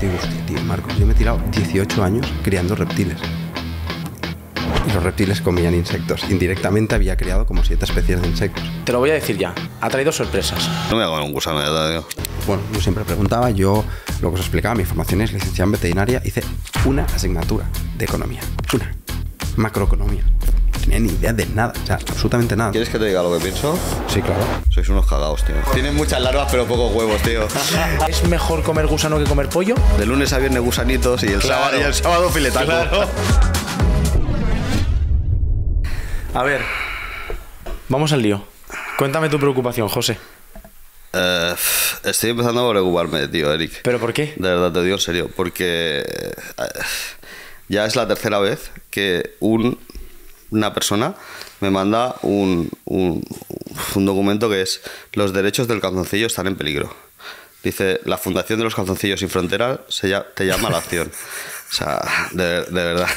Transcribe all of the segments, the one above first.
Digo, Marcos, yo me he tirado 18 años criando reptiles. Y los reptiles comían insectos. Indirectamente había criado como siete especies de insectos. Te lo voy a decir ya. Ha traído sorpresas. No me hago un gusano de edad, Bueno, yo siempre preguntaba, yo lo que os explicaba, mi formación es licenciada en veterinaria, hice una asignatura de economía. Una. Macroeconomía ni idea de nada, o sea, absolutamente nada. ¿Quieres que te diga lo que pienso? Sí, claro. Sois unos cagados, tío. Tienen muchas larvas, pero pocos huevos, tío. ¿Es mejor comer gusano que comer pollo? De lunes a viernes gusanitos y el, sábado, y A ver, vamos al lío. Cuéntame tu preocupación, José. Eh, estoy empezando a preocuparme, tío, Eric. ¿Pero por qué? De verdad, te digo en serio, porque eh, ya es la tercera vez que un una persona me manda un, un, documento que es los derechos del calzoncillo están en peligro. Dice, la Fundación de los Calzoncillos Sin Fronteras se te llama a la acción. O sea, de verdad.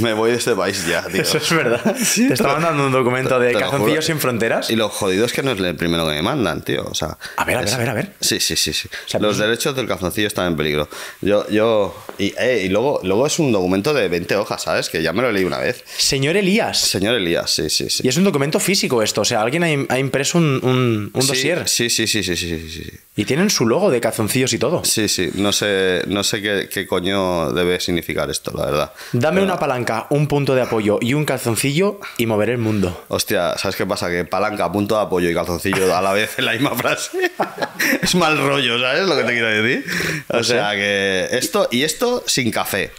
Me voy de este país ya, tío. Eso es verdad. te está mandando un documento de Cazoncillos sin fronteras. Y lo jodido es que no es el primero que me mandan, tío. sea, a ver, a ver, a ver, Sí, sí, sí. sí. Los derechos del cazoncillo están en peligro. Yo, yo. Y, eh, luego, luego es un documento de 20 hojas, ¿sabes? Que ya me lo leí una vez. Señor Elías. Señor Elías, sí, sí, Y es un documento físico esto. O sea, alguien ha, impreso un, un, dossier. Sí, sí, sí, sí, sí, Y tienen su logo de cazoncillos y todo. Sí, sí. No sé, no sé qué, coño debe significar esto, la verdad. Dame una palanca, un punto de apoyo y un calzoncillo y mover el mundo. Hostia, ¿sabes qué pasa? Que palanca, punto de apoyo y calzoncillo a la vez en la misma frase. es mal rollo, ¿sabes lo que te quiero decir? O sea que esto y esto sin café.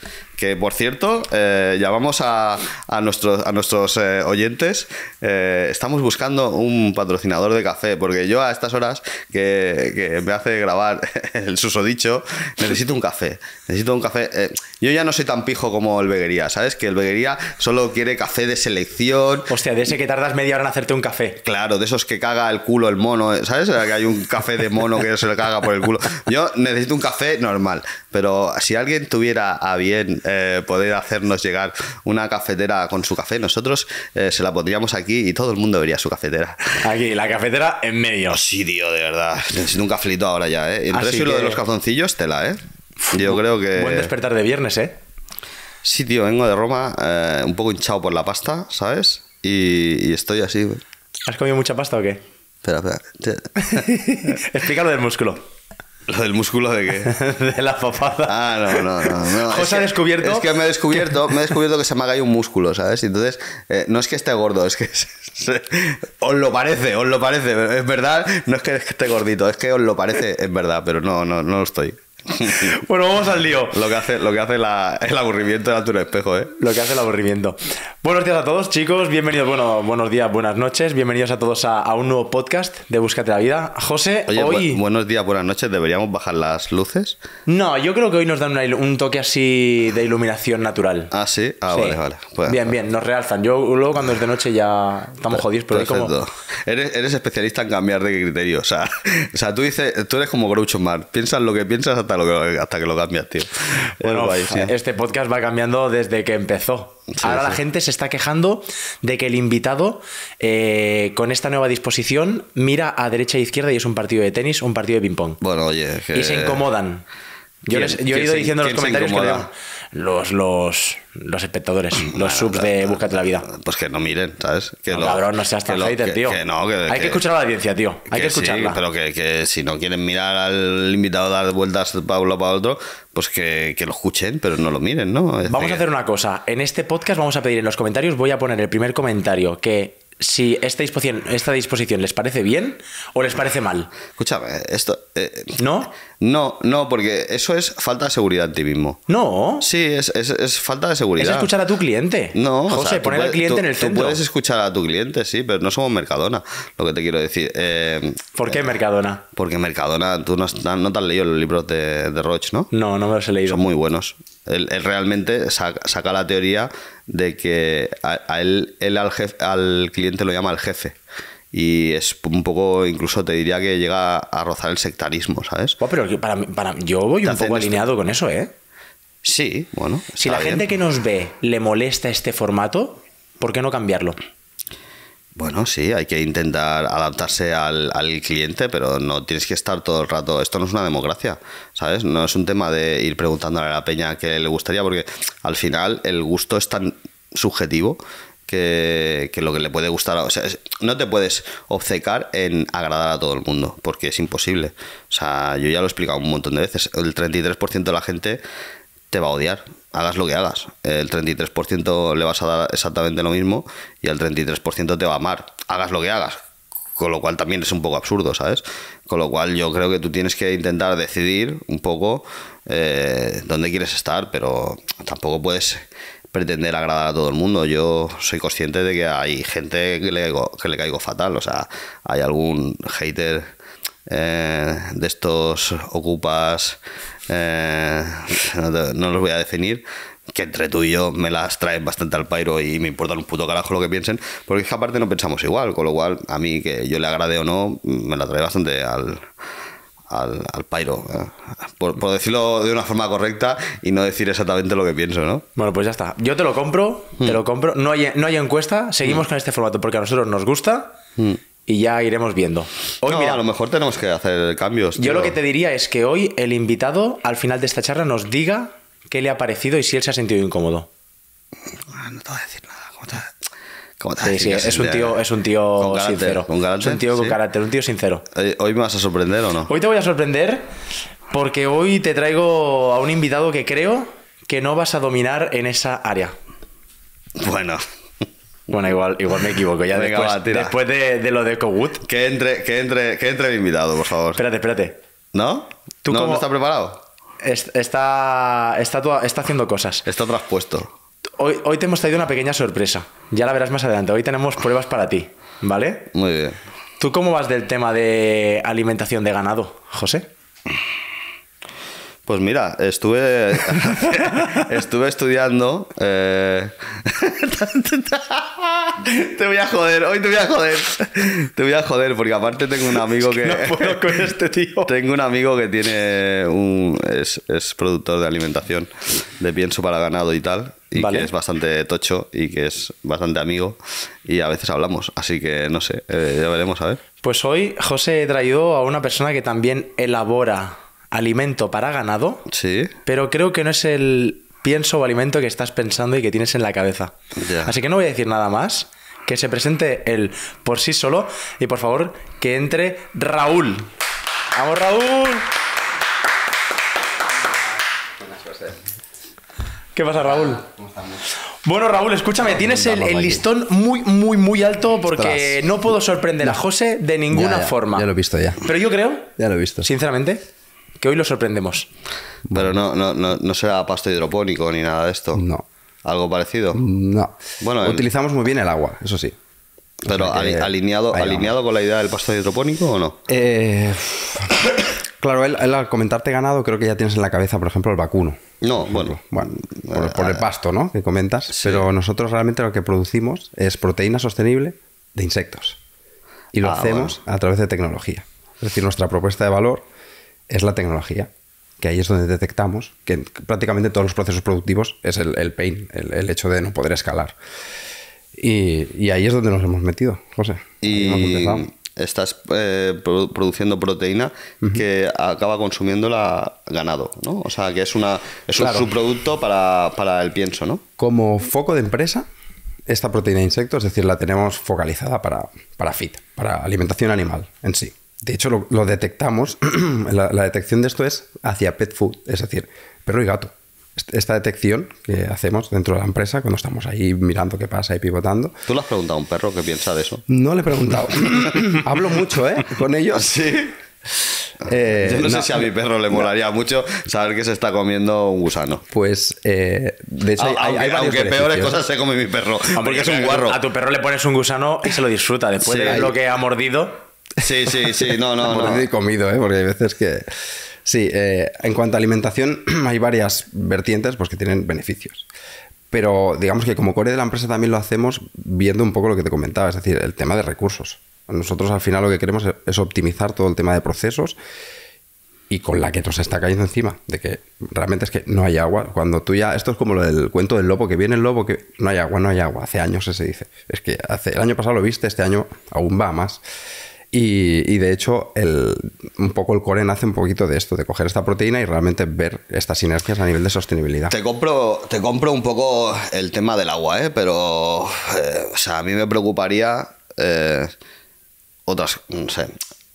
Que por cierto, eh, llamamos a, a, nuestros, a nuestros eh, oyentes. Eh, estamos buscando un patrocinador de café, porque yo a estas horas que, me hace grabar el susodicho, necesito un café. Necesito un café. yo ya no soy tan pijo como el Beguería, ¿sabes? Que el Beguería solo quiere café de selección. Hostia, de ese que tardas media hora en hacerte un café. Claro, de esos que caga el culo el mono, ¿sabes? Que hay un café de mono que se le caga por el culo. Yo necesito un café normal, pero si alguien tuviera a bien. Eh, poder hacernos llegar una cafetera con su café. Nosotros eh, se la pondríamos aquí y todo el mundo vería su cafetera. Aquí, la cafetera en medio. Sí, tío, de verdad. Necesito un ahora ya, ¿eh? Entre eso y lo de los calzoncillos, tela, ¿eh? Yo creo que. Buen despertar de viernes, ¿eh? Sí, tío, vengo de Roma, eh, un poco hinchado por la pasta, ¿sabes? Y, estoy así. ¿Has comido mucha pasta o qué? Espera, espera. Explícalo del músculo. ¿Lo del músculo de qué? de la papada. Ah, no, no, no. ha descubierto. Es que me he descubierto, me descubierto que se me ha caído un músculo, ¿sabes? Entonces, eh, no es que esté gordo, es que. os lo parece, os lo parece, es verdad. No es que esté gordito, es que os lo parece, es verdad, pero no, no, no lo estoy. bueno, vamos al lío. Lo que hace, lo que hace el aburrimiento de Espejo, ¿eh? Lo que hace el aburrimiento. Buenos días a todos, chicos. Bienvenidos, bueno, buenos días, buenas noches. Bienvenidos a todos a, un nuevo podcast de Búscate la Vida. José, hoy... buenos días, buenas noches. ¿Deberíamos bajar las luces? No, yo creo que hoy nos dan un toque así de iluminación natural. Ah, sí. Ah, vale, vale. Pues- bien, bien, nos realzan. Yo luego cuando es de noche ya estamos jodidos, pero es como... Eres, especialista en cambiar de criterio. O sea, o sea tú dices, tú eres como Groucho Mar. Piensas lo que piensas hasta hasta, que, lo cambias, tío. Bueno, este podcast va cambiando desde que empezó. Ahora la gente se está quejando de que el invitado, eh, con esta nueva disposición, mira a derecha e izquierda y es un partido de tenis, un partido de ping-pong. Bueno, oye. Y se incomodan. Yo, he ido diciendo en los comentarios que los, los, espectadores, los subs de Búscate la Vida. Pues que no miren, ¿sabes? Que no, cabrón, no seas tan Que no, Hay que, escuchar a la audiencia, tío. Hay que, escucharla. pero que, si no quieren mirar al invitado dar vueltas para uno para otro, pues que, lo escuchen, pero no lo miren, ¿no? vamos a hacer una cosa. En este podcast vamos a pedir en los comentarios, voy a poner el primer comentario que si esta disposición, esta disposición les parece bien o les parece mal. Escúchame, esto... Eh, ¿No? No, no, porque eso es falta de seguridad en ti mismo. No. Sí, es, falta de seguridad. Es escuchar a tu cliente. No, José, poner al cliente en el centro. Tú puedes escuchar a tu cliente, sí, pero no somos Mercadona, lo que te quiero decir. Eh, ¿Por qué eh, Mercadona? Porque Mercadona, tú no, no, te has leído los libros de, de Roche, ¿no? No, no me los he leído. Son muy buenos. Él, realmente saca, la teoría de que a, él, él al, al, cliente lo llama el jefe y es un poco, incluso te diría que llega a rozar el sectarismo, ¿sabes? pero para, yo voy un poco alineado con eso, ¿eh? Sí, bueno. Si la gente que nos ve le molesta este formato, ¿por qué no cambiarlo? Bueno, sí, hay que intentar adaptarse al, al, cliente, pero no tienes que estar todo el rato. Esto no es una democracia, ¿sabes? No es un tema de ir preguntándole a la peña qué le gustaría, porque al final el gusto es tan subjetivo que, que, lo que le puede gustar. O sea, no te puedes obcecar en agradar a todo el mundo, porque es imposible. O sea, yo ya lo he explicado un montón de veces. El 33% de la gente te va a odiar, hagas lo que hagas. El 33% le vas a dar exactamente lo mismo y el 33% te va a amar, hagas lo que hagas. Con lo cual también es un poco absurdo, ¿sabes? Con lo cual yo creo que tú tienes que intentar decidir un poco eh, dónde quieres estar, pero tampoco puedes pretender agradar a todo el mundo. Yo soy consciente de que hay gente que le caigo, que le caigo fatal. O sea, hay algún hater eh, de estos ocupas, eh, no, los voy a definir, que entre tú y yo me las traen bastante al pairo y me importa un puto carajo lo que piensen, porque es que aparte no pensamos igual, con lo cual a mí que yo le agrade o no, me la trae bastante al, al, al pairo, eh, por, decirlo de una forma correcta y no decir exactamente lo que pienso, ¿no? Bueno, pues ya está. Yo te lo compro, te mm. lo compro. No hay, no hay encuesta, seguimos mm. con este formato porque a nosotros nos gusta. Mm. y ya iremos viendo. Hoy, a lo mejor tenemos que hacer cambios. Yo lo que te diría es que hoy el invitado, al final de esta charla, nos diga qué le ha parecido y si él se ha sentido incómodo. Ah, no te voy a decir nada sí, sí, es un tío, es un tío sincero. un tío con carácter, un tío sincero. Eh, ¿Hoy me vas a sorprender o no? Hoy te voy a sorprender porque hoy te traigo a un invitado que creo que no vas a dominar en esa área. Bueno. Bueno, igual, igual me equivoco. Ya después, de, lo de Cowood. Que entre, que entre, que entre mi invitado, por favor. Espérate, espérate. ¿No? ¿Tú cómo... está preparado? está, está, está haciendo cosas. Está traspuesto. Hoy, te hemos traído una pequeña sorpresa. Ya la verás más adelante. Hoy tenemos pruebas para ti, ¿vale? Muy bien. ¿Tú cómo vas del tema de alimentación de ganado, José? Pues mira, estuve, estuve estudiando. Eh, te voy a joder, hoy te voy a joder. Te voy a joder, porque aparte tengo un amigo que. No puedo con este tío. Tengo un amigo que tiene un. Es, productor de alimentación, de pienso para ganado y tal y que es bastante tocho y que es bastante amigo y a veces hablamos, así que no sé, eh, ya veremos a ver. Pues hoy José he traído a una persona que también elabora alimento para ganado. Sí. Pero creo que no es el pienso o alimento que estás pensando y que tienes en la cabeza. Así que no voy a decir nada más. Que se presente el por sí solo y por favor que entre Raúl. ¡Vamos, Raúl! ¿Qué pasa, Raúl? Ah, bueno, Raúl, escúchame, tienes el, listón muy, muy, muy alto porque no puedo sorprender a José de ninguna forma. Ya lo he visto ya. Pero yo creo. Ya lo he visto. Sinceramente, que hoy lo sorprendemos. Pero no, no, no, no será pasto hidropónico ni nada de esto. No. ¿Algo parecido? No. Bueno, Utilizamos muy bien el agua, eso sí. Pero alineado, alineado con la idea del pasto hidropónico o no? Eh, claro, él, al comentarte ganado, creo que ya tienes en la cabeza, por ejemplo, el vacuno. No, bueno. bueno por, eh, el eh, pasto, ¿no? Que comentas. Pero nosotros realmente lo que producimos es proteína sostenible de insectos. Y lo ah, hacemos a través de tecnología. Es decir, nuestra propuesta de valor es la tecnología, que ahí es donde detectamos que prácticamente todos los procesos productivos es el, pain, el, hecho de no poder escalar. Y, ahí es donde nos hemos metido, José. Y estás eh, produciendo proteína que acaba consumiéndola ganado, ¿no? O sea, que es, una, un subproducto para, el pienso, ¿no? Como foco de empresa, esta proteína de insectos, es decir, la tenemos focalizada para, para FIT, para alimentación animal en sí. De hecho, lo, detectamos, la, detección de esto es hacia pet food, es decir, perro y gato. Esta detección que hacemos dentro de la empresa cuando estamos ahí mirando qué pasa y pivotando. ¿Tú le has preguntado a un perro qué piensa de eso? No le he preguntado. Hablo mucho, ¿eh? Con ellos. Sí. Eh, yo no, sé si a mi perro le molaría mucho saber que se está comiendo un gusano. Pues, eh, de hecho, hay, aunque, peores cosas se come mi perro, porque es un guarro. A tu perro le pones un gusano y se lo disfruta. Después de lo que ha mordido, Sí, sí, sí, no, no. no. comido, ¿eh? porque hay veces que... Sí, eh, en cuanto a alimentación hay varias vertientes pues, que tienen beneficios. Pero digamos que como core de la empresa también lo hacemos viendo un poco lo que te comentaba, es decir, el tema de recursos. Nosotros al final lo que queremos es optimizar todo el tema de procesos y con la que nos está cayendo encima, de que realmente es que no hay agua. Cuando tú ya, esto es como lo del cuento del lobo, que viene el lobo, que no hay agua, no hay agua. Hace años se dice. Es que hace, el año pasado lo viste, este año aún va más. Y, de hecho, el, un poco el core nace un poquito de esto, de coger esta proteína y realmente ver estas sinergias a nivel de sostenibilidad. Te compro, te compro un poco el tema del agua, ¿eh? pero eh, o sea, a mí me preocuparía eh, otras, no sé,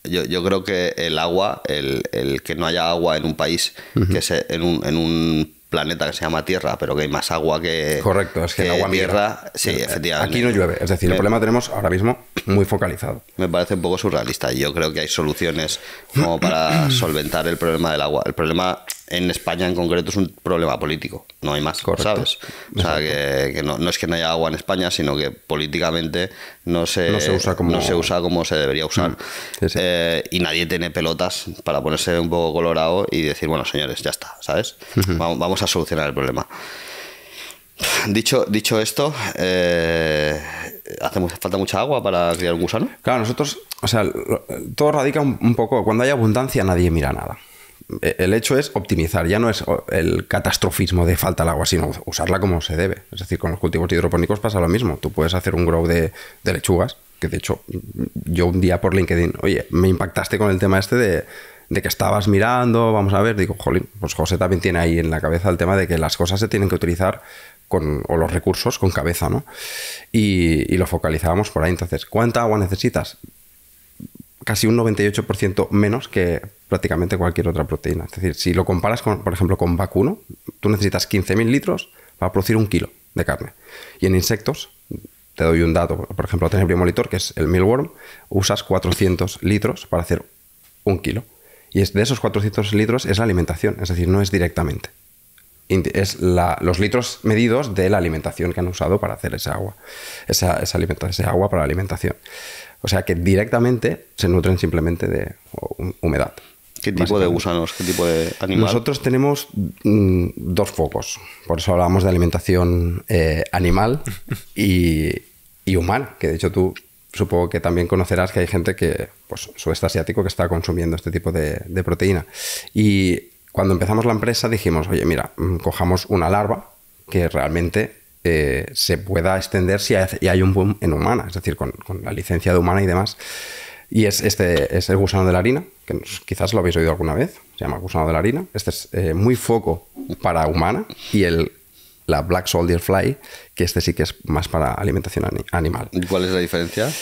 yo, creo que el agua, el, el, que no haya agua en un país, que se, en, un, en un planeta que se llama Tierra, pero que hay más agua que. Correcto, es que, agua Tierra. Sí, eh, Aquí no llueve, es decir, el problema tenemos ahora mismo muy focalizado. Me parece un poco surrealista. Yo creo que hay soluciones como para solventar el problema del agua. El problema en España en concreto es un problema político, no hay más, ¿sabes? O sea, que, no, es que no haya agua en España, sino que políticamente no se, se, usa, como... se usa como se debería usar. Mm. Eh, y nadie tiene pelotas para ponerse un poco colorado y decir, bueno, señores, ya está, ¿sabes? Vamos a solucionar el problema. Dicho, dicho esto, eh, ¿hace falta mucha agua para criar un gusano? Claro, nosotros, o sea, todo radica un poco, cuando hay abundancia nadie mira nada. Eh, el hecho es optimizar, ya no es el catastrofismo de falta el agua, sino usarla como se debe. Es decir, con los cultivos hidropónicos pasa lo mismo. Tú puedes hacer un grow de, lechugas, que de hecho mm, yo un día por LinkedIn, oye, me impactaste con el tema este de, que estabas mirando, vamos a ver, digo, jolín, pues José también tiene ahí en la cabeza el tema de que las cosas se tienen que utilizar con, o los recursos con cabeza, ¿no? Y, y lo focalizábamos por ahí. Entonces, ¿cuánta agua necesitas? casi un 98% menos que prácticamente cualquier otra proteína. Es decir, si lo comparas, con, por ejemplo, con vacuno, tú necesitas 15.000 litros para producir un kilo de carne. Y en insectos, te doy un dato, por ejemplo, tener molitor que es el mealworm, usas 400 litros para hacer un kilo. Y de esos 400 litros es la alimentación, es decir, no es directamente. Es los litros medidos de la alimentación que han usado para hacer esa agua, esa, ese agua para la alimentación. O sea que directamente se nutren simplemente de humedad. ¿Qué tipo de gusanos? ¿Qué tipo de animales? Nosotros tenemos mm, dos focos. Por eso hablamos de alimentación eh, animal y, humana. Que de hecho tú supongo que también conocerás que hay gente que, pues, sudeste asiático que está consumiendo este tipo de, de proteína. Y cuando empezamos la empresa dijimos, oye, mira, mm, cojamos una larva que realmente eh, se pueda extender si hay, y hay un boom en humana, es decir, con, la licencia de humana y demás. Y es, este, es el gusano de la harina, que quizás lo habéis oído alguna vez, se llama gusano de la harina. Este es eh, muy foco para humana y el, la Black Soldier Fly, que este sí que es más para alimentación animal. cuál es la diferencia?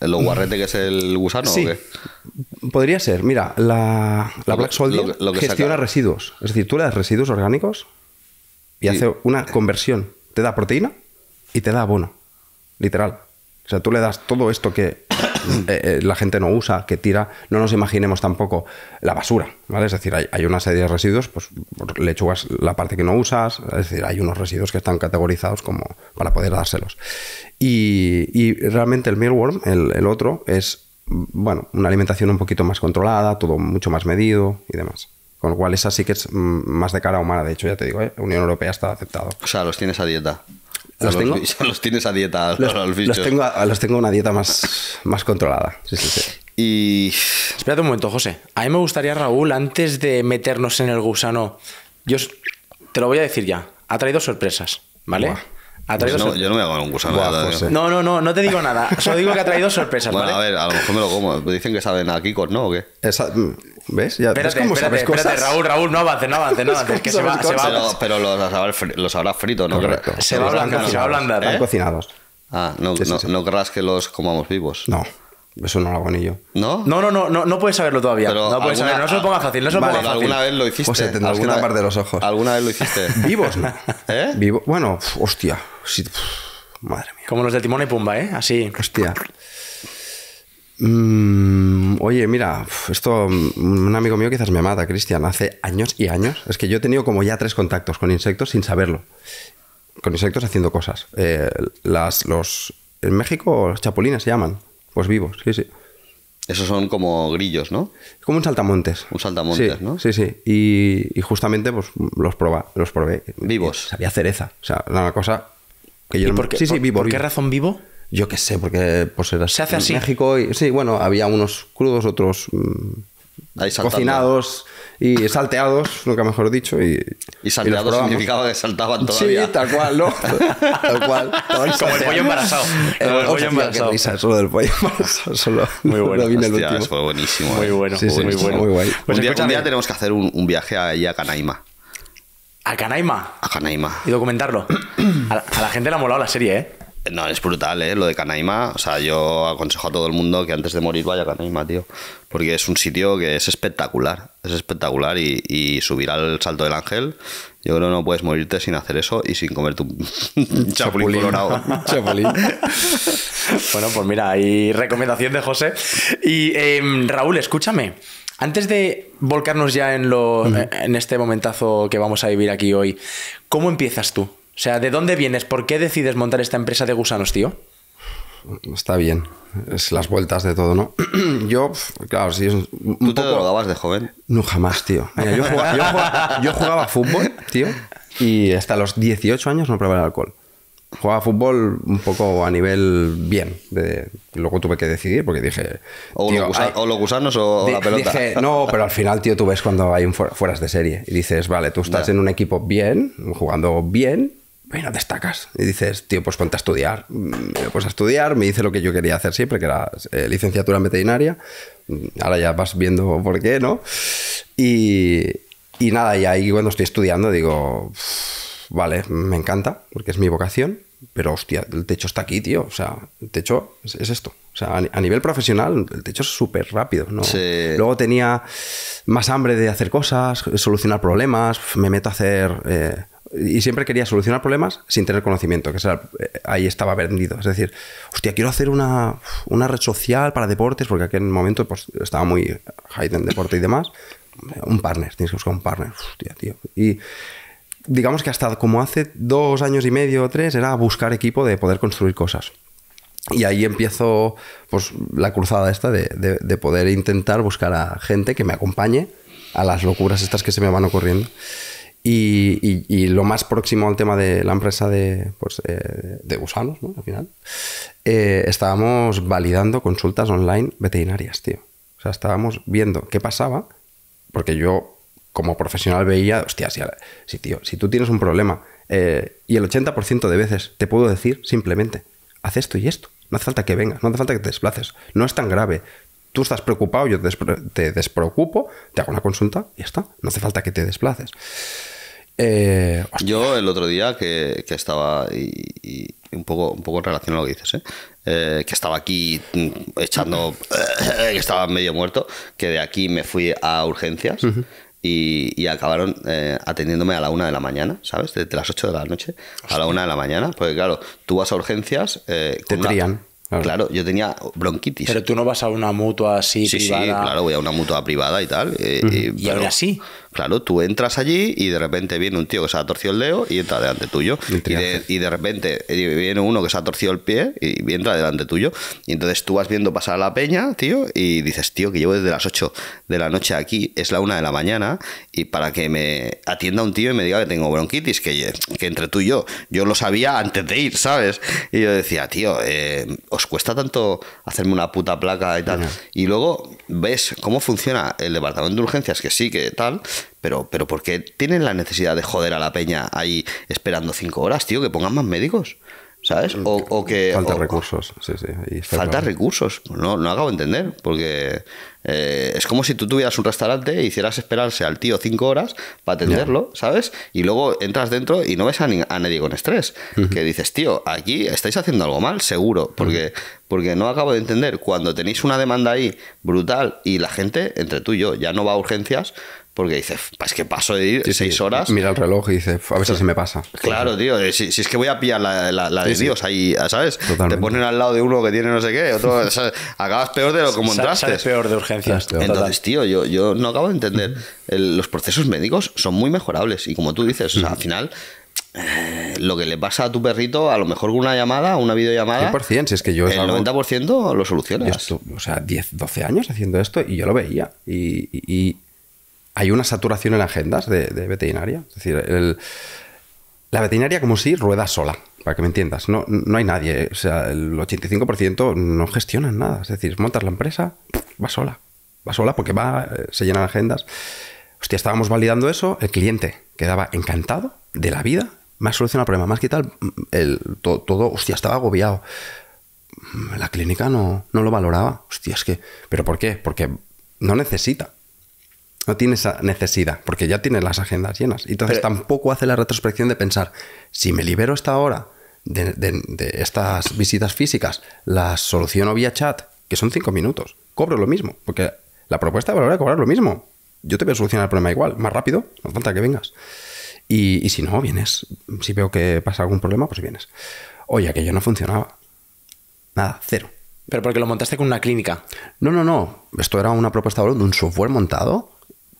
¿El guarrete que es el gusano? Sí. Podría ser. Mira, la, Black Soldier lo que, gestiona residuos. Es decir, tú le das residuos orgánicos y hace una conversión te da proteína y te da abono, literal. O sea, tú le das todo esto que eh, eh, la gente no usa, que tira, no nos imaginemos tampoco la basura, ¿vale? Es decir, hay, una serie de residuos, pues lechugas, la parte que no usas, es decir, hay unos residuos que están categorizados como para poder dárselos. Y, realmente el mealworm, el otro, es, bueno, una alimentación un poquito más controlada, todo mucho más medido y demás. Con lo cual, esa sí que es mm, más de cara humana. De hecho, ya te digo, ¿eh? Unión Europea está aceptado. O sea, los tienes a dieta. ¿Los, tengo? Los, tienes a dieta, los, tengo los tengo una dieta más, más controlada. Sí, sí, sí. Y. Espérate un momento, José. A mí me gustaría, Raúl, antes de meternos en el gusano, yo te lo voy a decir ya. Ha traído sorpresas, ¿vale? no, yo no me voy a un gusano. no, no, no, no te digo nada. Solo digo que ha traído sorpresas. Bueno, a ver, a lo mejor me lo como. Dicen que saben a Kikos, ¿no? ¿O qué? Mm, ¿Ves? Ya, espérate, sabes Espérate, Raúl, Raúl, no avance, no avance, no avance. que se va, se va Pero, los, habrá frito, ¿no? Se, va a ablandar, se va a ¿eh? cocinados. Ah, no, no, no querrás que los comamos vivos. No. Eso no lo hago ni yo. ¿No? No, no, no, no, no puedes saberlo todavía. no puedes saberlo. No se lo ponga fácil, no se lo vale, ponga fácil. ¿Alguna vez lo hiciste? O pues sea, tendrás que tapar de los ojos. ¿Alguna vez lo hiciste? Vivos, ¿no? ¿Eh? Vivo. Bueno, hostia. madre mía. Como los del Timón y Pumba, ¿eh? Así. Hostia. Mm, oye, mira, esto mm, un amigo mío quizás me mata, Cristian, hace años y años. Es que yo he tenido como ya tres contactos con insectos sin saberlo. Con insectos haciendo cosas. Eh, las, los, en México los chapulines se llaman, pues vivos, sí, sí. Esos son como grillos, ¿no? Como un saltamontes. Un saltamontes, ¿no? Sí, sí. Y, justamente pues, los, proba, los probé. Vivos. Sabía cereza. O sea, una cosa que yo por qué, sí, sí, vivo, ¿Por qué razón vivo? Yo qué sé, porque por ser Se hace así. En México y sí, bueno, había unos crudos, otros mm, cocinados y salteados, nunca mejor dicho. Y, y salteados significaba que saltaban todavía. Sí, tal cual, ¿no? tal cual. Como el pollo embarazado. El, pollo embarazado. solo del pollo embarazado. Solo, muy bueno. Hostia, el último. fue buenísimo. Eh. Muy bueno, muy, bueno. muy Pues un, día, día, tenemos que hacer un, viaje allí a Canaima. ¿A Canaima? A Canaima. Y documentarlo. a la gente le ha molado la serie, ¿eh? No, es brutal, ¿eh? Lo de Canaima. O sea, yo aconsejo a todo el mundo que antes de morir vaya a Canaima, tío. Porque es un sitio que es espectacular. Es espectacular y, subir al Salto del Ángel. Yo creo que no puedes morirte sin hacer eso y sin comer tu chapulín colorado. bueno, pues mira, hay recomendación de José. Y em, Raúl, escúchame. Antes de volcarnos ya en, en este momentazo que vamos a vivir aquí hoy, ¿cómo empiezas tú? O sea, ¿de dónde vienes? ¿Por qué decides montar esta empresa de gusanos, tío? Está bien. Es las vueltas de todo, ¿no? yo, claro, sí. Es un ¿Tú te drogabas de joven? No, jamás, tío. yo, jugaba, fútbol, tío, y hasta los 18 años no probé el alcohol jugaba fútbol un poco a nivel bien. De, luego tuve que decidir porque dije. O, los, gusanos, o la pelota. no, pero al final, tío, tú ves cuando hay un fueras de serie y dices, vale, tú estás en un equipo bien, jugando bien, bueno, destacas. Y dices, tío, pues ponte a estudiar. Mm, me puse a estudiar, me hice lo que yo quería hacer siempre, que era eh, licenciatura en veterinaria. Mm, ahora ya vas viendo por qué, ¿no? Y, nada, y ahí cuando estoy estudiando digo, vale, me encanta, porque es mi vocación, pero hostia, el techo está aquí, tío. O sea, el techo es, esto. O sea, a, nivel profesional, el techo es súper rápido. ¿no? Luego tenía más hambre de hacer cosas, solucionar problemas, me meto a hacer... Eh, y siempre quería solucionar problemas sin tener conocimiento, que eh, ahí estaba vendido. Es decir, hostia, quiero hacer una, una red social para deportes, porque en aquel momento pues, estaba muy high en deporte y demás. Un partner, tienes que buscar un partner. Hostia, tío. Y digamos que hasta como hace dos años y medio o tres era buscar equipo de poder construir cosas. Y ahí empiezo pues, la cruzada esta de, de, de poder intentar buscar a gente que me acompañe a las locuras estas que se me van ocurriendo. Y, lo más próximo al tema de la empresa de, pues, eh, gusanos, Al final, eh, estábamos validando consultas online veterinarias, tío. O sea, estábamos viendo qué pasaba, porque yo como profesional veía, hostia, si, tío, si tú tienes un problema eh, y el 80% de veces te puedo decir simplemente, haz esto y esto. No hace falta que vengas, no hace falta que te desplaces. No es tan grave tú estás preocupado, yo te, te despreocupo, te hago una consulta y ya está. No hace falta que te desplaces. Eh, yo el otro día que, estaba y, un poco un poco en relación a lo que dices, ¿eh? Eh, que estaba aquí echando, que estaba medio muerto, que de aquí me fui a urgencias. y, acabaron atendiéndome a la una de la mañana, ¿sabes? de las ocho de la noche a la una de la mañana. Porque claro, tú vas a urgencias... Te Claro. yo tenía bronquitis. Pero tú no vas a una mutua así sí, Sí, claro, voy a una mutua privada y tal. y, ahora sí Claro, tú entras allí y de repente viene un tío que se ha torcido el dedo y entra delante tuyo. Y de, repente eh, viene uno que se ha torcido el pie y entra delante tuyo. Y entonces tú vas viendo pasar a la peña, tío, y dices, tío, que llevo desde las 8 de la noche aquí, es la 1 de la mañana, y para que me atienda un tío y me diga que tengo bronquitis, que, entre tú y yo, yo lo sabía antes de ir, ¿sabes? Y yo decía, tío, eh, os cuesta tanto hacerme una puta placa y tal. Y luego ves cómo funciona el departamento de urgencias, que sí, que tal pero, pero ¿por qué tienen la necesidad de joder a la peña ahí esperando cinco horas, tío? Que pongan más médicos. ¿Sabes? Mm. O, que. Falta recursos, sí, sí. falta recursos. No, acabo de entender, porque eh, es como si tú tuvieras un restaurante e hicieras esperarse al tío cinco horas para atenderlo, ¿sabes? Y luego entras dentro y no ves a, nadie con estrés. Que dices, tío, aquí estáis haciendo algo mal, seguro, porque, porque no acabo de entender. Cuando tenéis una demanda ahí brutal y la gente, entre tú y yo, ya no va a urgencias porque dices, es pues que paso de ir seis horas. Mira el reloj y dice, a ver si se me pasa. Claro, tío, si, es que voy a pillar la, la, de Dios ahí, ¿sabes? Te ponen al lado de uno que tiene no sé qué, otro, acabas peor de lo que entraste. peor de urgencias. Entonces, tío, yo, yo no acabo de entender. los procesos médicos son muy mejorables y como tú dices, al final eh, lo que le pasa a tu perrito, a lo mejor con una llamada, una videollamada. 100%, si es que yo. El 90% lo solucionas. o sea, 10, 12 años haciendo esto y yo lo veía. y, hay una saturación en agendas de, veterinaria. Es decir, la veterinaria como si rueda sola, para que me entiendas. No, no hay nadie. O sea, el 85% no gestionan nada. Es decir, montas la empresa, va sola. Va sola porque va, eh, se llenan agendas. Hostia, estábamos validando eso, el cliente quedaba encantado de la vida, me ha solucionado el problema, más que tal, el, todo, todo, hostia, estaba agobiado. La clínica no, no lo valoraba. Hostia, es que, ¿pero por qué? Porque no necesita no tiene esa necesidad, porque ya tiene las agendas llenas. Entonces tampoco hace la retrospección de pensar, si me libero esta hora de, estas visitas físicas, las soluciono vía chat, que son cinco minutos, cobro lo mismo, porque la propuesta valora cobrar lo mismo. Yo te voy a solucionar el problema igual, más rápido, no falta que vengas. Y, y si no, vienes. Si veo que pasa algún problema, pues vienes. Oye, aquello no funcionaba. Nada, cero. Pero porque lo montaste con una clínica. No, no, no. Esto era una propuesta de un software montado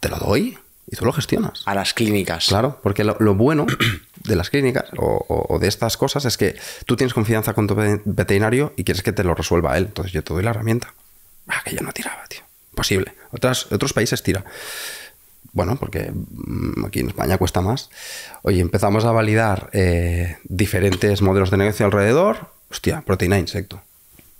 te lo doy y tú lo gestionas. A las clínicas. Claro, porque lo, bueno de las clínicas o, de estas cosas es que tú tienes confianza con tu veterinario y quieres que te lo resuelva él. Entonces yo te doy la herramienta. Ah, que yo no tiraba, tío. Posible. otros países tira. Bueno, porque mm, aquí en España cuesta más. Oye, empezamos a validar eh, diferentes modelos de negocio alrededor. Hostia, proteína e insecto.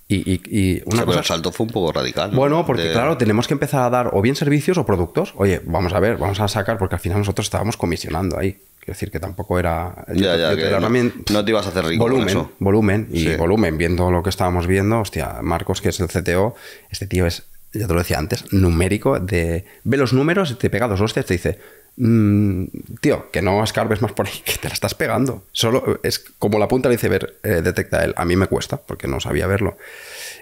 Y, y, una cosa... el salto fue un poco radical. Bueno, porque claro, tenemos que empezar a dar o bien servicios o productos. Oye, vamos a ver, vamos a sacar, porque al final nosotros estábamos comisionando ahí. Quiero decir que tampoco era. Ya, no, te ibas a hacer rico. Volumen, volumen y volumen. Viendo lo que estábamos viendo, hostia, Marcos, que es el CTO, este tío es, ya te lo decía antes, numérico. de Ve los números, te pega dos hostias, te dice, Mm, tío, que no escarbes más por ahí, que te la estás pegando. Solo eh, es como la punta del iceberg eh, detecta él. A mí me cuesta, porque no sabía verlo.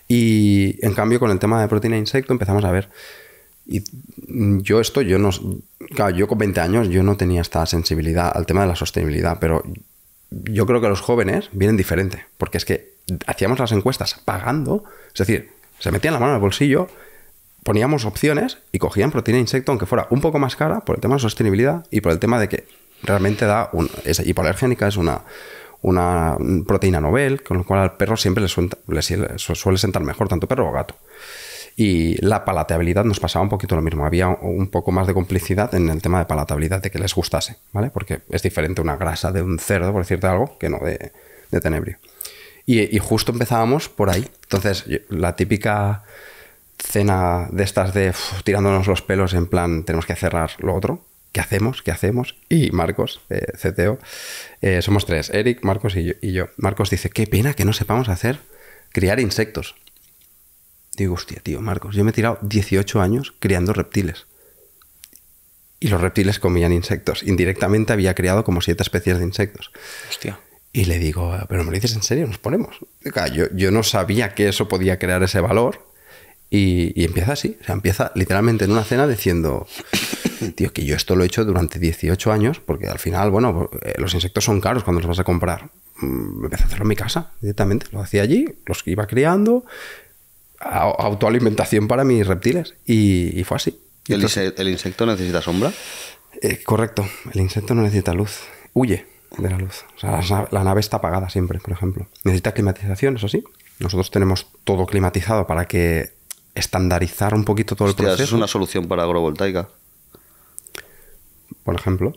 Y en cambio, con el tema de proteína insecto empezamos a ver. Y mm, yo esto, yo no. Claro, yo con 20 años yo no tenía esta sensibilidad al tema de la sostenibilidad, pero yo creo que los jóvenes vienen diferente, porque es que hacíamos las encuestas pagando, es decir, se metían la mano en el bolsillo poníamos opciones y cogían proteína insecto, aunque fuera un poco más cara, por el tema de sostenibilidad y por el tema de que realmente da un, es hipoalergénica, es una, una proteína novel, con lo cual al perro siempre le, suele sentar mejor, tanto perro o gato. Y la palatabilidad nos pasaba un poquito lo mismo. Había un poco más de complicidad en el tema de palatabilidad, de que les gustase, ¿vale? Porque es diferente una grasa de un cerdo, por decirte algo, que no de, de tenebrio. Y, y justo empezábamos por ahí. Entonces, la típica cena de estas de tirándonos los pelos en plan, tenemos que cerrar lo otro. ¿Qué hacemos? ¿Qué hacemos? Y Marcos, eh, CTO, eh, somos tres, Eric, Marcos y yo, y Marcos dice, qué pena que no sepamos hacer criar insectos. Digo, hostia, tío, Marcos, yo me he tirado 18 años criando reptiles. Y los reptiles comían insectos. Indirectamente había criado como siete especies de insectos. Hostia. Y le digo, pero me lo dices en serio, nos ponemos. Yo, yo no sabía que eso podía crear ese valor. Y, empieza así, o sea, empieza literalmente en una cena diciendo, tío, que yo esto lo he hecho durante 18 años, porque al final, bueno, eh, los insectos son caros cuando los vas a comprar. Mm, empecé a hacerlo en mi casa directamente, lo hacía allí, los iba criando, autoalimentación para mis reptiles, y, fue así. el, insecto necesita sombra? Eh, correcto, el insecto no necesita luz, huye de la luz. la, la nave está apagada siempre, por ejemplo. Necesita climatización, eso sí. Nosotros tenemos todo climatizado para que estandarizar un poquito todo el proceso. Es una solución para agrovoltaica. Por ejemplo.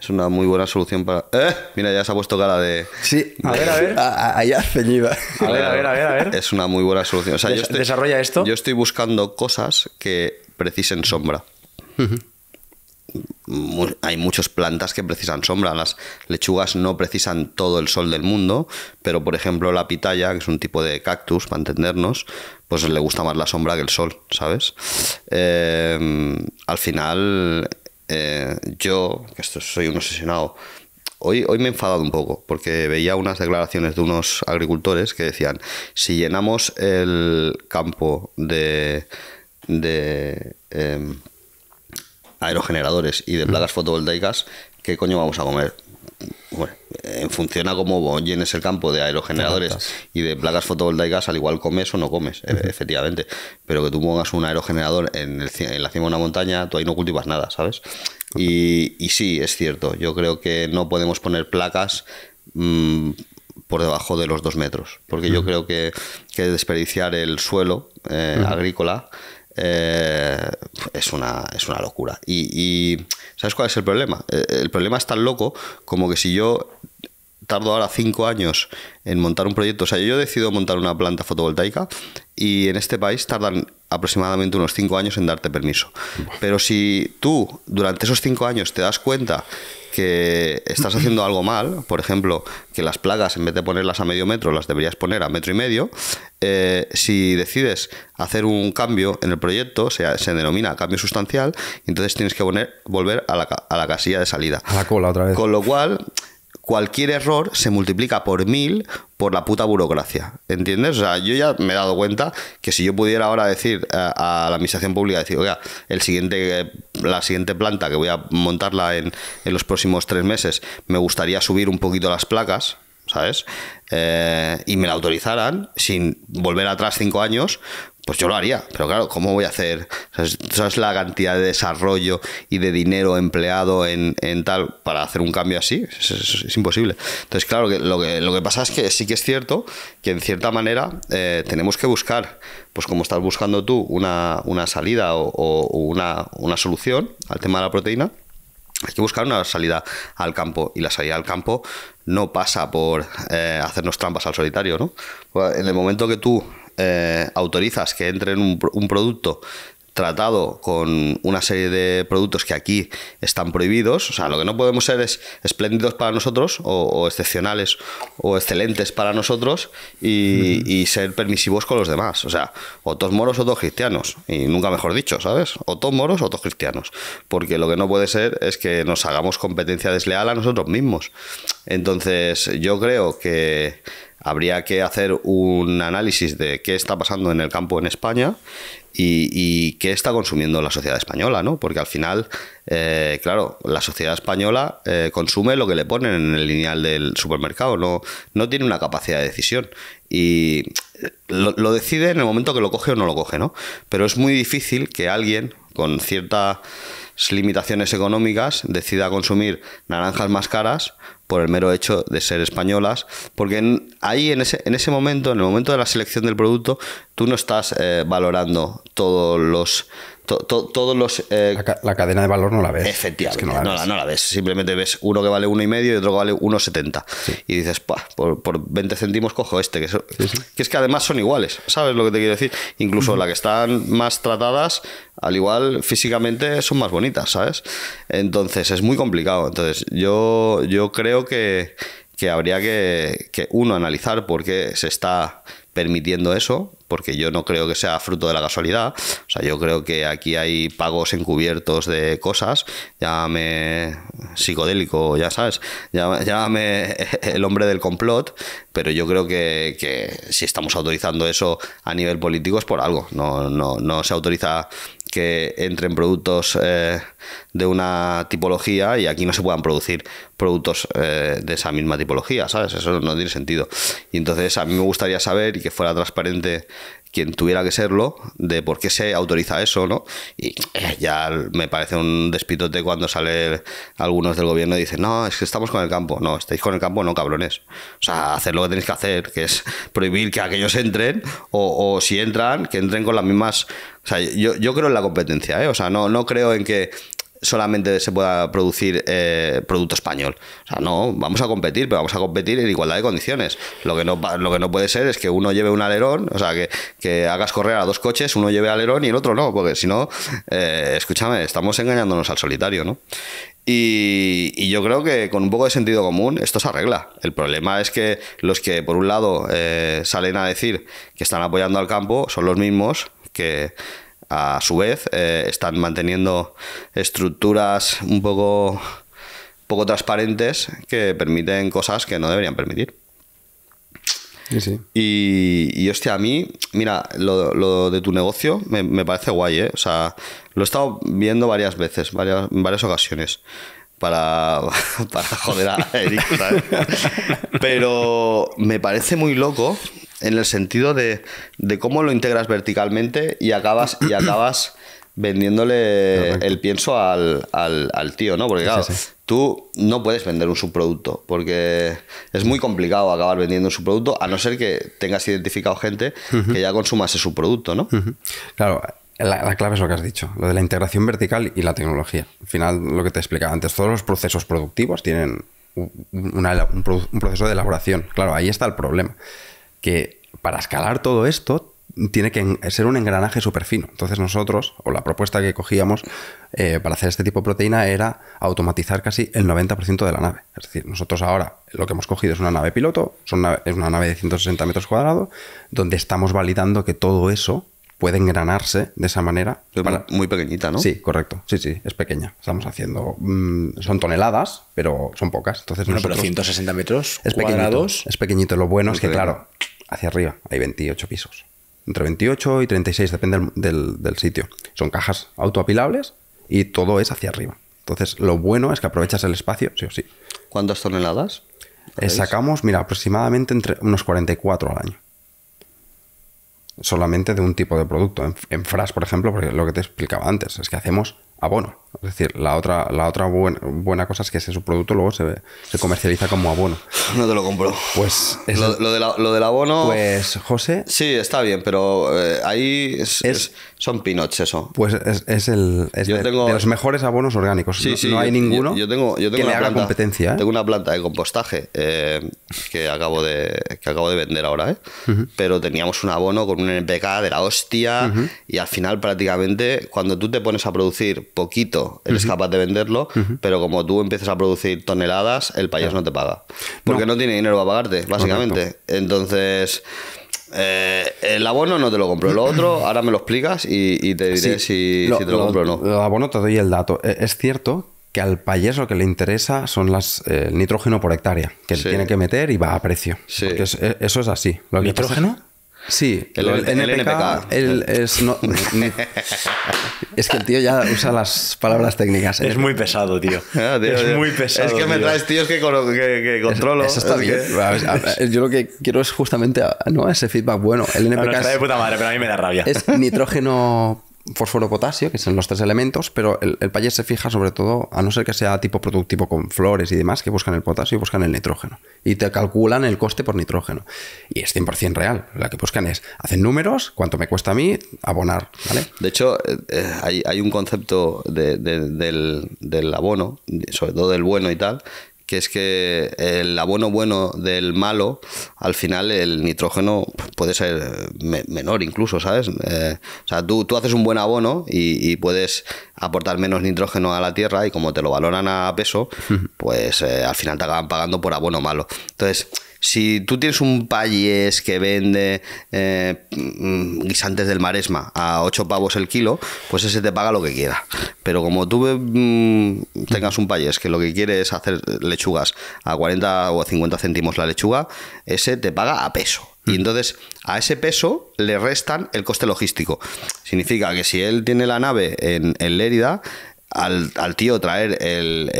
Es una muy buena solución para. ¿eh? Mira, ya se ha puesto cara de. Sí, a ver, a ver. Allá ceñida. A ver, a ver, a ver, Es una muy buena solución. desarrolla esto. Yo estoy buscando cosas que precisen sombra hay muchas plantas que precisan sombra. Las lechugas no precisan todo el sol del mundo, pero por ejemplo la pitaya, que es un tipo de cactus, para entendernos, pues le gusta más la sombra que el sol, ¿sabes? Em, al final, eh, yo, que esto soy un obsesionado, Hoy, hoy, me he enfadado un poco porque veía unas declaraciones de unos agricultores que decían, si llenamos el campo de, de em, aerogeneradores y de placas fotovoltaicas, ¿qué coño vamos a comer? Bueno, eh, funciona como llenes el campo de aerogeneradores y de placas fotovoltaicas, al igual comes o no comes, e- efectivamente. Pero que tú pongas un aerogenerador en, el, la cima de una montaña, tú ahí no cultivas nada, ¿sabes? y, sí, es cierto, yo creo que no podemos poner placas mm, por debajo de los dos metros, porque yo creo que, que desperdiciar el suelo eh, agrícola eh, es, una, es una locura. Y, ¿sabes cuál es el problema? Eh, el problema es tan loco como que si yo tardo ahora cinco años en montar un proyecto, o sea, yo decido montar una planta fotovoltaica y en este país tardan aproximadamente unos 5 años en darte permiso. Pero si tú durante esos 5 años te das cuenta que estás haciendo algo mal, por ejemplo, que las plagas en vez de ponerlas a medio metro las deberías poner a metro y medio, eh, si decides hacer un cambio en el proyecto, se, se denomina cambio sustancial, entonces tienes que volver a la, a la casilla de salida. A la cola otra vez. Con lo cual cualquier error se multiplica por mil por la puta burocracia. ¿Entiendes? O sea, yo ya me he dado cuenta que si yo pudiera ahora decir eh, a, la administración pública, decir, oiga, el siguiente, eh, la siguiente planta que voy a montarla en, en los próximos tres meses, me gustaría subir un poquito las placas, ¿sabes? Eh, y me la autorizaran sin volver atrás cinco años, pues yo lo haría, pero claro, ¿cómo voy a hacer? ¿Sabes la cantidad de desarrollo y de dinero empleado en, tal para hacer un cambio así? Es, imposible. Entonces, claro, que lo, que, pasa es que sí que es cierto que en cierta manera eh, tenemos que buscar, pues como estás buscando tú una, salida o, una, solución al tema de la proteína, hay que buscar una salida al campo y la salida al campo no pasa por eh, hacernos trampas al solitario, ¿no? Pues, en el momento que tú eh, autorizas que entre en un producto tratado con una serie de productos que aquí están prohibidos. O sea, lo que no podemos ser es espléndidos para nosotros o, excepcionales o excelentes para nosotros y, y, ser permisivos con los demás. O sea, o todos moros o todos cristianos. Y nunca mejor dicho, ¿sabes? O todos moros o todos cristianos. Porque lo que no puede ser es que nos hagamos competencia desleal a nosotros mismos. Entonces, yo creo que habría que hacer un análisis de qué está pasando en el campo en España y, y qué está consumiendo la sociedad española, ¿no? Porque al final, eh, claro, la sociedad española eh, consume lo que le ponen en el lineal del supermercado, no, no tiene una capacidad de decisión. Y eh, lo, lo decide en el momento que lo coge o no lo coge, ¿no? Pero es muy difícil que alguien con ciertas limitaciones económicas decida consumir naranjas más caras por el mero hecho de ser españolas, porque ahí en ese, en ese momento, en el momento de la selección del producto, tú no estás eh, valorando todos los todos los... Eh, la, cadena de valor no la ves. Efectivamente, no, la ves. Simplemente ves uno que vale 1,5 y otro que vale 1,70. Y dices, por, por, 20 céntimos cojo este, que, que es que además son iguales, ¿sabes lo que te quiero decir? Incluso las que están más tratadas, al igual físicamente son más bonitas, ¿sabes? Entonces es muy complicado. Entonces yo, yo creo que, habría que, que, uno, analizar por qué se está permitiendo eso porque yo no creo que sea fruto de la casualidad. O sea, yo creo que aquí hay pagos encubiertos de cosas, llámame psicodélico, ya sabes, llámame el hombre del complot, pero yo creo que, si estamos autorizando eso a nivel político es por algo, no, no, no se autoriza que entren productos eh, de una tipología y aquí no se puedan producir productos eh, de esa misma tipología, ¿sabes? Eso no tiene sentido. Y entonces a mí me gustaría saber y que fuera transparente quien tuviera que serlo, de por qué se autoriza eso, ¿no? Y eh, ya me parece un despitote cuando sale algunos del gobierno y dicen, no, es que estamos con el campo. No, estáis con el campo, no, cabrones. O sea, hacer lo que tenéis que hacer, que es prohibir que aquellos entren, o, si entran, que entren con las mismas. O sea, yo, creo en la competencia, ¿eh? O sea, no, no creo en que solamente se pueda producir eh, producto español. O sea, no, vamos a competir, pero vamos a competir en igualdad de condiciones. Lo que no, lo que no puede ser es que uno lleve un alerón, o sea, que, hagas correr a dos coches, uno lleve alerón y el otro no, porque si no, eh, escúchame, estamos engañándonos al solitario, ¿no? Y, yo creo que con un poco de sentido común esto se arregla. El problema es que los que, por un lado, eh, salen a decir que están apoyando al campo son los mismos que a su vez, eh, están manteniendo estructuras un poco, poco transparentes que permiten cosas que no deberían permitir. Y, y, hostia, a mí, mira, lo, de tu negocio me, parece guay, ¿eh? O sea, lo he estado viendo varias veces, varias, en varias ocasiones. para, joder a Eric, Pero me parece muy loco en el sentido de, cómo lo integras verticalmente y acabas, y acabas vendiéndole el pienso al, al, tío, ¿no? Porque claro, tú no puedes vender un subproducto, porque es muy complicado acabar vendiendo un subproducto, a no ser que tengas identificado gente que ya consuma ese subproducto, ¿no? Claro, la, clave es lo que has dicho, lo de la integración vertical y la tecnología. Al final, lo que te explicaba antes, todos los procesos productivos tienen un, proceso de elaboración. Claro, ahí está el problema. Que para escalar todo esto tiene que ser un engranaje súper fino. Entonces nosotros, o la propuesta que cogíamos eh, para hacer este tipo de proteína era automatizar casi el 90% de la nave. Es decir, nosotros ahora lo que hemos cogido es una nave piloto, es una nave de 160 metros cuadrados, donde estamos validando que todo eso puede engranarse de esa manera. muy pequeñita, ¿no? Sí, correcto. Sí, sí, es pequeña. Estamos haciendo. Mm, son toneladas, pero son pocas. Entonces pero 160 metros es cuadrados. es pequeñito. Lo bueno es que, claro, hacia arriba hay 28 pisos. Entre 28 y 36, depende del, sitio. Son cajas autoapilables y todo es hacia arriba. Entonces, lo bueno es que aprovechas el espacio, sí o sí. ¿Cuántas toneladas? Eh, sacamos, mira, aproximadamente entre unos 44 al año solamente de un tipo de producto. En, Fras, por ejemplo, porque lo que te explicaba antes, es que hacemos abono. Es decir, la otra, la otra buena, cosa es que ese su producto luego se, se comercializa como abono. No te lo compro. Pues es lo, del abono. Pues, José. Sí, está bien, pero eh, ahí es, son pinoches eso. Pues es, el. de, los mejores abonos orgánicos. no, hay ninguno yo, tengo, yo tengo una competencia. ¿eh? Tengo una planta de compostaje eh, que, acabo de, que acabo de vender ahora, pero teníamos un abono con un NPK de la hostia y al final prácticamente cuando tú te pones a producir poquito él eres capaz de venderlo, pero como tú empiezas a producir toneladas, el país no te paga. Porque no. tiene dinero para pagarte, básicamente. Entonces... Eh, el abono no te lo compro. Lo otro, ahora me lo explicas y, te diré si, te lo, compro o no. El abono te doy el dato. E-, es cierto que al payés lo que le interesa son las eh, el nitrógeno por hectárea, que tiene que meter y va a precio. E-, eso es así. Lo ¿Nitrógeno? Sí, el, NPK, es, es, que el tío ya usa las palabras técnicas. ¿eh? Es muy pesado, tío. Ah, es muy pesado. Es que me traes tíos que, controlo. eso está bien. yo lo que quiero es justamente ¿no? ese feedback bueno. El NPK de puta madre, pero a mí me da rabia. Es nitrógeno fósforo, potasio, que son los tres elementos, pero el, el se fija sobre todo, a no ser que sea tipo productivo con flores y demás, que buscan el potasio y buscan el nitrógeno. Y te calculan el coste por nitrógeno. Y es 100% real. la que buscan es, hacen números, cuánto me cuesta a mí abonar. ¿vale? De hecho, eh, eh, hay, un concepto del, del, abono, sobre todo del bueno y tal, que es que el abono bueno del malo, al final el nitrógeno puede ser eh, menor incluso, ¿sabes? Eh, o sea, tú, tú, haces un buen abono y, puedes aportar menos nitrógeno a la tierra y como te lo valoran a peso, pues eh, al final te acaban pagando por abono malo. Entonces si tú tienes un payés que vende eh, mm, guisantes del maresma a 8 pavos el kilo, pues ese te paga lo que quiera. Pero como tú mm, tengas un payés que lo que quiere es hacer lechugas a 40 o a 50 céntimos la lechuga, ese te paga a peso. Y mm. entonces a ese peso le restan el coste logístico. Significa que si él tiene la nave en, en Lérida, al, al, tío traer el,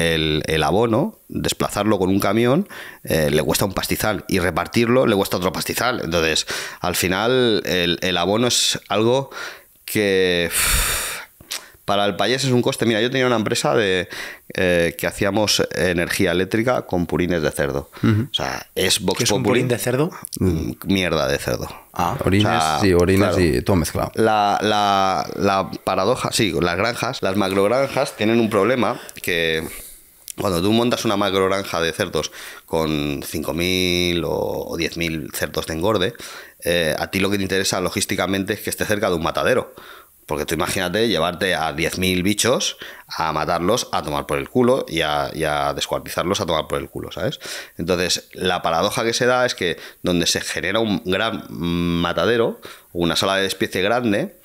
el, abono, desplazarlo con un camión, eh, le cuesta un pastizal y repartirlo le cuesta otro pastizal. Entonces, al final, el, el abono es algo que para el país es un coste. Mira, yo tenía una empresa de, eh, que hacíamos energía eléctrica con purines de cerdo. O sea, es box es un purín de cerdo? Mm, mierda de cerdo. Ah, orines, sí, orines y todo mezclado. La, paradoja, sí, las granjas, las macrogranjas tienen un problema que cuando tú montas una macrogranja de cerdos con 5.000 o 10.000 cerdos de engorde, eh, a ti lo que te interesa logísticamente es que esté cerca de un matadero. Porque tú imagínate llevarte a 10.000 bichos a matarlos, a tomar por el culo y a, a, descuartizarlos, a tomar por el culo, ¿sabes? Entonces, la paradoja que se da es que donde se genera un gran matadero, una sala de especie grande,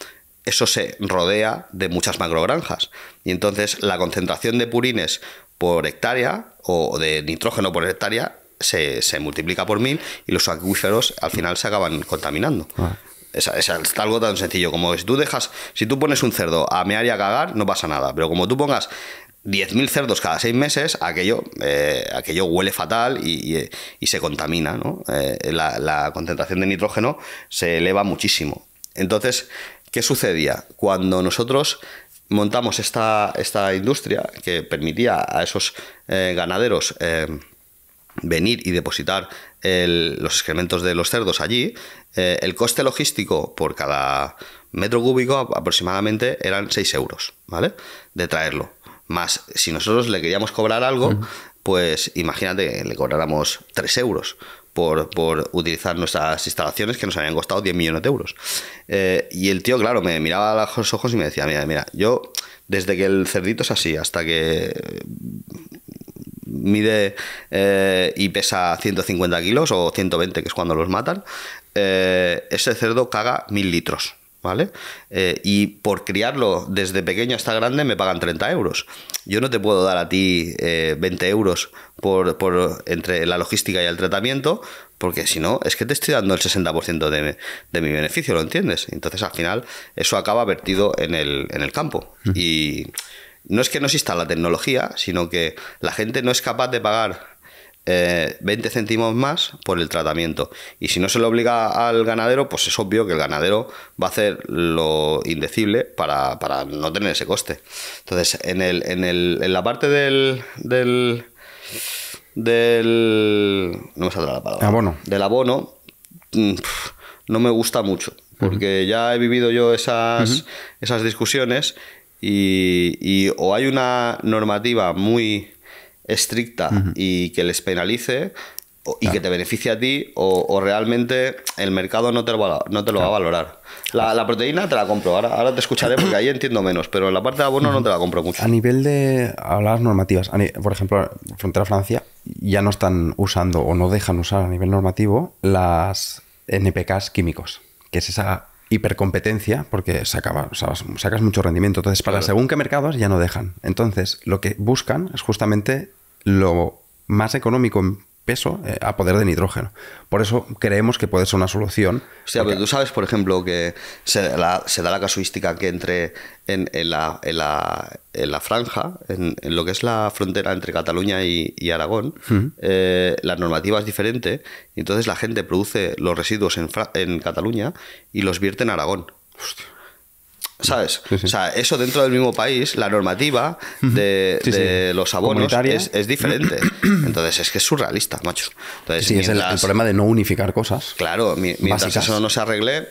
eso se rodea de muchas macrogranjas. Y entonces la concentración de purines por hectárea o de nitrógeno por hectárea se, multiplica por mil y los acuíferos al final se acaban contaminando. Ah. Es, algo tan sencillo como si tú dejas, si tú pones un cerdo a mear y a cagar, no pasa nada. Pero como tú pongas 10.000 cerdos cada seis meses, aquello, eh, aquello huele fatal y, se contamina, eh, la, concentración de nitrógeno se eleva muchísimo. Entonces, ¿qué sucedía? Cuando nosotros montamos esta, esta, industria que permitía a esos eh, ganaderos venir y depositar los excrementos de los cerdos allí, eh, el coste logístico por cada metro cúbico aproximadamente eran 6 euros, ¿vale? De traerlo. Más, si nosotros le queríamos cobrar algo, pues imagínate, le cobráramos 3 euros. Por, utilizar nuestras instalaciones que nos habían costado 10 millones de euros. Eh, y el tío, claro, me miraba a los ojos y me decía, mira, mira, yo desde que el cerdito es así hasta que mide eh, y pesa 150 kilos o 120, que es cuando los matan, eh, ese cerdo caga mil litros. ¿Vale? Eh, y por criarlo desde pequeño hasta grande me pagan 30 euros. Yo no te puedo dar a ti 20 euros por, por, entre la logística y el tratamiento, porque si no, es que te estoy dando el 60% de, de, mi beneficio, ¿lo entiendes? Entonces al final eso acaba vertido en el, en el campo. Mm. Y no es que no exista la tecnología, sino que la gente no es capaz de pagar 20 eh, céntimos más por el tratamiento. Y si no se lo obliga al ganadero, pues es obvio que el ganadero va a hacer lo indecible para, para no tener ese coste. Entonces, en, el, en, la parte del, del del. No me la palabra. Abono. Del abono. Mm, no me gusta mucho. Porque ya he vivido yo esas, esas discusiones y, o hay una normativa muy estricta y que les penalice y que te beneficie a ti o, realmente el mercado no te lo va, no te lo va a valorar. La, proteína te la compro, ahora, ahora te escucharé porque ahí entiendo menos, pero en la parte de abono no te la compro mucho. A nivel de hablar normativas, por ejemplo, Frontera Francia ya no están usando o no dejan usar a nivel normativo las NPKs químicos, que es esa hipercompetencia porque sacas mucho rendimiento. Entonces, para según qué mercados ya no dejan. Entonces, lo que buscan es justamente lo más económico peso eh, a poder de nitrógeno. Por eso creemos que puede ser una solución. O sea, tú sabes, por ejemplo, que se, da la casuística que entre en, la, franja, en, lo que es la frontera entre Cataluña y, Aragón, eh, la normativa es diferente, y entonces la gente produce los residuos en, Cataluña y los vierte en Aragón. Hostia. ¿Sabes? O sea, eso dentro del mismo país, la normativa de, los abonos es, es, diferente. Entonces, es que es surrealista, macho. Entonces, es el, problema de no unificar cosas. Claro, mientras eso no se arregle,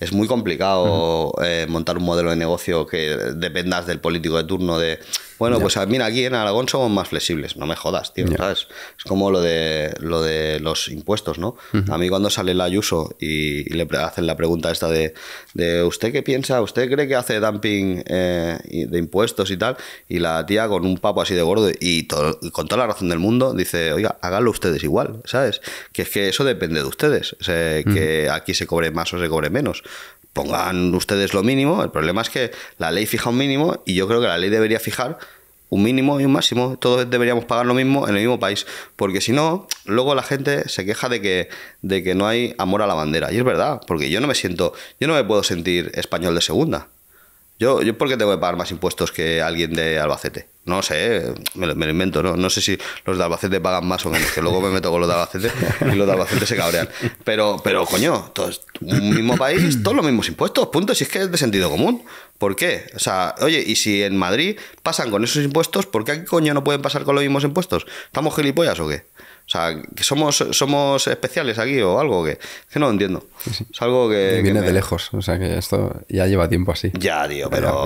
es muy complicado eh, montar un modelo de negocio que dependas del político de turno de bueno, pues ah, mira, aquí en Aragón somos más flexibles, no me jodas, tío, ¿sabes? Es como lo de, lo de los impuestos, ¿no? A mí cuando sale el Ayuso y, le hacen la pregunta esta de, de ¿usted qué piensa? ¿Usted cree que hace dumping eh, de impuestos y tal? Y la tía con un papo así de gordo y, con toda la razón del mundo dice, oiga, háganlo ustedes igual, ¿sabes? Que es que eso depende de ustedes, que aquí se cobre más o se cobre menos pongan ustedes lo mínimo. El problema es que la ley fija un mínimo y yo creo que la ley debería fijar un mínimo y un máximo. Todos deberíamos pagar lo mismo en el mismo país. Porque si no, luego la gente se queja de que, de que no hay amor a la bandera. Y es verdad, porque yo no me siento, yo no me puedo sentir español de segunda. Yo, yo porque tengo que pagar más impuestos que alguien de Albacete no sé, me lo, invento, ¿no? ¿no? sé si los de Albacete pagan más o menos, que luego me meto con los de Albacete y los de Albacete se cabrean. Pero, pero coño, un mismo país, todos los mismos impuestos, punto, si es que es de sentido común. ¿Por qué? O sea, oye, y si en Madrid pasan con esos impuestos, ¿por qué aquí coño no pueden pasar con los mismos impuestos? ¿Estamos gilipollas o qué? O sea, que somos, somos especiales aquí o algo que, que no entiendo. Es algo que. Viene de lejos, o sea que esto ya lleva tiempo así. Ya, tío, pero.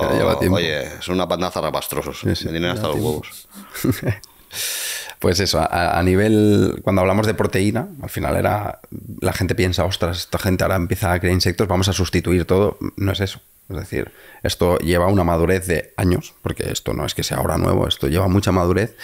Oye, son una pandaza rapastrosos. me tienen hasta los huevos. Pues eso, a, a, nivel, cuando hablamos de proteína, al final era, la gente piensa, ostras, esta gente ahora empieza a crear insectos, vamos a sustituir todo. No es eso. Es decir, esto lleva una madurez de años, porque esto no es que sea ahora nuevo, esto lleva mucha madurez.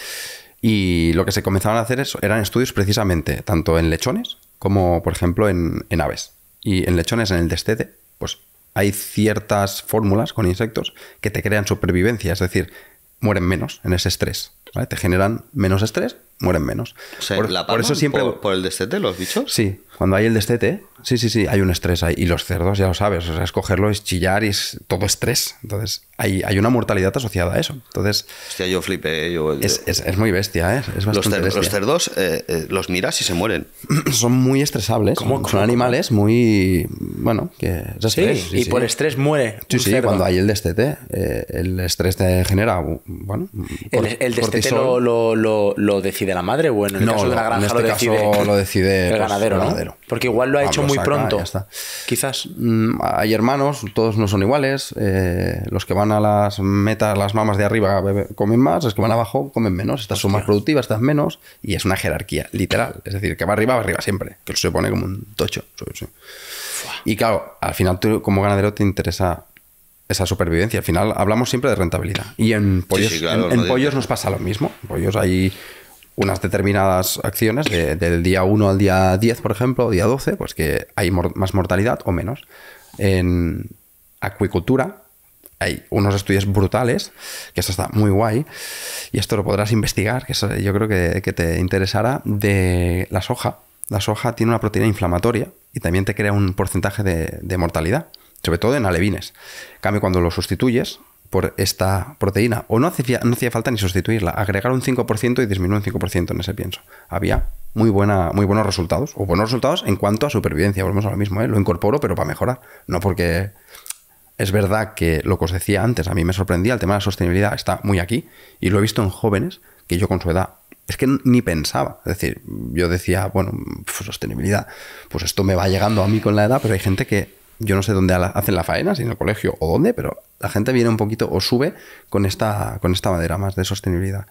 Y lo que se comenzaban a hacer es, eran estudios precisamente tanto en lechones como, por ejemplo, en, aves. Y en lechones, en el destete, pues hay ciertas fórmulas con insectos que te crean supervivencia, es decir, mueren menos en ese estrés. Te generan menos estrés mueren menos. por, eso siempre... Por, el destete los bichos? Sí, cuando hay el destete, sí, sí, sí, hay un estrés ahí. Y los cerdos, ya lo sabes, o sea, escogerlo es chillar y es todo estrés. Entonces, hay, hay una mortalidad asociada a eso. Entonces... Hostia, yo flipé. Es, muy bestia, ¿eh? los, cerdos eh, eh, los miras y se mueren. son muy estresables. son animales muy... Bueno, que... y por estrés muere Sí, sí, cuando hay el destete, eh, el estrés te genera... Bueno... El, destete lo, lo, de la madre bueno, en el caso de la granja este lo, decide, el pues, ganadero, Porque igual lo ha hecho muy pronto. Quizás. Mm, hay hermanos, todos no son iguales. Eh, los que van a las metas, las mamas de arriba comen más, los que van abajo comen menos. Estas son más productivas, estas menos. Y es una jerarquía, literal. Es decir, que va arriba, va arriba siempre. Que se pone como un tocho. Y claro, al final tú como ganadero te interesa esa supervivencia. Al final hablamos siempre de rentabilidad. Y en pollos, en, pollos nos pasa lo mismo. En pollos hay unas determinadas acciones del día 1 al día 10, por ejemplo, día 12, pues que hay más mortalidad o menos. En acuicultura hay unos estudios brutales, que eso está muy guay, y esto lo podrás investigar, que yo creo que, te interesará, de la soja. La soja tiene una proteína inflamatoria y también te crea un porcentaje de, mortalidad, sobre todo en alevines. cambio, cuando lo sustituyes, por esta proteína. O no hacía, no hacía falta ni sustituirla, agregar un 5% y disminuir un 5% en ese pienso. Había muy, buena, muy buenos resultados, o buenos resultados en cuanto a supervivencia, volvemos a lo mismo, ¿eh? lo incorporo pero para mejorar, no porque es verdad que lo que os decía antes, a mí me sorprendía, el tema de la sostenibilidad está muy aquí y lo he visto en jóvenes que yo con su edad es que ni pensaba. Es decir, yo decía, bueno, pues sostenibilidad, pues esto me va llegando a mí con la edad, pero hay gente que yo no sé dónde hacen la faena, si en el colegio o dónde, pero la gente viene un poquito o sube con esta, con esta madera más de sostenibilidad.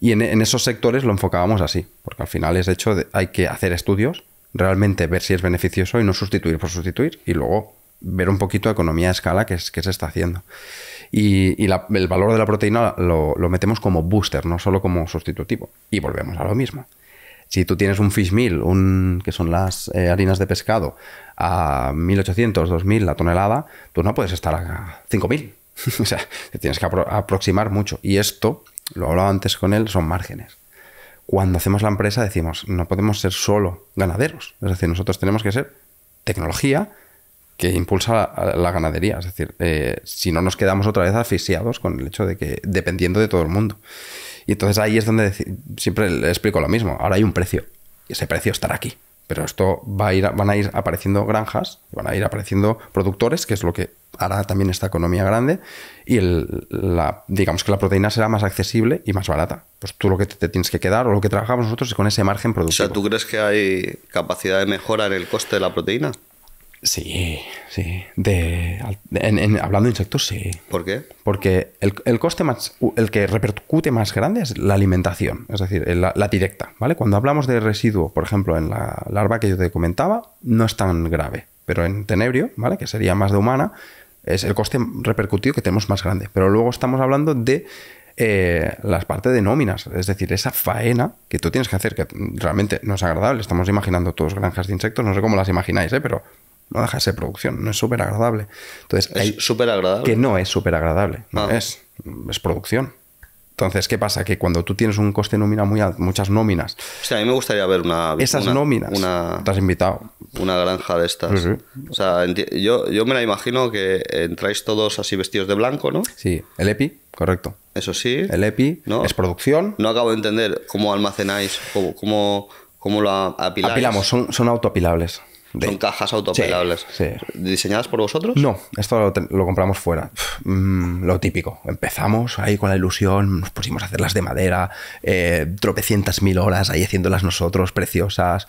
Y en, esos sectores lo enfocábamos así, porque al final es de hecho, hay que hacer estudios, realmente ver si es beneficioso y no sustituir por sustituir y luego ver un poquito economía a escala que, es, que se está haciendo. Y, el valor de la proteína lo, lo metemos como booster, no solo como sustitutivo. Y volvemos a lo mismo. Si tú tienes un fish mil, un, que son las eh, harinas de pescado, a 1.800, 2.000 la tonelada, tú pues no puedes estar a 5.000. o sea, tienes que aproximar mucho. Y esto, lo hablaba antes con él, son márgenes. Cuando hacemos la empresa decimos, no podemos ser solo ganaderos. Es decir, nosotros tenemos que ser tecnología que impulsa la, ganadería. Es decir, eh, si no nos quedamos otra vez asfixiados con el hecho de que dependiendo de todo el mundo. Y entonces ahí es donde siempre le explico lo mismo. Ahora hay un precio y ese precio estará aquí. Pero esto va a ir, van a ir apareciendo granjas, van a ir apareciendo productores, que es lo que hará también esta economía grande, y el, la, digamos que la proteína será más accesible y más barata. Pues tú lo que te, tienes que quedar o lo que trabajamos nosotros es con ese margen productivo. O sea, ¿tú crees que hay capacidad de mejora en el coste de la proteína? Sí, sí. De, hablando de insectos, sí. ¿Por qué? Porque el, coste más, el que repercute más grande es la alimentación, es decir, la, directa, ¿vale? Cuando hablamos de residuo, por ejemplo, en la larva que yo te comentaba, no es tan grave, pero en tenebrio, ¿vale? Que sería más de humana, es el coste repercutido que tenemos más grande. Pero luego estamos hablando de eh, las partes de nóminas, es decir, esa faena que tú tienes que hacer, que realmente no es agradable. Estamos imaginando todos granjas de insectos, no sé cómo las imagináis, ¿eh? pero no deja de ser producción, no es súper agradable. Entonces, ¿Es súper agradable? Que no es súper agradable, no ah. es, es producción. Entonces, ¿qué pasa? Que cuando tú tienes un coste nómina muy alto, muchas nóminas. O sea, a mí me gustaría ver una. Esas nóminas. Una, te has invitado. Una granja de estas. O sea, yo, me la imagino que entráis todos así vestidos de blanco, ¿no? Sí, el EPI, correcto. Eso sí. El EPI ¿no? es producción. No acabo de entender cómo almacenáis, cómo, cómo, cómo lo apiláis. Apilamos, son, son autoapilables. Son cajas autopelables. ¿Diseñadas por vosotros? No, esto lo, compramos fuera. Mm, lo típico. Empezamos ahí con la ilusión, nos pusimos a hacerlas de madera, eh, tropecientas mil horas ahí haciéndolas nosotros, preciosas.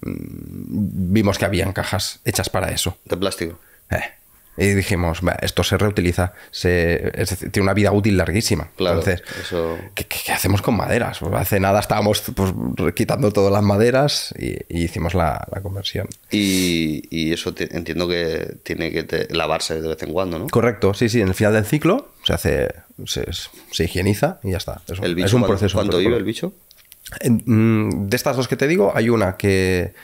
Mm, vimos que habían cajas hechas para eso. De plástico. Eh, y dijimos, esto se reutiliza, tiene una vida útil larguísima. Entonces, ¿qué, hacemos con maderas? Pues hace nada estábamos pues, quitando todas las maderas y, hicimos la, conversión. Y, eso entiendo que tiene que lavarse de vez en cuando, ¿no? Correcto, sí, sí. En el final del ciclo se hace, se, higieniza y ya está. Es un, proceso. ¿Cuánto vive el bicho? Mm, de estas dos que te digo, hay una que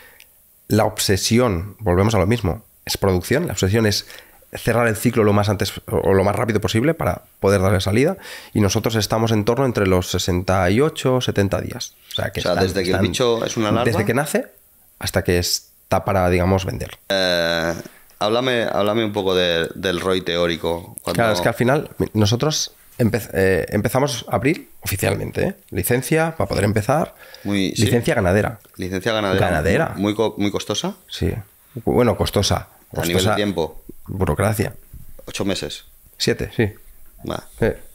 la obsesión, volvemos a lo mismo, es producción, la obsesión es cerrar el ciclo lo más antes o lo más rápido posible para poder darle salida y nosotros estamos en torno entre los 68 70 días. O sea, que, o desde que el bicho es una larva. Desde que nace hasta que está para, digamos, vender. Eh, háblame, háblame, un poco del ROI teórico. Claro, es que al final nosotros eh, empezamos a empezamos abril oficialmente. ¿eh? Licencia para poder empezar. licencia ganadera. Licencia ganadera. Ganadera. Muy, muy costosa. Sí. Bueno, costosa. costosa. A nivel de tiempo Burocracia. Ocho meses. Siete, sí.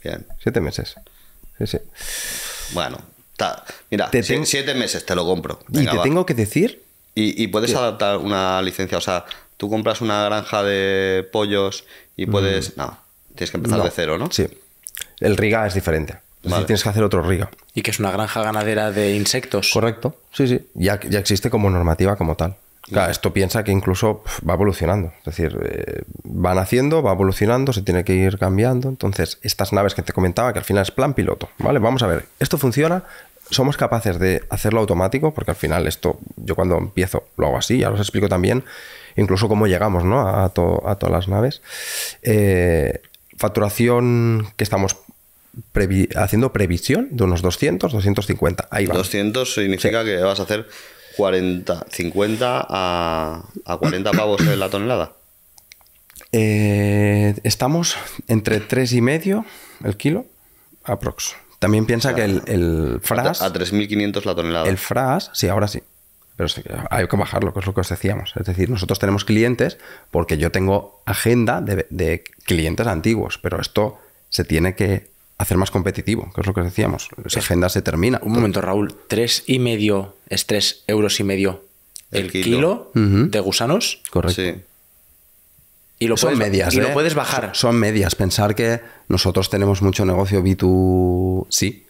Bien. Siete meses. Sí, sí. Bueno, mira, siete meses te lo compro. y te tengo que decir. Y, puedes adaptar una licencia. O sea, tú compras una granja de pollos y puedes. Mm. No, tienes que empezar de cero, ¿no? Sí. El riga es diferente. tienes que hacer otro riga. Y que es una granja ganadera de insectos. Correcto, sí, sí. Ya, ya existe como normativa como tal esto piensa que incluso va evolucionando. Es decir, eh, van haciendo, va evolucionando, se tiene que ir cambiando. Entonces, estas naves que te comentaba, que al final es plan piloto, ¿vale? Vamos a ver, esto funciona, somos capaces de hacerlo automático, porque al final esto, yo cuando empiezo lo hago así, ya os explico también, incluso cómo llegamos ¿no? a, todas las naves. Eh, facturación que estamos haciendo previsión de unos 200, 250. Ahí va. 200 significa que vas a hacer 40, 50 a, 40 pavos la tonelada. Eh, estamos entre 3,5 y medio el kilo, aprox. También piensa que el, el fras... A 3.500 la tonelada. El fras, sí, ahora sí. Pero hay que bajarlo, que es lo que os decíamos. Es decir, nosotros tenemos clientes porque yo tengo agenda de clientes antiguos, pero esto se tiene que hacer más competitivo, que es lo que decíamos. Esa agenda se termina. Un momento, Raúl. Tres y medio es tres euros y medio el, kilo, de gusanos. Correcto. Y lo, son medias, y lo ¿eh? puedes bajar. Son, medias. Pensar que nosotros tenemos mucho negocio b 2 sí,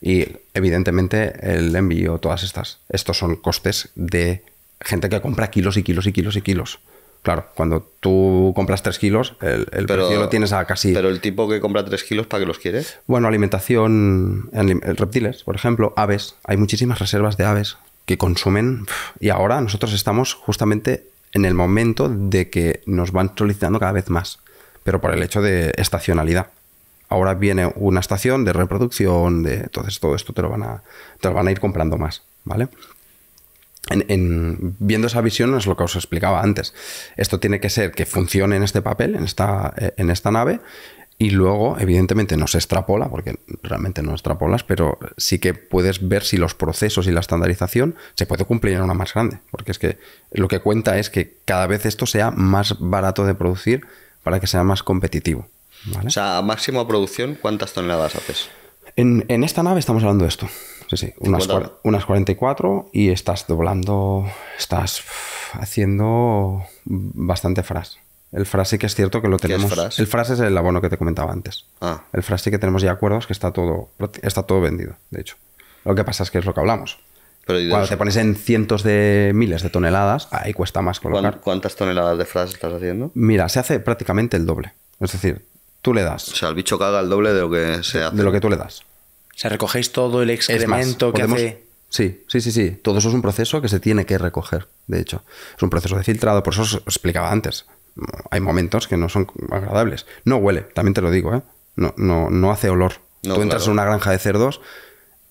y evidentemente el envío, todas estas, estos son costes de gente que compra kilos y kilos y kilos y kilos. Claro, cuando tú compras 3 kilos, el, pero, precio lo tienes a casi. Pero el tipo que compra 3 kilos, ¿para qué los quiere? Bueno, alimentación, reptiles, por ejemplo, aves. Hay muchísimas reservas de aves que consumen. Y ahora nosotros estamos justamente en el momento de que nos van solicitando cada vez más, pero por el hecho de estacionalidad. Ahora viene una estación de reproducción, de entonces todo esto te lo van a, te lo van a ir comprando más, ¿vale? en, viendo esa visión es lo que os explicaba antes. Esto tiene que ser que funcione en este papel, en esta, eh, en esta nave, y luego, evidentemente, no se extrapola, porque realmente no extrapolas, pero sí que puedes ver si los procesos y la estandarización se puede cumplir en una más grande, porque es que lo que cuenta es que cada vez esto sea más barato de producir para que sea más competitivo. O sea, máxima producción, ¿cuántas toneladas haces? en esta nave estamos hablando de esto sí, sí, unas, 44 y estás doblando, estás haciendo bastante fras. El fras sí que es cierto que lo tenemos. El fras es el abono que te comentaba antes. Ah. El fras sí que tenemos ya acuerdos que está todo, está todo vendido, de hecho. Lo que pasa es que es lo que hablamos. Cuando te pones en cientos de miles de toneladas, ahí cuesta más colocar. ¿Cuántas toneladas de fras estás haciendo? Mira, se hace prácticamente el doble. Es decir, tú le das. O sea, el bicho caga el doble de lo que se hace. De lo que tú le das sea, recogéis todo el excremento que hace... Sí, sí, sí, sí. Todo eso es un proceso que se tiene que recoger, de hecho. Es un proceso de filtrado, por eso os explicaba antes. Hay momentos que no son agradables. No huele, también te lo digo, ¿eh? No, no, no hace olor. Tú entras en una granja de cerdos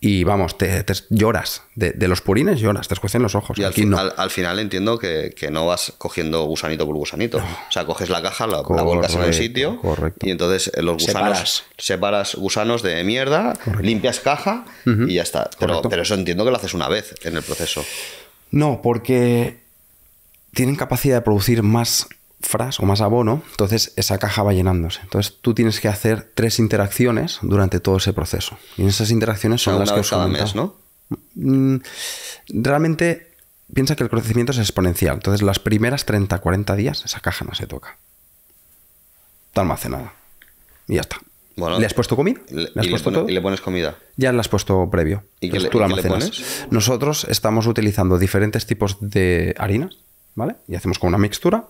y vamos, te, lloras. De, los purines lloras, te escuecen los ojos. Y al, Aquí al, final entiendo que, no vas cogiendo gusanito por gusanito. O sea, coges la caja, la, vueltas en el sitio correcto. y entonces eh, los gusanos separas, gusanos de mierda, limpias caja y ya está. Pero, pero eso entiendo que lo haces una vez en el proceso. No, porque tienen capacidad de producir más fras o más abono, entonces esa caja va llenándose. Entonces tú tienes que hacer tres interacciones durante todo ese proceso. Y esas interacciones son las que os mes, ¿no? Mm, realmente piensa que el crecimiento es exponencial. Entonces las primeras 30, 40 días esa caja no se toca. Está almacenada. Y ya está. ¿Le has puesto comida? ¿Le, has puesto todo? ¿Y le pones comida? Ya le has puesto previo. ¿Y qué le, tú la pones? Nosotros estamos utilizando diferentes tipos de harina ¿vale? Y hacemos con una mixtura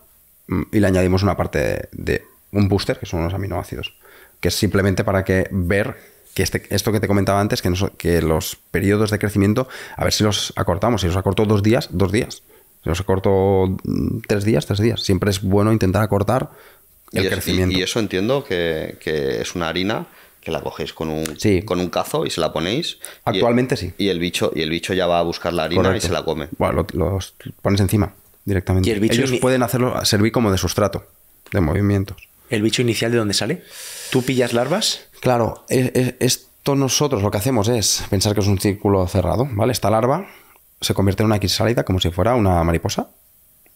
Mm, y le añadimos una parte de, un booster, que son unos aminoácidos, que es simplemente para que ver que este, esto que te comentaba antes, que, los periodos de crecimiento, a ver si los acortamos. Si los acorto dos días, dos días. Si los acorto mm, tres días, tres días. Siempre es bueno intentar acortar el crecimiento. Y, eso entiendo que, es una harina que la cogéis con un, con un cazo y se la ponéis. Actualmente sí. Y el bicho, y el bicho ya va a buscar la harina y se la come. Bueno, lo, pones encima directamente. Ellos pueden hacerlo servir como de sustrato de movimientos. ¿El bicho inicial de dónde sale? ¿Tú pillas larvas? Claro, esto nosotros lo que hacemos es pensar que es un círculo cerrado, ¿vale? Esta larva se convierte en una crisálida como si fuera una mariposa.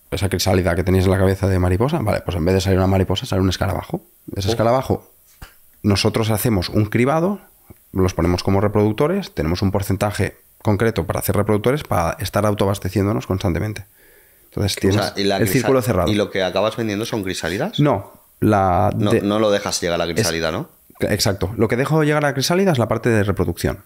Esa crisálida que tenéis en la cabeza de mariposa, vale, pues en vez de salir una mariposa, sale un escarabajo. Ese oh. escarabajo, nosotros hacemos un cribado, los ponemos como reproductores, tenemos un porcentaje concreto para hacer reproductores para estar autoabasteciéndonos constantemente. Entonces tienes el círculo cerrado. ¿Y lo que acabas vendiendo son crisálidas? No. no, lo dejas llegar a la crisálida, ¿no? Exacto. Lo que dejo llegar a la crisálida es la parte de reproducción.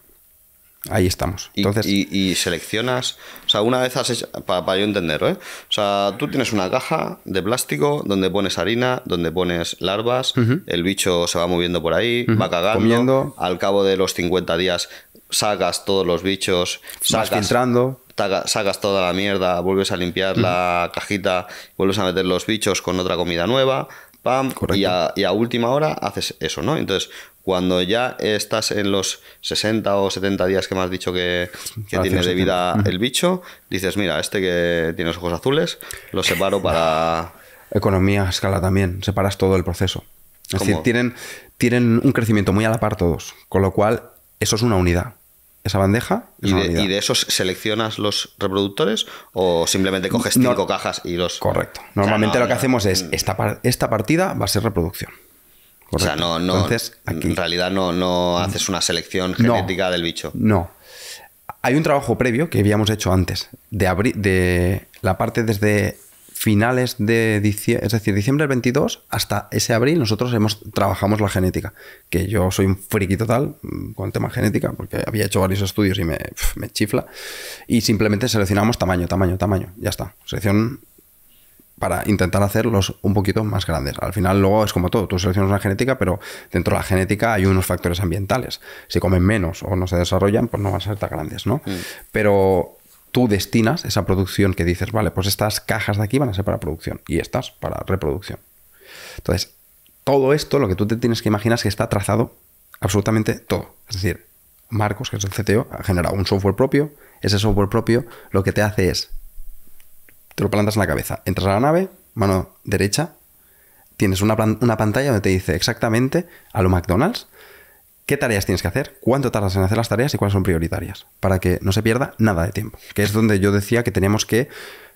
Ahí estamos. Entonces... Y, seleccionas. O sea, una vez has hecho. Para, para yo entenderlo, ¿eh? O sea, tú tienes una caja de plástico donde pones harina, donde pones larvas, el bicho se va moviendo por ahí, va cagando. Comiendo. Al cabo de los 50 días sacas todos los bichos, sacas, vas filtrando sacas toda la mierda, vuelves a limpiar la cajita, vuelves a meter los bichos con otra comida nueva, pam, y a, última hora haces eso, ¿no? Entonces, cuando ya estás en los 60 o 70 días que me has dicho que, ah, tiene de vida el bicho, dices, mira, este que tiene los ojos azules, lo separo para... Economía escala también, separas todo el proceso. Es decir, tienen, tienen un crecimiento muy a la par todos, con lo cual eso es una unidad esa bandeja. ¿Y, de, esos seleccionas los reproductores o simplemente coges cinco cajas y los... Correcto. Normalmente lo que hacemos es, mm. esta, esta partida va a ser reproducción. O sea, no, no en realidad no, no haces una selección genética del bicho. No. Hay un trabajo previo que habíamos hecho antes, de, abrir de la parte desde finales de diciembre, es decir, diciembre 22 hasta ese abril nosotros hemos, trabajamos la genética, que yo soy un friki total mm, con el tema genética, porque había hecho varios estudios y me, chifla, y simplemente seleccionamos tamaño, tamaño, tamaño, ya está, selección para intentar hacerlos un poquito más grandes. Al final luego es como todo, tú seleccionas una genética, pero dentro de la genética hay unos factores ambientales. Si comen menos o no se desarrollan, pues no van a ser tan grandes, ¿no? Mm. Pero tú destinas esa producción que dices, vale, pues estas cajas de aquí van a ser para producción y estas para reproducción. Entonces, todo esto, lo que tú te tienes que imaginar es que está trazado absolutamente todo. Es decir, Marcos, que es el CTO, ha generado un software propio. Ese software propio lo que te hace es, te lo plantas en la cabeza, entras a la nave, mano derecha, tienes una, una pantalla donde te dice exactamente a lo McDonald's qué tareas tienes que hacer, cuánto tardas en hacer las tareas y cuáles son prioritarias, para que no se pierda nada de tiempo. Que es donde yo decía que tenemos que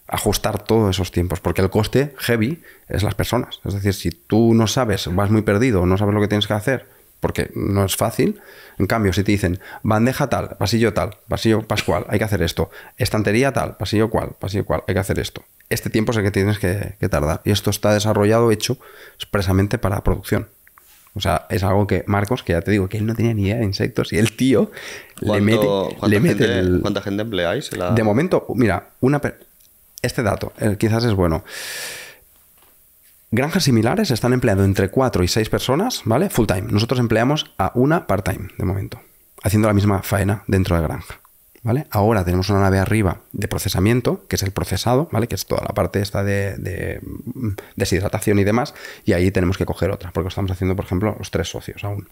ajustar todos esos tiempos, porque el coste heavy es las personas. Es decir, si tú no sabes, vas muy perdido, no sabes lo que tienes que hacer, porque no es fácil. En cambio, si te dicen bandeja tal, pasillo tal, pasillo pascual, hay que hacer esto, estantería tal, pasillo cual, pasillo cual, hay que hacer esto. Este tiempo es el que tienes que, que tardar. Y esto está desarrollado, hecho expresamente para producción. O sea, es algo que Marcos, que ya te digo que él no tenía ni idea de insectos y el tío le mete, gente, ¿Cuánta gente empleáis? De momento, mira, una este dato eh, quizás es bueno. Granjas similares están empleando entre 4 y 6 personas, ¿vale? Full time. Nosotros empleamos a una part-time de momento, haciendo la misma faena dentro de granja. ¿Vale? Ahora tenemos una nave arriba de procesamiento, que es el procesado, ¿vale? Que es toda la parte esta de, mm, deshidratación y demás, y ahí tenemos que coger otra, porque estamos haciendo, por ejemplo, los tres socios aún.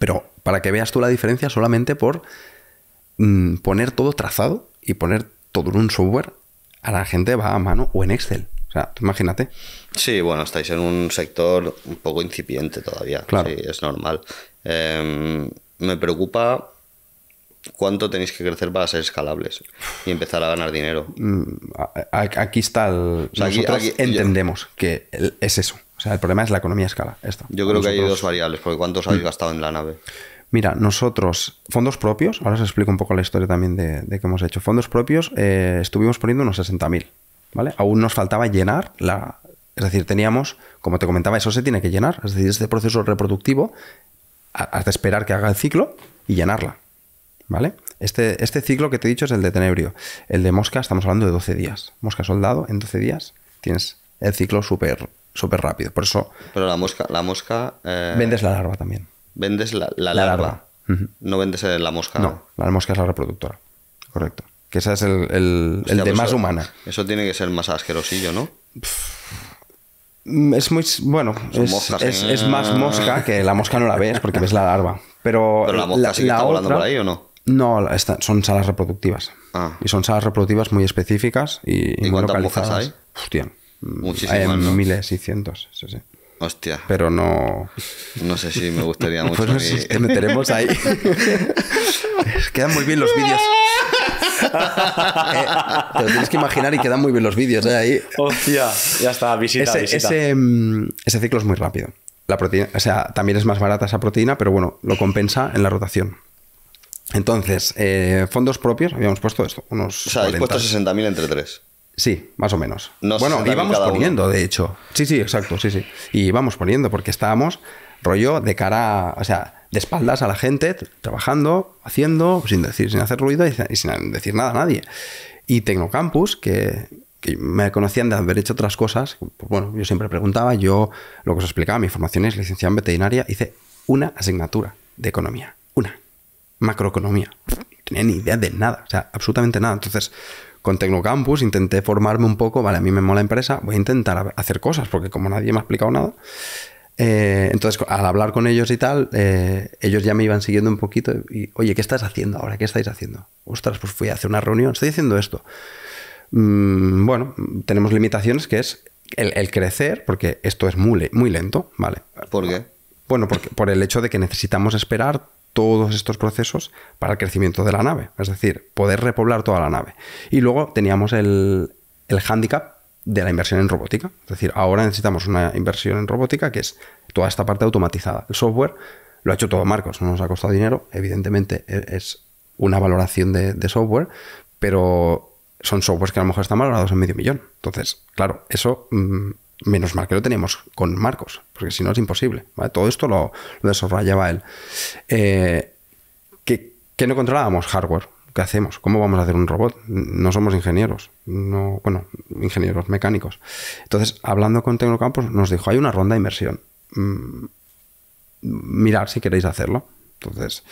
Pero para que veas tú la diferencia solamente por mm, poner todo trazado y poner todo en un software, a la gente va a mano o en Excel. O sea, imagínate. Sí, bueno, estáis en un sector un poco incipiente todavía. Claro. Sí, es normal. Em, me preocupa cuánto tenéis que crecer para ser escalables y empezar a ganar dinero. Mm, aquí está Nosotros entendemos que es eso. O sea, el problema es la economía a escala. Esto. Yo creo que hay dos variables, porque ¿cuántos habéis mm. gastado en la nave? Mira, nosotros, fondos propios, ahora os explico un poco la historia también de, que hemos hecho. Fondos propios, eh, estuvimos poniendo unos 60.000, ¿vale? Aún nos faltaba llenar la... Es decir, teníamos, como te comentaba, eso se tiene que llenar. Es decir, este proceso reproductivo, hasta esperar que haga el ciclo y llenarla. ¿Vale? Este, este ciclo que te he dicho es el de tenebrio. El de mosca estamos hablando de 12 días. Mosca soldado, en 12 días tienes el ciclo súper rápido. Por eso... Pero la mosca... La mosca eh, Vendes la larva también. Vendes la, larva. No vendes la mosca. No, la mosca es la reproductora. Correcto. Que esa es el, de pues más humana. Eso tiene que ser más asquerosillo, ¿no? Mm, es muy. Bueno, ¿eh? es, más mosca que la mosca no la ves porque ves la larva. Pero, la mosca la, volando por ahí o no? No, son salas reproductivas. Ah. Y son salas reproductivas muy específicas y, cuántas muy hay? Hostia. Mm, Muchísimas. miles y cientos. Hostia. Pero no. No sé si me gustaría pues mucho. Pues meteremos ahí. quedan muy bien los vídeos. Eh, te lo tienes que imaginar y quedan muy bien los vídeos eh, ahí. Hostia, ya está, visita, ese, mm, ese, ciclo es muy rápido. La o sea, también es más barata esa proteína, pero bueno, lo compensa en la rotación. Entonces, eh, fondos propios, habíamos puesto esto, unos. O sea, puesto 60.000 entre tres. Sí, más o menos. bueno, íbamos poniendo, de hecho. Sí, sí, exacto, sí, sí. Y íbamos poniendo, porque estábamos rollo de cara, o sea, de espaldas a la gente, trabajando, haciendo, sin decir, sin hacer ruido y, sin decir nada a nadie. Y Tecnocampus, que, me conocían de haber hecho otras cosas, pues bueno, yo siempre preguntaba, yo lo que os explicaba, mi formación es licenciada en veterinaria, hice una asignatura de economía, una macroeconomía. No tenía ni idea de nada, o sea, absolutamente nada. Entonces, con Tecnocampus intenté formarme un poco, vale, a mí me mola la empresa, voy a intentar hacer cosas, porque como nadie me ha explicado nada, eh, entonces, al hablar con ellos y tal, eh, ellos ya me iban siguiendo un poquito y, oye, ¿qué estás haciendo ahora? ¿Qué estáis haciendo? Ostras, pues fui a hacer una reunión, estoy haciendo esto. Mm, bueno, tenemos limitaciones que es el, crecer, porque esto es muy, muy lento, ¿vale? ¿Por qué? Bueno, porque, por el hecho de que necesitamos esperar todos estos procesos para el crecimiento de la nave, es decir, poder repoblar toda la nave. Y luego teníamos el, el hándicap de la inversión en robótica, es decir, ahora necesitamos una inversión en robótica que es toda esta parte automatizada. El software lo ha hecho todo Marcos, no nos ha costado dinero, evidentemente e, es una valoración de, software, pero son softwares que a lo mejor están valorados en medio millón. Entonces, claro, eso mm, Menos mal que lo teníamos con Marcos, porque si no es imposible. Todo esto lo, lo desarrollaba él. Eh, ¿Qué que, no controlábamos hardware. ¿Qué hacemos? ¿Cómo vamos a hacer un robot? No somos ingenieros. No, bueno, ingenieros mecánicos. Entonces, hablando con Tecnocampos, nos dijo, hay una ronda de inversión. Mirad mm, mirar si queréis hacerlo. Entonces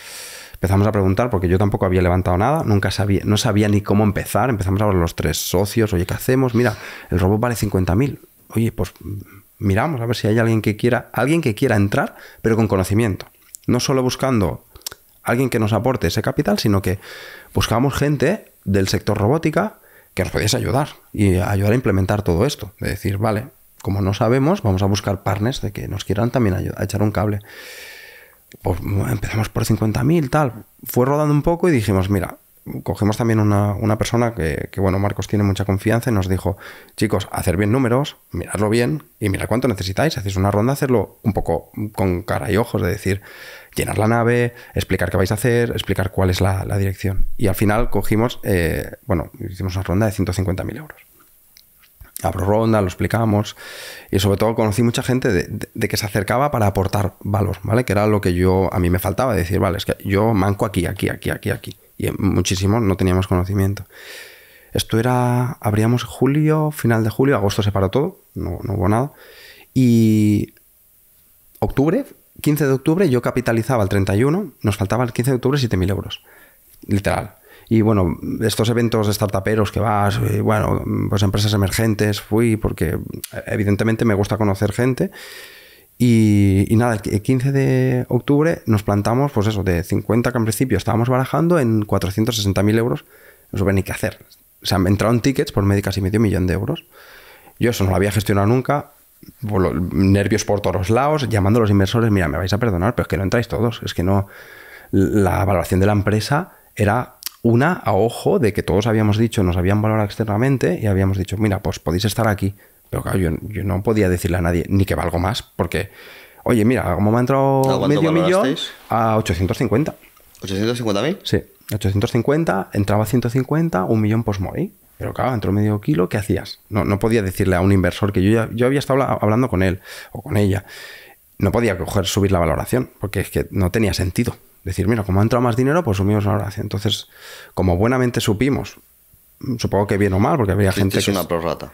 empezamos a preguntar porque yo tampoco había levantado nada, nunca sabía, no sabía ni cómo empezar. Empezamos a hablar los tres socios, oye, ¿qué hacemos? Mira, el robot vale 50.000 oye, pues miramos a ver si hay alguien que quiera, alguien que quiera entrar, pero con conocimiento. No solo buscando alguien que nos aporte ese capital, sino que buscamos gente del sector robótica que nos pudiese ayudar y ayudar a implementar todo esto. De decir, vale, como no sabemos, vamos a buscar partners de que nos quieran también ayudar, a echar un cable. Pues empezamos por 50.000, tal. Fue rodando un poco y dijimos, mira, cogemos también una, una persona que, bueno, Marcos tiene mucha confianza y nos dijo, chicos, hacer bien números, mirarlo bien y mirad cuánto necesitáis. Hacéis una ronda, hacerlo un poco con cara y ojos, de decir, llenar la nave, explicar qué vais a hacer, explicar cuál es la, dirección. Y al final cogimos, eh, bueno, hicimos una ronda de 150.000 euros. Abro ronda, lo explicamos y sobre todo conocí mucha gente de, que se acercaba para aportar valor, ¿vale? Que era lo que yo, a mí me faltaba, decir, vale, es que yo manco aquí, aquí, aquí, aquí, aquí muchísimo, no teníamos conocimiento. Esto era, abríamos julio, final de julio, agosto se paró todo, no, no hubo nada. Y octubre, 15 de octubre, yo capitalizaba el 31, nos faltaba el 15 de octubre 7.000 euros, literal. Y bueno, estos eventos de startuperos que vas, bueno, pues empresas emergentes, fui porque evidentemente me gusta conocer gente y, nada, el 15 de octubre nos plantamos, pues eso, de 50 que en principio estábamos barajando en 460.000 euros. No supe ni qué hacer. O sea, me entraron tickets por medio casi medio millón de euros. Yo eso no lo había gestionado nunca. nervios por todos lados, llamando a los inversores, mira, me vais a perdonar, pero es que no entráis todos. Es que no. La valoración de la empresa era una a ojo de que todos habíamos dicho, nos habían valorado externamente y habíamos dicho, mira, pues podéis estar aquí, pero claro, yo, no podía decirle a nadie ni que valgo más, porque, oye, mira, como me ha entrado medio millón a 850. mil Sí, 850, entraba 150, un millón post pues morí Pero claro, entró medio kilo, ¿qué hacías? No, no podía decirle a un inversor que yo ya yo había estado hablando con él o con ella. No podía coger, subir la valoración, porque es que no tenía sentido. Decir, mira, como ha entrado más dinero, pues subimos la valoración. Entonces, como buenamente supimos, supongo que bien o mal, porque había gente que. es una prorrata.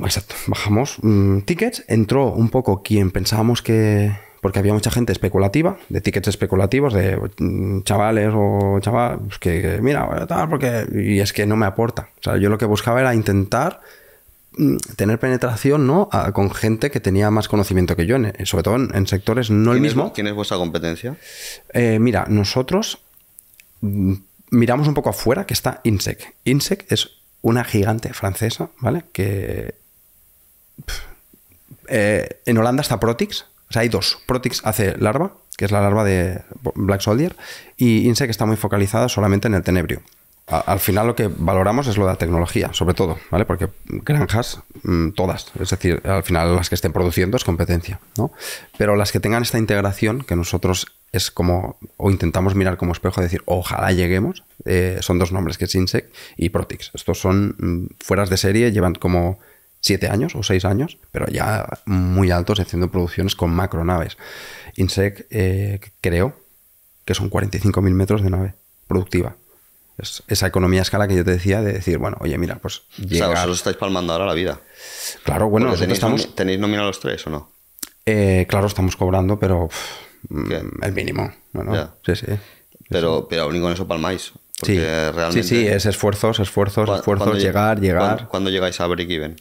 Exacto, bajamos mm, tickets, entró un poco quien pensábamos que... Porque había mucha gente especulativa, de tickets especulativos, de mm, chavales o chavales, pues que, mira, porque... Y es que no me aporta. O sea, yo lo que buscaba era intentar mm, tener penetración ¿no? con gente que tenía más conocimiento que yo, eh, sobre todo en, sectores no el mismo. ¿Quién es vuestra competencia? Eh, mira, nosotros miramos un poco afuera que está INSEC. INSEC es una gigante francesa, ¿vale? Que eh, en Holanda está Protix. O sea, hay dos. Protix hace larva, que es la larva de Black Soldier, y INSEC está muy focalizada solamente en el tenebrio. al final lo que valoramos es lo de la tecnología, sobre todo, ¿vale? Porque granjas, mm, todas, es decir, al final las que estén produciendo es competencia, ¿no? Pero las que tengan esta integración, que nosotros es como, o intentamos mirar como espejo, decir, ojalá lleguemos, eh, son dos nombres que es INSEC y Protix. Estos son mm, fueras de serie, llevan como siete años o seis años, pero ya muy altos haciendo producciones con macronaves. INSEC eh, creo que son 45.000 metros de nave productiva. esa economía a escala que yo te decía de decir, bueno, oye, mira, pues... Llegar... O estáis palmando ahora la vida. Claro, bueno, tenéis, estamos... ¿Tenéis los tres o no? Eh, claro, estamos cobrando, pero... el mínimo. Bueno, sí, sí. Pero, pero aún con eso palmáis sí, sí, es esfuerzos, esfuerzos, esfuerzos, llegar, llegar. ¿cuándo, llegáis a break even?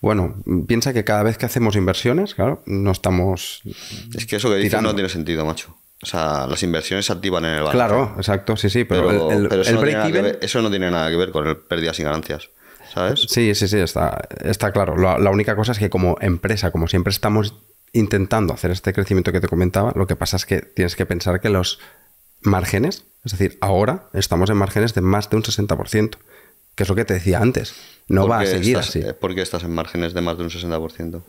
Bueno, piensa que cada vez que hacemos inversiones, claro, no estamos. Es que eso que dices no tiene sentido, macho. O sea, las inversiones se activan en el banco. Claro, exacto, sí, sí, pero, el, eso, break no even... eso no tiene nada que ver con el pérdidas y ganancias. ¿Sabes? Sí, sí, sí, está, está claro. la única cosa es que como empresa, como siempre estamos intentando hacer este crecimiento que te comentaba, lo que pasa es que tienes que pensar que los márgenes, es decir, ahora estamos en márgenes de más de un 60%, que es lo que te decía antes. No va a seguir así. Eh, ¿Por qué estás en márgenes de más de un 60%?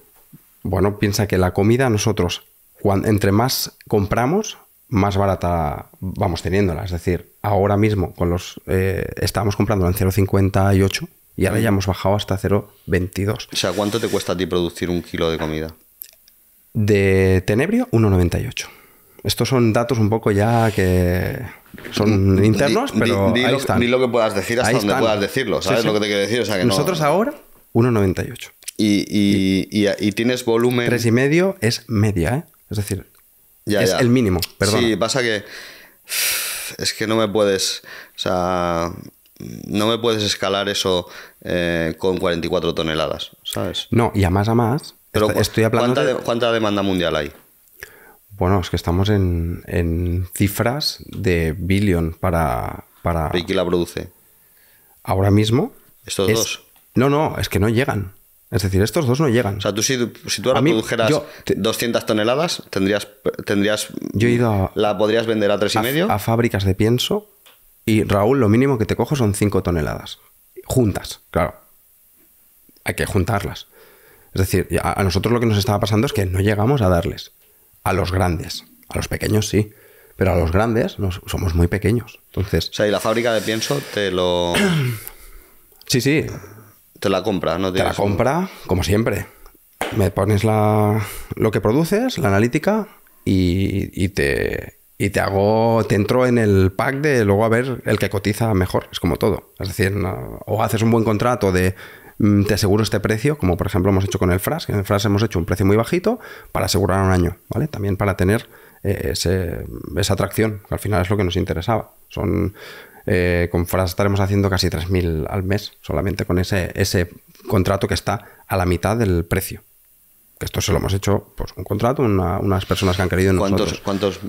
Bueno, piensa que la comida nosotros, cuando, entre más compramos, más barata vamos teniéndola. Es decir, ahora mismo con los eh, estábamos comprando en 0,58 y ahora ya mm. hemos bajado hasta 0,22. O sea, ¿cuánto te cuesta a ti producir un kilo de comida? De tenebrio, 1,98. Estos son datos un poco ya que son internos, pero ni lo, que puedas decir hasta donde puedas decirlo, ¿sabes lo que te quiero decir? Nosotros ahora, 1,98. Y, y, y, y, tienes volumen... 3,5 es media, ¿eh? Es decir, ya, es el mínimo, perdón. Sí, pasa que... Es que no me puedes... O sea no me puedes escalar eso eh, con 44 toneladas, ¿sabes? No, y a más a más. Pero estoy hablando ¿Cuánta demanda mundial hay? Bueno, es que estamos en, cifras de billion para, para... quién la produce. Ahora mismo. Estos dos. No, no, es que no llegan. Es decir, estos dos no llegan. O sea, tú si, tú ahora produjeras 200 toneladas, tendrías, tendrías yo ido la podrías vender a tres y a, medio. A fábricas de pienso y Raúl, lo mínimo que te cojo son 5 toneladas. Juntas, claro. Hay que juntarlas. Es decir, a nosotros lo que nos estaba pasando es que no llegamos a darles a los grandes. A los pequeños sí, pero a los grandes nos, somos muy pequeños. Entonces, o sea, y la fábrica de pienso te lo... sí, sí. Te la compra, ¿no? Te la compra, como siempre. Me pones la, lo que produces, la analítica, y, te, y te hago, te entro en el pack de luego a ver el que cotiza mejor. Es como todo. Es decir, o haces un buen contrato de Mm, te aseguro este precio, como por ejemplo hemos hecho con el FRAS, que en el FRAS hemos hecho un precio muy bajito para asegurar un año, ¿vale? También para tener eh, esa atracción, que al final es lo que nos interesaba. Son, eh, con FRAS estaremos haciendo casi 3.000 al mes, solamente con ese, ese contrato que está a la mitad del precio. esto se lo hemos hecho, pues un contrato, unas personas que han querido en ¿Cuántos, nosotros. ¿Cuántos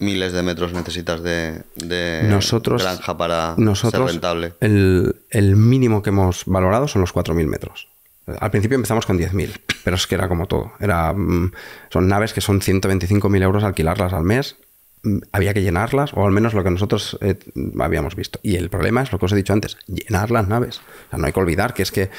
miles de metros necesitas de, de granja para ser rentable? El, mínimo que hemos valorado son los 4.000 metros. Al principio empezamos con 10.000, pero es que era como todo. Era, mm, son naves que son 125.000 euros alquilarlas al mes. Mm, había que llenarlas, o al menos lo que nosotros eh, habíamos visto. Y el problema es lo que os he dicho antes, llenar las naves. no hay que olvidar que es que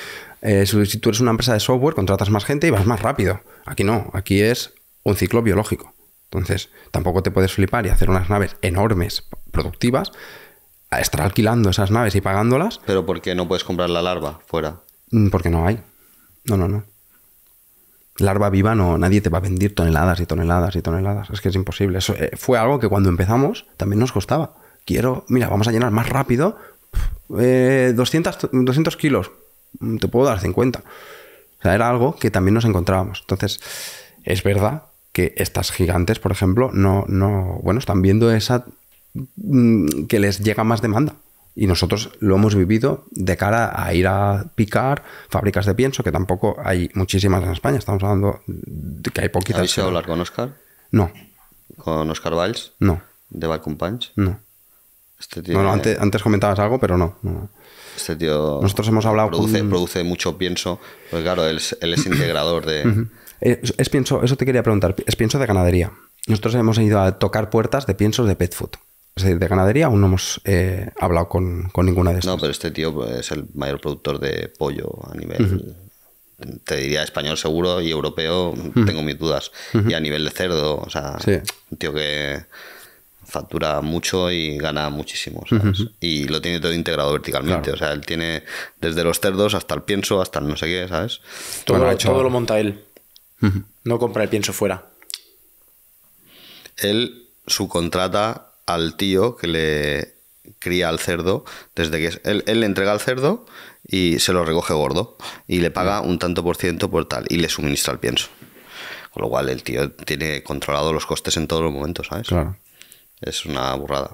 eh, si tú eres una empresa de software, contratas más gente y vas más rápido. Aquí no, aquí es un ciclo biológico. Entonces, tampoco te puedes flipar y hacer unas naves enormes, productivas, a estar alquilando esas naves y pagándolas. Pero ¿por qué no puedes comprar la larva fuera? Mm, porque no hay. No, no, no. Larva viva no, nadie te va a vender toneladas y toneladas y toneladas. Es que es imposible. Eh, fue algo que cuando empezamos también nos costaba. Quiero, mira, vamos a llenar más rápido. 200 eh, kilos. Mm, te puedo dar 50. O sea, era algo que también nos encontrábamos. Entonces, es verdad que estas gigantes, por ejemplo, no, no, bueno, están viendo esa mm, que les llega más demanda. Y nosotros lo hemos vivido de cara a ir a picar fábricas de pienso, que tampoco hay muchísimas en España. Estamos hablando de que hay poquitas. ¿Habéis hablado con Oscar? No. ¿Con Oscar Valls? No. ¿De Balcon Punch? No. Este antes, comentabas algo, pero no, Este tío. Nosotros hemos hablado. Produce, produce mucho pienso, Pues claro, él es integrador de. Eh, es, pienso, eso te quería preguntar, es pienso de ganadería. Nosotros hemos ido a tocar puertas de piensos de pet food. Es decir, de ganadería aún no hemos eh, hablado con, ninguna de estas. No, pero este tío pues, es el mayor productor de pollo a nivel... Te diría español seguro y europeo, tengo mis dudas. Y a nivel de cerdo, o sea, un tío que factura mucho y gana muchísimo. ¿sabes? Y lo tiene todo integrado verticalmente. O sea, él tiene desde los cerdos hasta el pienso, hasta el no sé qué, ¿sabes? todo lo monta él. No compra el pienso fuera. Él subcontrata al tío que le cría al cerdo desde que él, le entrega al cerdo y se lo recoge gordo y le paga un tanto por ciento por tal y le suministra el pienso. Con lo cual el tío tiene controlado los costes en todos los momentos, ¿sabes? Claro. Es una burrada.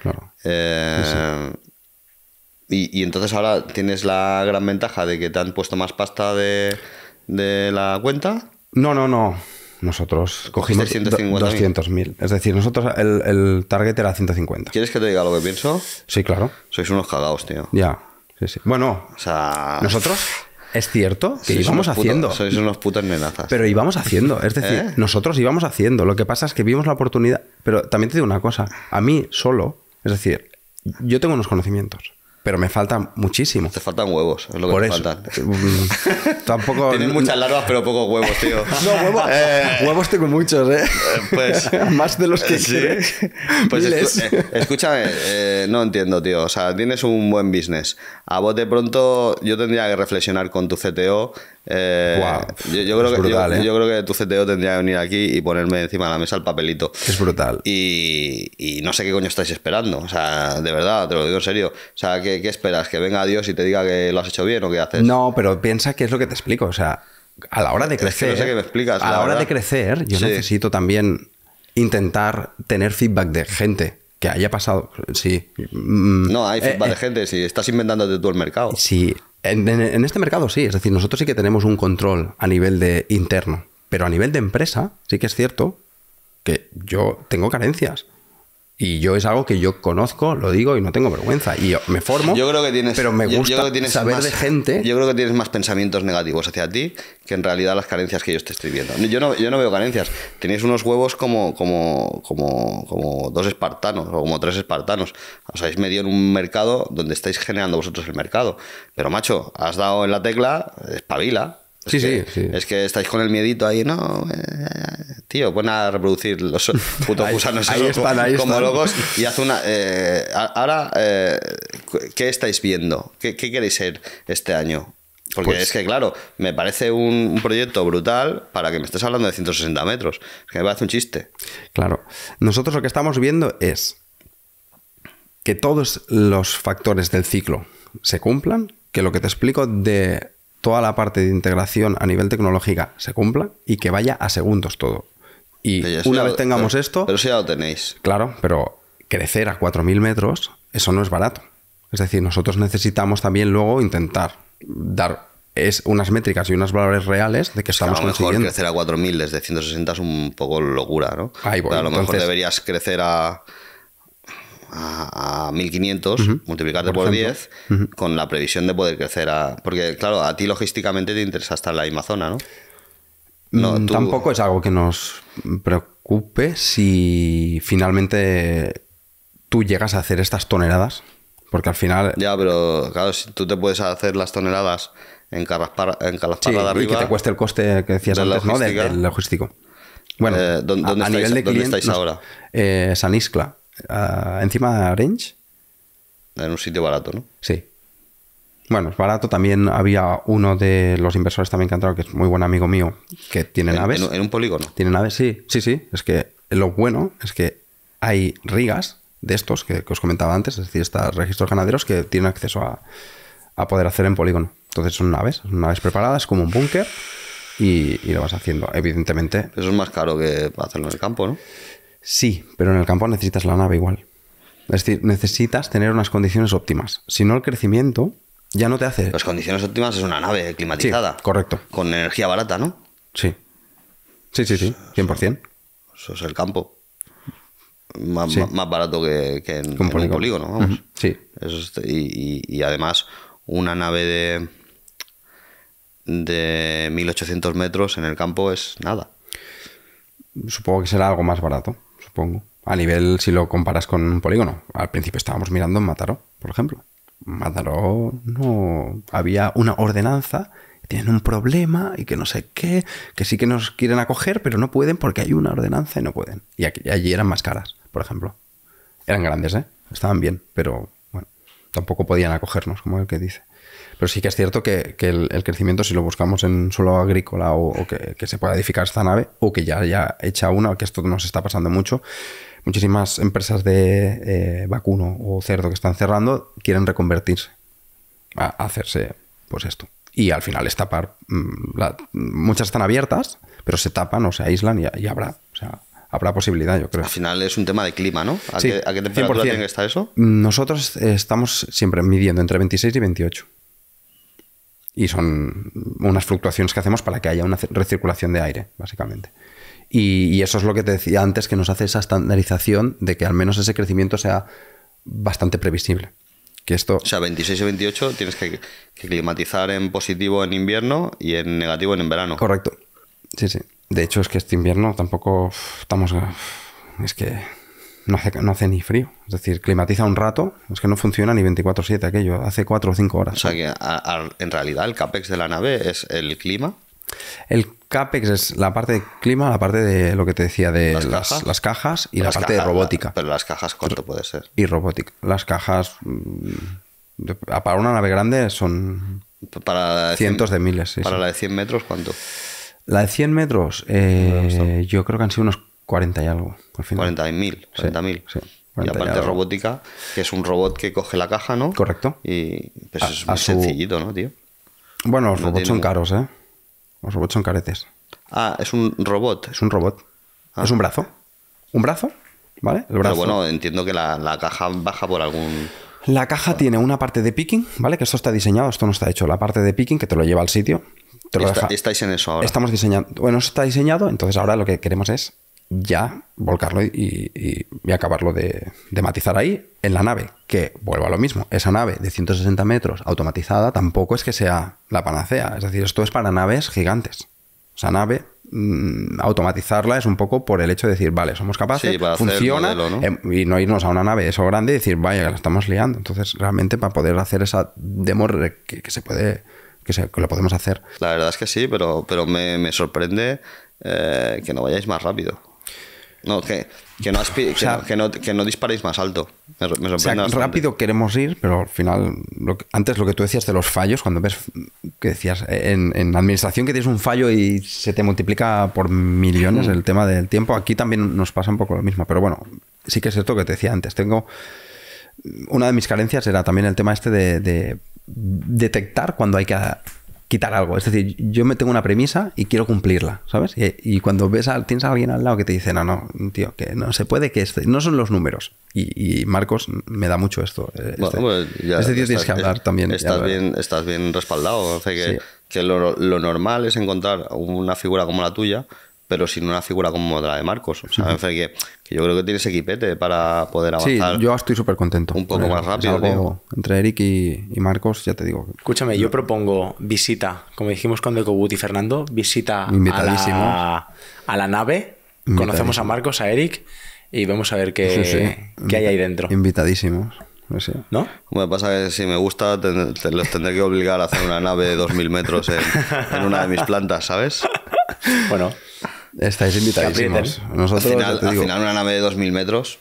Claro. Eh, y, entonces ahora tienes la gran ventaja de que te han puesto más pasta de, de la cuenta no, no, no. Nosotros cogimos 200.000. Es decir, nosotros el, target era 150. ¿Quieres que te diga lo que pienso? Sí, claro. Sois unos cagados, tío. Ya. Sí, sí. Bueno, nosotros es cierto que íbamos haciendo. sois unos putos nenazas. Pero íbamos haciendo. Es decir, ¿Eh? nosotros íbamos haciendo. Lo que pasa es que vimos la oportunidad. Pero también te digo una cosa. A mí solo, es decir, yo tengo unos conocimientos pero me faltan muchísimo. Te faltan huevos, es lo que te faltan. Mm, tampoco. Tienes muchas larvas, pero pocos huevos, tío. no, huevos. Eh, huevos tengo muchos, ¿eh? eh pues. Más de los que sí. Pues eh, escúchame, no entiendo, tío. O sea, tienes un buen business. A vos de pronto, yo tendría que reflexionar con tu CTO eh, yo, creo que, ¿eh? yo, creo que, tu CTO tendría que venir aquí y ponerme encima de la mesa el papelito. Es brutal. Y, no sé qué coño estáis esperando. O sea, de verdad, te lo digo en serio. O sea, ¿qué, esperas? ¿Que venga Dios y te diga que lo has hecho bien o qué haces? No, pero piensa que es lo que te explico. O sea, a la hora de crecer. explicas, a la, hora de crecer, yo necesito también intentar tener feedback de gente que haya pasado. Sí. Mm, no, hay feedback eh, de gente. Si estás inventándote tú el mercado. Sí. En, este mercado sí, es decir, nosotros sí que tenemos un control a nivel de interno, pero a nivel de empresa sí que es cierto que yo tengo carencias. Y yo es algo que yo conozco, lo digo y no tengo vergüenza. Y yo me formo. Yo creo que tienes. Pero me gusta saber de gente. Yo creo que tienes más pensamientos negativos hacia ti que en realidad las carencias que yo te estoy viendo. Yo no, yo no veo carencias. Tenéis unos huevos como, como, como, como dos espartanos o como tres espartanos. Os habéis metido en un mercado donde estáis generando vosotros el mercado. Pero macho, has dado en la tecla, espabila sí, que, sí, Es que estáis con el miedito ahí, no. Eh, tío, pon a reproducir los putos gusanos ahí, como locos y haz una. Eh, ahora, eh, ¿qué estáis viendo? ¿Qué, queréis ser este año? Porque pues es que, claro, me parece un, proyecto brutal para que me estés hablando de 160 metros. que me parece un chiste. Claro. Nosotros lo que estamos viendo es que todos los factores del ciclo se cumplan, que lo que te explico de toda la parte de integración a nivel tecnológica se cumpla y que vaya a segundos todo. Y una vez tengamos esto... Pero si ya lo tenéis. Claro, pero crecer a 4.000 metros, eso no es barato. Es decir, nosotros necesitamos también luego intentar dar es unas métricas y unos valores reales de que estamos consiguiendo. a lo mejor crecer a 4.000 desde 160 es un poco locura, ¿no? a lo mejor deberías crecer a a, 1500, multiplicarte por, 10, con la previsión de poder crecer a... Porque claro, a ti logísticamente te interesa estar en la misma zona, ¿no? no mm, Tampoco es algo que nos preocupe si finalmente tú llegas a hacer estas toneladas, porque al final... Ya, pero claro, si tú te puedes hacer las toneladas en para en de arriba... Y que te cueste el coste que decías antes, ¿no? Del, logístico. Bueno, ¿dónde, estáis, ahora? San Iscla encima de Orange. En un sitio barato, ¿no? Sí. Bueno, es barato. También había uno de los inversores también que que es muy buen amigo mío, que tiene naves. En, un polígono. Tiene naves, sí. Sí, sí. Es que lo bueno es que hay rigas de estos que, os comentaba antes, es decir, estos registros ganaderos que tienen acceso a, poder hacer en polígono. Entonces son naves, son naves preparadas como un búnker y, lo vas haciendo, evidentemente. Eso es más caro que hacerlo en el campo, ¿no? Sí, pero en el campo necesitas la nave igual. Es decir, necesitas tener unas condiciones óptimas. Si no, el crecimiento ya no te hace. Las condiciones óptimas es una nave climatizada. correcto. Con energía barata, ¿no? Sí. Sí, sí, sí, 100%. Eso es el campo. Más, barato que, en, un polígono, Sí. y, y, además, una nave de, de 1800 metros en el campo es nada. Supongo que será algo más barato. A nivel, si lo comparas con un polígono. Al principio estábamos mirando en Mataró, por ejemplo. Mataró no había una ordenanza, tienen un problema y que no sé qué, que sí que nos quieren acoger, pero no pueden porque hay una ordenanza y no pueden. Y aquí, allí eran más caras, por ejemplo. Eran grandes, ¿eh? Estaban bien, pero bueno, tampoco podían acogernos, como el que dice. Pero sí que es cierto que, el, crecimiento, si lo buscamos en suelo agrícola o, que, se pueda edificar esta nave, o que ya haya hecha una, que esto nos está pasando mucho, muchísimas empresas de eh, vacuno o cerdo que están cerrando quieren reconvertirse a, hacerse pues esto. Y al final es tapar. Mm, muchas están abiertas, pero se tapan o se aíslan y, habrá. O sea, habrá posibilidad, yo creo. Al final es un tema de clima, ¿no? ¿A, qué, ¿a qué temperatura tiene que estar eso? Nosotros estamos siempre midiendo entre 26 y 28 y son unas fluctuaciones que hacemos para que haya una recirculación de aire, básicamente. Y, eso es lo que te decía antes, que nos hace esa estandarización de que al menos ese crecimiento sea bastante previsible. Que esto... O sea, 26 y 28 tienes que, que climatizar en positivo en invierno y en negativo en, en verano. Correcto. Sí, sí. De hecho, es que este invierno tampoco estamos... Es que no hace, ni frío. Es decir, climatiza un rato, es que no funciona ni 24-7 aquello, hace 4 o 5 horas. O sea que en realidad el CAPEX de la nave es el clima. El CAPEX es la parte de clima, la parte de lo que te decía de las, cajas? y la parte de robótica. pero las cajas, ¿cuánto puede ser? Y robótica. Las cajas, mm, para una nave grande, son para cientos de miles. para la de 100 metros, ¿cuánto? La de 100 metros, eh, yo creo que han sido unos 40 y algo, al fin. 40.000, 40.000. Sí, y aparte robótica, que es un robot que coge la caja, ¿no? Correcto. Y pues es muy sencillito, ¿no, tío? Bueno, los robots son caros, ¿eh? Los robots son caretes. Ah, es un robot. Es un robot. Ah. Es un brazo. ¿Un brazo? ¿Vale? El brazo. Pero bueno, entiendo que la, caja baja por algún... La caja tiene una parte de picking, ¿vale? Que esto está diseñado, esto no está hecho. La parte de picking que te lo lleva al sitio. Estáis en eso ahora. Estamos diseñando. Bueno, eso está diseñado, entonces ahora lo que queremos es ya volcarlo y, acabarlo de, matizar ahí en la nave, que vuelva a lo mismo, esa nave de 160 metros automatizada tampoco es que sea la panacea, es decir, esto es para naves gigantes. esa nave, mm, automatizarla es un poco por el hecho de decir, vale, somos capaces, funciona, em, y no irnos a una nave eso grande y decir, vaya, la estamos liando. Entonces, realmente para poder hacer esa demo que, se puede... Que, lo podemos hacer. La verdad es que sí, pero, pero me, sorprende eh, que no vayáis más rápido. No, que, no, que, no, disparéis más alto. Me, rápido queremos ir, pero al final, antes lo que tú decías de los fallos, cuando ves que decías en, en, administración que tienes un fallo y se te multiplica por millones el tema del tiempo, aquí también nos pasa un poco lo mismo. Pero bueno, sí que es esto que te decía antes. Tengo. Una de mis carencias era también el tema este de detectar cuando hay que quitar algo. Es decir, yo me tengo una premisa y quiero cumplirla, ¿sabes? Y, cuando ves a, tienes a alguien al lado que te dice, no, no, tío, que no se puede, que este, no son los números. Y, Marcos me da mucho esto. Eh, este, este, tío que hablar también. Estás, bien, estás bien respaldado. O que, que lo, lo normal es encontrar una figura como la tuya pero sin una figura como la de Marcos. O sea, que, yo creo que tienes equipete para poder avanzar. Sí, yo estoy súper contento. Un poco más rápido. entre Eric y, Marcos, ya te digo. Escúchame, yo propongo visita, como dijimos con Decobut y Fernando, visita a la, nave. Conocemos a Marcos, a Eric y vamos a ver qué, hay ahí dentro. Invitadísimos. No me pasa que si me gusta, los tendré que obligar a hacer una nave de 2.000 metros en una de mis plantas, ¿sabes? Bueno, Estáis invitadísimos. Nosotros, al, final, una nave de 2.000 metros,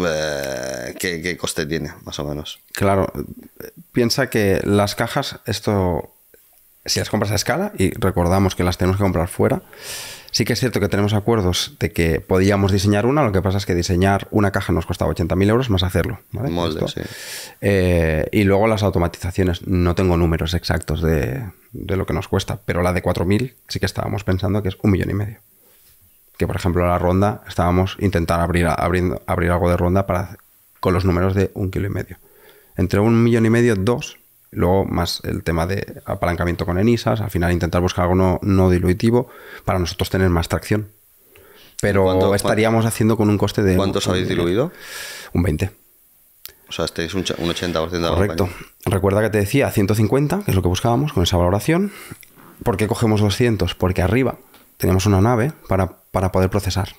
eh, ¿qué, coste tiene, más o menos? Claro, piensa que las cajas, esto, si las compras a escala, y recordamos que las tenemos que comprar fuera, sí que es cierto que tenemos acuerdos de que podíamos diseñar una, lo que pasa es que diseñar una caja nos costaba 80.000 euros más hacerlo. Eh, y luego las automatizaciones, no tengo números exactos de, de lo que nos cuesta, pero la de 4.000 sí que estábamos pensando que es un millón y medio que por ejemplo la ronda estábamos intentando abrir, abrir algo de ronda para, con los números de un kilo y medio. Entre un millón y medio, dos, luego más el tema de apalancamiento con enisas, al final intentar buscar algo no, no para nosotros tener más tracción. Pero estaríamos haciendo con un coste de... ¿Cuántos habéis diluido? Un 20. O sea, este un, un 80% de la Correcto. Recuerda que te decía 150, que es lo que buscábamos con esa valoración. ¿Por qué cogemos 200? Porque arriba teníamos una nave para, poder procesar.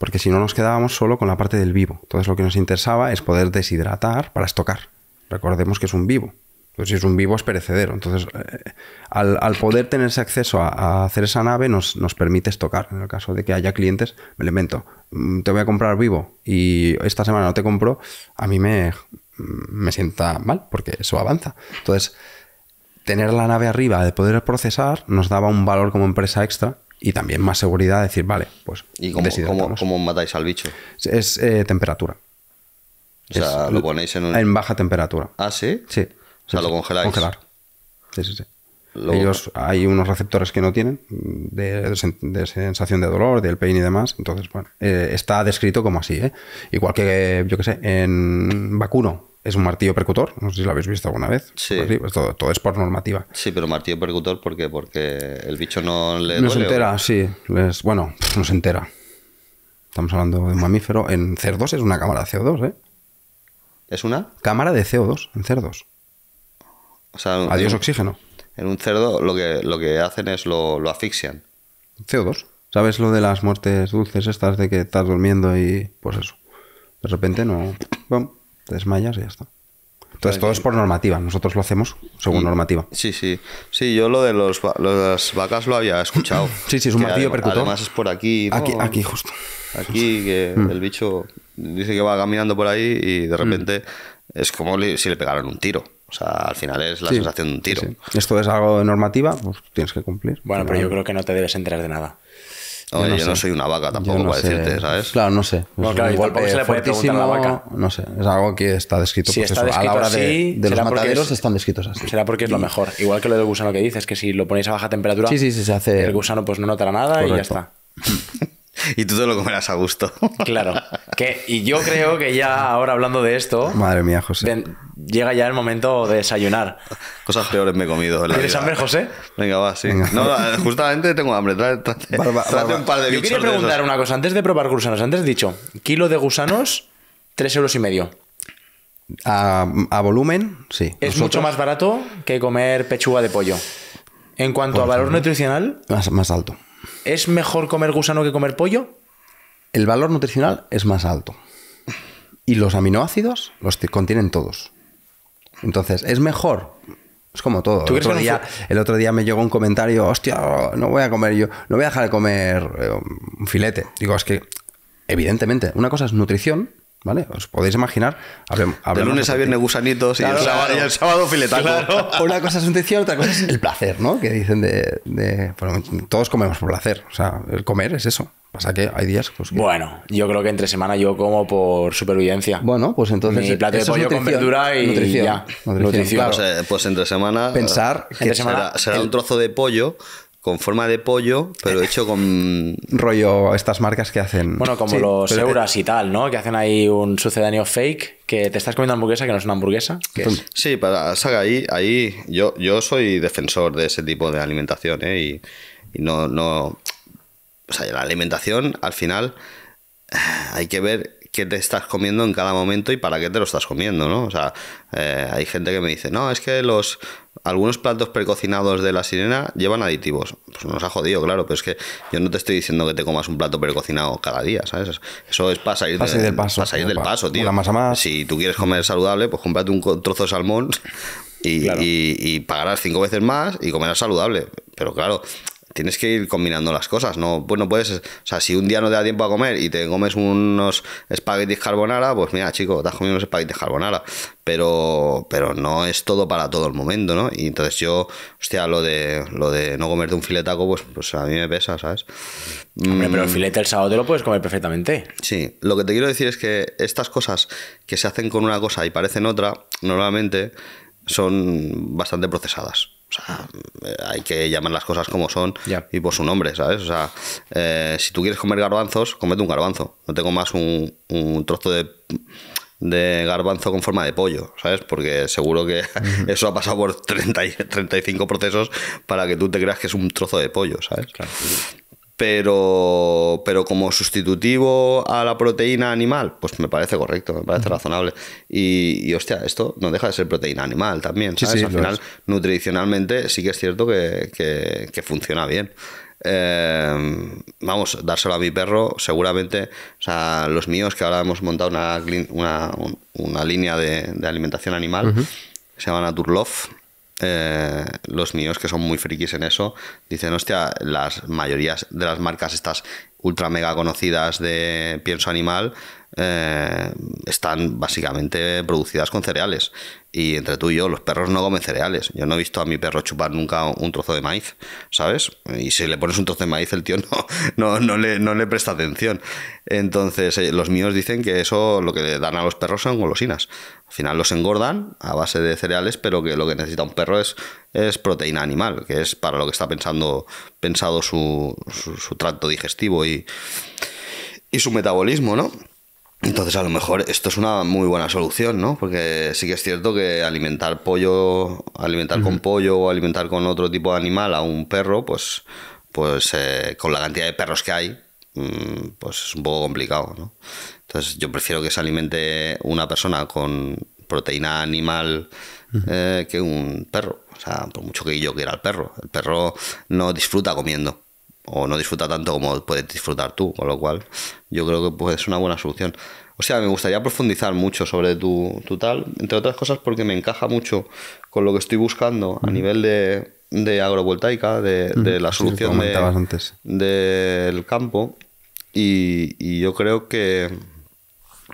Porque si no nos quedábamos solo con la parte del vivo. Entonces lo que nos interesaba es poder deshidratar para estocar. Recordemos que es un vivo. Entonces, si es un vivo es perecedero. Entonces, eh, al, poder tener ese acceso a, hacer esa nave, nos, nos, permite estocar. En el caso de que haya clientes, me mm, Te voy a comprar vivo y esta semana no te compro, a mí me, mm, me sienta mal porque eso avanza. Entonces, tener la nave arriba de poder procesar nos daba un valor como empresa extra y también más seguridad, decir, vale, pues. ¿Y cómo, matáis al bicho? Es, eh, temperatura. O sea, lo ponéis en, en baja temperatura. Ah, sí. Sí. O sea, lo congeláis. Congelar. Sí, sí, sí. Ellos, hay unos receptores que no tienen de, sensación de dolor, del pain y demás. Entonces, bueno, eh, está descrito como así, ¿eh? Igual que, yo qué sé, en vacuno, es un martillo percutor, no sé si lo habéis visto alguna vez. Sí. Pues pues todo, es por normativa. Sí, pero martillo percutor, ¿por qué? Porque el bicho no le. No se entera, sí. bueno, no se entera. Estamos hablando de un mamífero. En cerdos es una cámara de CO2, ¿eh? ¿Es una? Cámara de CO2 en cerdos. Adiós oxígeno. En un cerdo lo que, lo que hacen es lo, lo asfixian. CO2. ¿Sabes lo de las muertes dulces estas de que estás durmiendo y pues eso? De repente no desmayas y ya está. Entonces, pues todo es por normativa. Nosotros lo hacemos según mm, normativa. Sí, sí. Sí, yo lo de los, las vacas lo había escuchado. sí, sí, es un martillo percutor. Además es por aquí. Aquí, aquí justo. Aquí, que mm. el bicho dice que va caminando por ahí y de mm. repente es como si le pegaran un tiro. O sea, al final es la sensación de un tiro. Esto es algo de normativa, pues tienes que cumplir. Bueno, pero yo creo que no te debes enterar de nada yo, no, soy una vaca tampoco para decirte, ¿sabes? Claro, no sé. igual, se le a vaca. No sé, es algo que está descrito. Si pues a la hora de, de los mataderos están descritos así. Será porque es lo mejor. Igual que lo del gusano que dices, que si lo ponéis a baja temperatura, sí, sí, sí, se hace... el gusano pues no notará nada y ya está. y tú te lo comerás a gusto. Claro. Que, y yo creo que ya ahora hablando de esto. Madre mía, José. llega ya el momento de desayunar. Cosas peores me he comido. ¿Tienes hambre, José? Venga, va, sí. No, justamente tengo hambre. trate un par de Yo quería preguntar una cosa. Antes de probar gusanos, antes he dicho, kilo de gusanos, tres euros y medio. A, volumen, sí. Es mucho más barato que comer pechuga de pollo. En cuanto a valor nutricional. más alto. ¿Es mejor comer gusano que comer pollo? El valor nutricional es más alto. Y los aminoácidos los contienen todos. Entonces, ¿es mejor? Es como todo. El otro, día, me llegó un comentario, hostia, no voy a comer yo, no voy a dejar de comer eh, un filete. Digo, es que, evidentemente, una cosa es nutrición ¿Vale? Os podéis imaginar. el de lunes a viernes gusanitos y, el sábado, filetaco. Una cosa es un y otra cosa es el placer, ¿no? Que dicen de... bueno, todos comemos por placer. O sea, el comer es eso. Pasa que hay días pues, Bueno, yo creo que entre semana yo como por supervivencia. Bueno, pues entonces... Mi plato de pollo con verdura y nutrición, ya. Nutrición, pues, eh, pues, entre semana... Pensar que será, un trozo de pollo con forma de pollo, pero hecho con. Rollo, estas marcas que hacen. Bueno, como los eh, Euras y tal, ¿no? Que hacen ahí un sucedáneo fake, que te estás comiendo hamburguesa que no es una hamburguesa. Sí, para sea ahí, ahí yo, yo soy defensor de ese tipo de alimentación, ¿eh? Y, no, no. O sea, la alimentación, al final, eh, hay que ver qué te estás comiendo en cada momento y para qué te lo estás comiendo, ¿no? O sea, eh, hay gente que me dice, no, es que los, algunos platos precocinados de la sirena llevan aditivos. Pues nos ha jodido, claro, pero es que yo no te estoy diciendo que te comas un plato precocinado cada día, ¿sabes? Eso es para salir, del paso. Para del paso, tío. más. Si tú quieres comer saludable, pues cómprate un trozo de salmón y pagarás cinco veces más y comerás saludable. Pero claro, tienes que ir combinando las cosas, ¿no? puedes, o sea, si un día no te da tiempo a comer y te comes unos espaguetis carbonara, pues mira, chico, te has comido unos espaguetis carbonara, pero, pero no es todo para todo el momento, ¿no? Y entonces yo, hostia, lo de, lo de no comerte un filetaco, pues, pues a mí me pesa, ¿sabes? Hombre, pero el mm. filete el sábado te lo puedes comer perfectamente. Sí, lo que te quiero decir es que estas cosas que se hacen con una cosa y parecen otra, normalmente son bastante procesadas. Eh, hay que llamar las cosas como son y por su nombre, ¿sabes? O sea, eh, si tú quieres comer garbanzos, comete un garbanzo. No tengo más un, trozo de de garbanzo con forma de pollo, ¿sabes? Porque seguro que eso ha pasado por 30 y 35 procesos para que tú te creas que es un trozo de pollo, ¿sabes? Claro pero, pero como sustitutivo a la proteína animal, pues me parece correcto, me parece razonable. Y, hostia, esto no deja de ser proteína animal también, Al final, nutricionalmente sí que es cierto que, funciona bien. Em, vamos, dárselo a mi perro, seguramente, o sea, los míos, que ahora hemos montado una, línea de, alimentación animal, se llama naturlov eh, los míos que son muy frikis en eso dicen, hostia, las mayorías de las marcas estas ultra mega conocidas de pienso animal eh, están básicamente producidas con cereales. Y entre tú y yo, los perros no comen cereales. Yo no he visto a mi perro chupar nunca un trozo de maíz, ¿sabes? Y si le pones un trozo de maíz, el tío no, no, no, le, presta atención. Entonces, eh, los míos dicen que eso lo que le dan a los perros son golosinas. Al final los engordan a base de cereales, pero que lo que necesita un perro es, es proteína animal, que es para lo que está pensando, pensado su, su, tracto digestivo y, y su metabolismo, ¿no? Entonces a lo mejor esto es una muy buena solución, ¿no? Porque sí que es cierto que alimentar pollo, alimentar con pollo o alimentar con otro tipo de animal a un perro, pues, pues eh, con la cantidad de perros que hay, mm, pues es un poco complicado, ¿no? Entonces yo prefiero que se alimente una persona con proteína animal eh, que un perro. O sea, por mucho que yo quiera al perro. El perro no disfruta comiendo o no disfruta tanto como puedes disfrutar tú, con lo cual yo creo que pues, es una buena solución. O sea, me gustaría profundizar mucho sobre tu, tu, tal, entre otras cosas porque me encaja mucho con lo que estoy buscando a nivel de, de agrovoltaica, de, de, la solución de, del campo, y, y yo creo que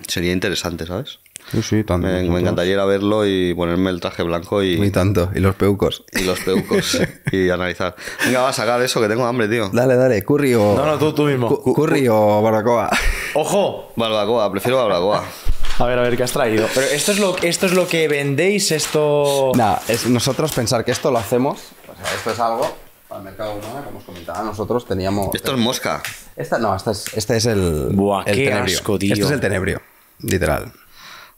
sería interesante, ¿sabes? Sí, sí, Me, encantaría ir a verlo y ponerme el traje blanco y. tanto. Y los peucos. Y los peucos. y analizar. Venga, va a sacar eso que tengo hambre, tío. Dale, dale. Curry o. No, no, tú, mismo. curry o barbacoa. ¡Ojo! Barbacoa, prefiero barbacoa. A ver, a ver, ¿qué has traído? Pero esto es lo, esto es lo que vendéis, esto. nada es nosotros pensar que esto lo hacemos. O sea, esto es algo al mercado humano, como os comentaba, nosotros teníamos. Esto es mosca. Esta no, esta es, este es el. Buah, el Este es el tenebrio, literal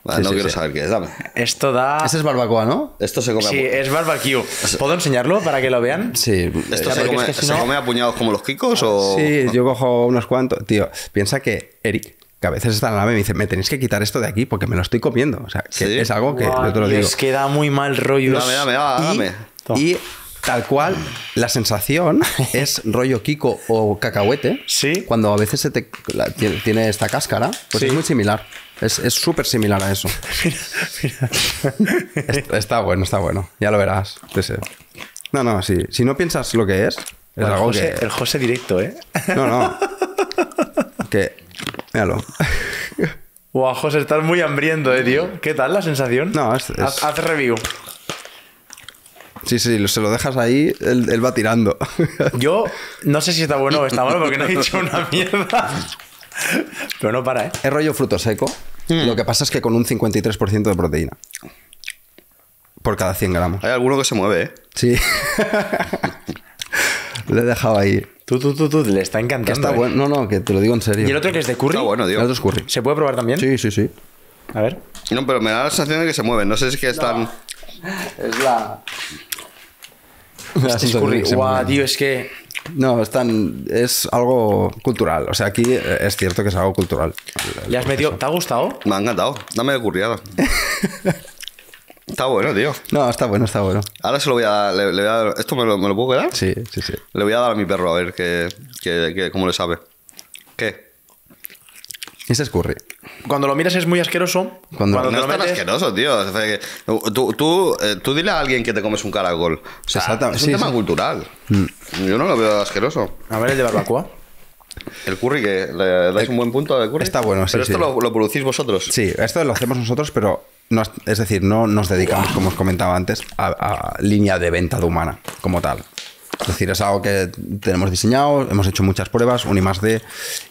no quiero saber qué es, dame. Esto da. Ese es barbacoa, ¿no? Esto se come Sí, es barbecue. ¿Puedo enseñarlo para que lo vean? Sí. ¿Esto se come, a puñados como los kikos o.? Sí, yo cojo unos cuantos. Tío, piensa que Eric, que a veces está en la nave, me dice, me tenéis que quitar esto de aquí porque me lo estoy comiendo. O sea, es algo que yo te lo digo. Es que da muy mal rollo. Dame, dame, dame. y, Tal cual, la sensación es rollo Kiko o cacahuete. Sí. Cuando a veces se te, tiene esta cáscara, pues es muy similar. Es súper similar a eso. Está, bueno, está bueno. Ya lo verás. No, no, sí. Si no piensas lo que es, es algo El José directo, ¿eh? No, no. Que... Míralo. Guau, José, estás muy hambriento, ¿eh, tío? ¿Qué tal la sensación? No, es... Haz, review. Sí, sí, se lo dejas ahí, él, va tirando. Yo no sé si está bueno o está malo porque no he dicho una mierda. Pero no para, ¿eh? Es rollo fruto seco. Mm. Lo que pasa es que con un 53% de proteína. Por cada 100 gramos. Hay alguno que se mueve, ¿eh? Sí. Le he dejado ahí. Tú, tú, tú, tú, le está encantando. está eh. bueno. No, no, que te lo digo en serio. ¿Y el otro que es de curry? Está bueno, tío. El otro es curry. ¿Se puede probar también? Sí, sí, sí. A ver. No, pero me da la sensación de que se mueven. No sé si es que están. tan... Es la. Este es curry. Guau, tío, es que. No, es, es algo cultural. O sea, aquí eh, es cierto que es algo cultural. ¿Le has metido? ¿Te ha gustado? Me ha encantado. Dame de curriada. Está bueno, tío. No, está bueno, está bueno. Ahora se lo voy a. dar... ¿Esto me lo, puedo quedar? Sí, sí, sí. Le voy a dar a mi perro a ver que, cómo le sabe. ¿Qué? Ese curry Cuando lo miras es muy asqueroso. Cuando, no es tan asqueroso, tío. tú, eh, tú, dile a alguien que te comes un caracol. Es un tema cultural. Mm. Yo no lo veo asqueroso. A ver, el de barbacoa. El curry, que le dais un buen punto de curry. Está bueno, sí. Pero esto lo, producís vosotros. Sí, esto lo hacemos nosotros, pero es decir, no nos dedicamos, como os comentaba antes, a, a línea de venta de humana como tal. Es decir, es algo que tenemos diseñado, hemos hecho muchas pruebas, un y más de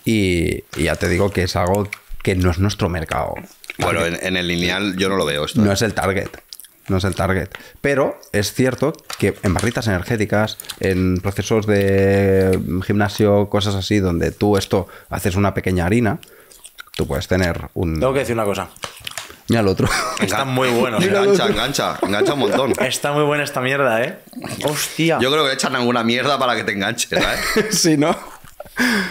y, ya te digo que es algo que no es nuestro mercado. Bueno, en, el lineal yo no lo veo esto. No ¿eh? es el target. No es el target. Pero es cierto que en barritas energéticas, en procesos de gimnasio, cosas así, donde tú esto haces una pequeña harina, tú puedes tener un. Tengo que decir una cosa ya el otro. Está muy bueno. engancha, engancha, engancha un montón. Está muy buena esta mierda, ¿eh? Hostia. Yo creo que echan alguna mierda para que te enganches, ¿eh? sí, ¿no?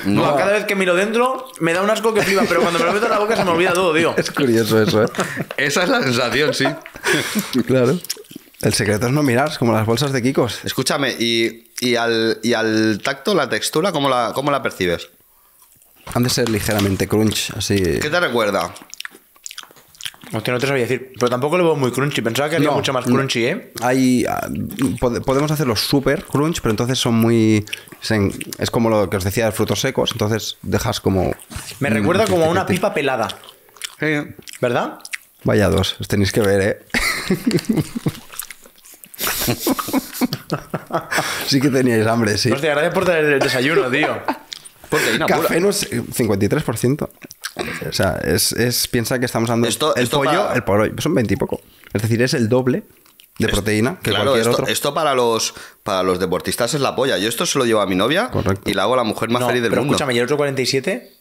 No. cada vez que miro dentro me da un asco que flipa, pero cuando me lo meto en la boca se me olvida todo, tío. Es curioso eso, ¿eh? Esa es la sensación, sí. claro. El secreto es no mirar, es como las bolsas de Kikos. Escúchame, ¿y, al, tacto, la textura, cómo la, cómo la percibes? Han de ser ligeramente crunch, así. ¿Qué te recuerda? Hostia, no te sabía decir. Pero tampoco lo veo muy crunchy. Pensaba que había mucho más crunchy, ¿eh? Hay, ah, podemos hacerlo súper crunch, pero entonces son muy. Es como lo que os decía de frutos secos. Entonces dejas como. Me recuerda como a una pipa pelada. Sí. ¿Verdad? Vaya dos, os tenéis que ver, ¿eh? sí que teníais hambre, sí. Hostia, gracias por el desayuno, tío. Porque hay una Café no es 53%. O sea, es, piensa que estamos dando esto, el, pollo, el pollo, son 20 y poco. Es decir, es el doble de proteína que claro, cualquier esto, Esto para los, para los deportistas es la polla. Yo esto se lo llevo a mi novia y la hago la mujer más feliz del pero mundo. Escúchame, ¿y el otro 47?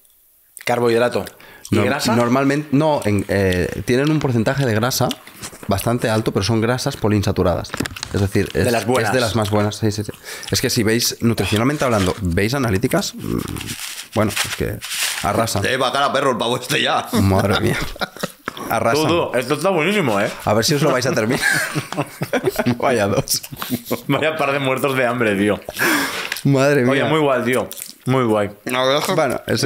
Carbohidrato. Normalmente, no, eh, tienen un porcentaje de grasa bastante alto, pero son grasas poliinsaturadas. Es decir, es de las, de las más buenas. Es que si veis, nutricionalmente hablando, veis analíticas, mm, bueno, es que arrasan. Eh, va cara perro el pavo este ya. Madre mía. Esto está buenísimo, ¿eh? A ver si os lo vais a terminar. Vaya dos. Vaya par de muertos de hambre, tío. Madre mía. Oye, muy guay, tío. Muy guay. Bueno, es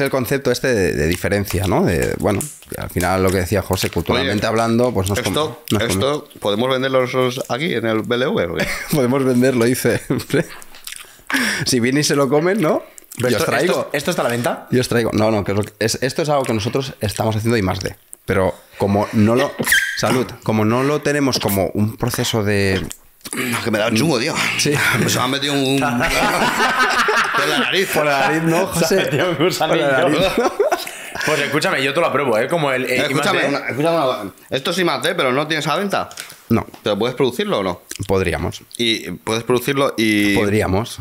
el, concepto este de, diferencia, ¿no? De, bueno, al final lo que decía José, culturalmente hablando, pues nos Esto, esto ¿podemos venderlo aquí en el BLV? podemos venderlo, dice. si vienen y se lo comen, ¿no? Yo os traigo. Esto, está a la venta? Yo os traigo. No, no, que es, esto es algo que nosotros estamos haciendo y más de. Pero como no lo. Salud. Como no lo tenemos como un proceso de. Ah, que me da un chungo, tío. Sí. Se me ha metido un. Por la nariz. Por la nariz, no, José. Por la nariz. Pues escúchame, yo te lo apruebo, ¿eh? Como el. Eh, escúchame, escúchame esto sí más pero no tienes a venta. No. ¿Pero puedes producirlo o no? Podríamos. ¿Y puedes producirlo y. Podríamos.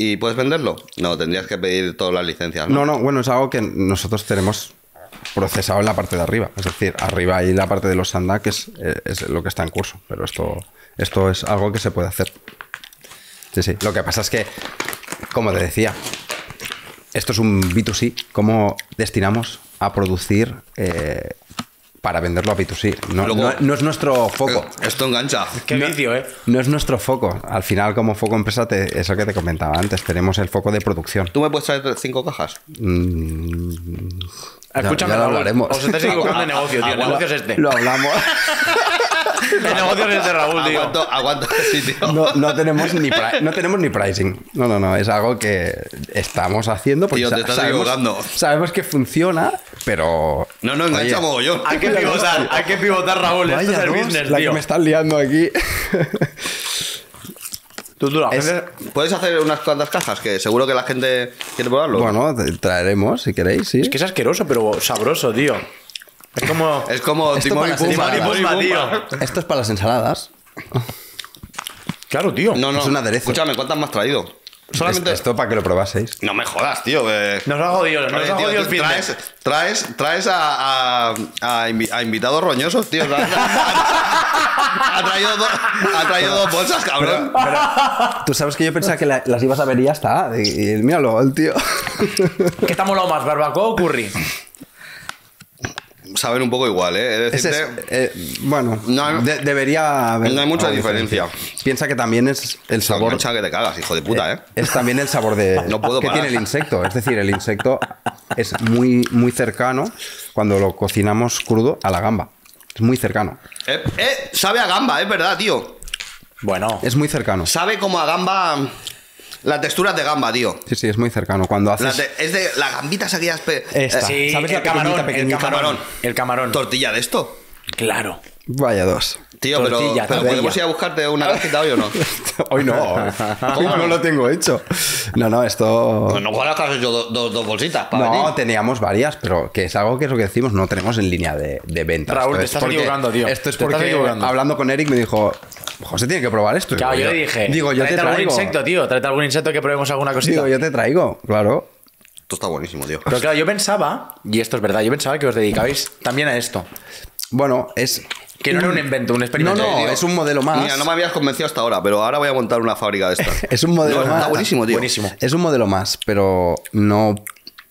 ¿Y puedes venderlo? No, tendrías que pedir todas las licencias. no, no bueno, es algo que nosotros tenemos procesado en la parte de arriba. Es decir, arriba hay la parte de los sandak, eh, es, lo que está en curso, pero esto, esto es algo que se puede hacer. Sí, sí. Lo que pasa es que, como te decía, esto es un B2C. ¿Cómo destinamos a producir eh, para venderlo a B2C. No, no, es nuestro foco. Eh, esto engancha. Qué vicio, ¿eh? No es nuestro foco. Al final, como foco empresa, te, es que te comentaba antes. Tenemos el foco de producción. ¿Tú me puedes traer cinco cajas? Mm, Escúchame, ya, ya lo hablaremos. Os estáis equivocando de negocio, tío. El negocio es este. Lo hablamos. El negocio es de Raúl, tío. Aguanto, aguanto sí, tío. No, no, tenemos ni no tenemos ni pricing. No, no, no. Es algo que estamos haciendo porque tío, te estás sabemos, sabemos que funciona, pero. No, no, engancha mogollón. Hay que pivotar, hay que pivotar, Raúl. Esto es el business, la tío. Que me están liando aquí. Tú, ¿Puedes hacer unas cuantas cajas? Que seguro que la gente quiere probarlo. Bueno, traeremos si queréis, sí. Es que es asqueroso, pero sabroso, tío. Es como, es como Timón Esto es para las ensaladas. Claro, tío. No, no. Es un aderezo. Escúchame, ¿cuántas más traído? Solamente... Esto para que lo probaseis. No me jodas, tío. Nos ha jodido, nos ha jodido el traes, traes, traes a, a- a invi- a invitados roñosos, tío. Ha traído, ha traído dos bolsas, cabrón. Tú sabes que yo pensaba que las ibas a ver y ya está. Y, y míralo, el tío. ¿Qué estamos lo más, barbacoa o curry? saben un poco igual, ¿eh? Es decir... Eh, bueno, debería haber. No hay mucha diferencia. Piensa que también es el sabor. ¡cha que te cagas, hijo de puta, ¿eh? ¿eh? Es también el sabor de. No puedo que tiene el insecto. Es decir, el insecto es muy, muy cercano cuando lo cocinamos crudo a la gamba. Es muy cercano. eh, eh sabe a gamba, es verdad, tío. Bueno. Es muy cercano. Sabe como a gamba la textura de gamba, tío. Sí, sí, es muy cercano. Cuando haces. es de La gambita seguía. Sí, ¿Sabes el la camarón, pequeñita, el camarón, El camarón. Tortilla de esto. Claro. Vaya dos. Tío, pero, ¿podemos ir a buscarte una cajita hoy o no? hoy no. hoy no lo tengo hecho. No, no, esto. Pues no, no has hecho dos bolsitas para No, teníamos varias, pero que es algo que es lo que decimos, no tenemos en línea de, de ventas. Raúl, te estás equivocando, tío. Esto es porque hablando con Eric me dijo, José tiene que probar esto. Claro, yo, dije, digo, yo algún insecto, tío, Trata algún insecto que probemos alguna cosita. Digo, yo te traigo, claro. Esto está buenísimo, tío. Pero claro, yo pensaba, y esto es verdad, yo pensaba que os dedicabais también a esto. Bueno, es... Que no era un invento, un experimento. No, no, es un modelo más. Mira, no me habías convencido hasta ahora, pero ahora voy a montar una fábrica de estas. es un modelo más. Está buenísimo, tío. Es un modelo más, pero no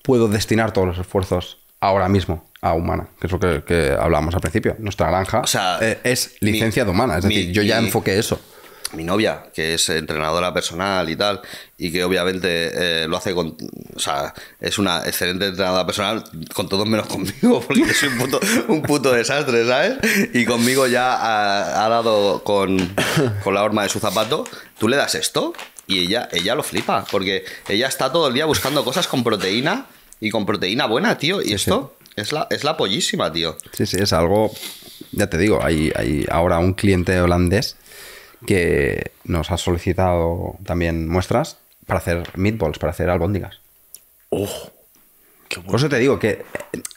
puedo destinar todos los esfuerzos ahora mismo a humana, que es lo que, hablábamos al principio. Nuestra granja eh, es licencia de humana, es decir, yo ya enfoqué eso. Mi novia, que es entrenadora personal y tal, y que obviamente eh, lo hace con. O sea, es una excelente entrenadora personal, con todos menos conmigo, porque soy un puto, un puto desastre, ¿sabes? Y conmigo ya ha, dado con, con la horma de su zapato. ¿Tú le das esto? Y ella, ella lo flipa, porque ella está todo el día buscando cosas con proteína y con proteína buena, tío. Y esto. Es la, es la pollísima, tío. Sí, sí, es algo. Ya te digo, hay, hay ahora un cliente holandés que nos ha solicitado también muestras para hacer meatballs, para hacer albóndigas. ¡Oh! Qué Por eso te digo que,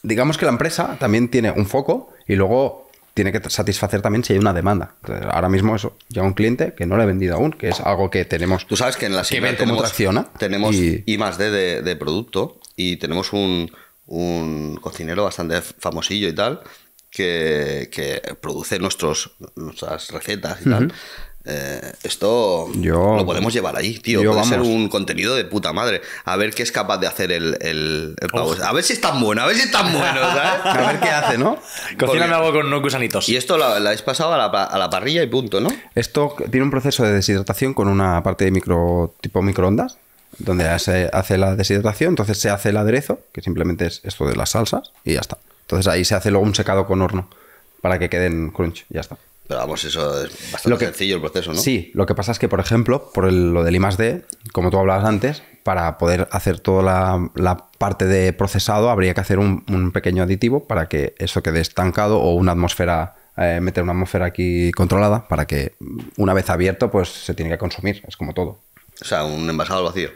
digamos que la empresa también tiene un foco y luego tiene que satisfacer también si hay una demanda. ahora mismo eso, ya un cliente que no le he vendido aún, que es algo que tenemos. Tú sabes que en la siguiente tenemos, y... I más D de, de, producto y tenemos un, un cocinero bastante famosillo y tal, que, que produce nuestros, nuestras recetas y tal. Eh, esto lo podemos llevar ahí, tío. Yo, Puede ser un contenido de puta madre. A ver qué es capaz de hacer el, el, pavo. A ver si es tan bueno, a ver si es tan bueno, A ver qué hace, ¿no? Cocíname algo con no gusanitos. Y esto lo, habéis pasado a la, a la, parrilla y punto, ¿no? Esto tiene un proceso de deshidratación con una parte de micro tipo microondas donde se hace la deshidratación, entonces se hace el aderezo, que simplemente es esto de las salsas, y ya está. Entonces ahí se hace luego un secado con horno para que queden crunch, ya está. Pero vamos, eso es bastante sencillo el proceso, ¿no? Sí, lo que pasa es que, por ejemplo, por lo del I como tú hablabas antes, para poder hacer toda la, parte de procesado habría que hacer un, pequeño aditivo para que eso quede estancado o una atmósfera, eh, meter una atmósfera aquí controlada para que una vez abierto pues se tiene que consumir, es como todo. O sea, un envasado vacío.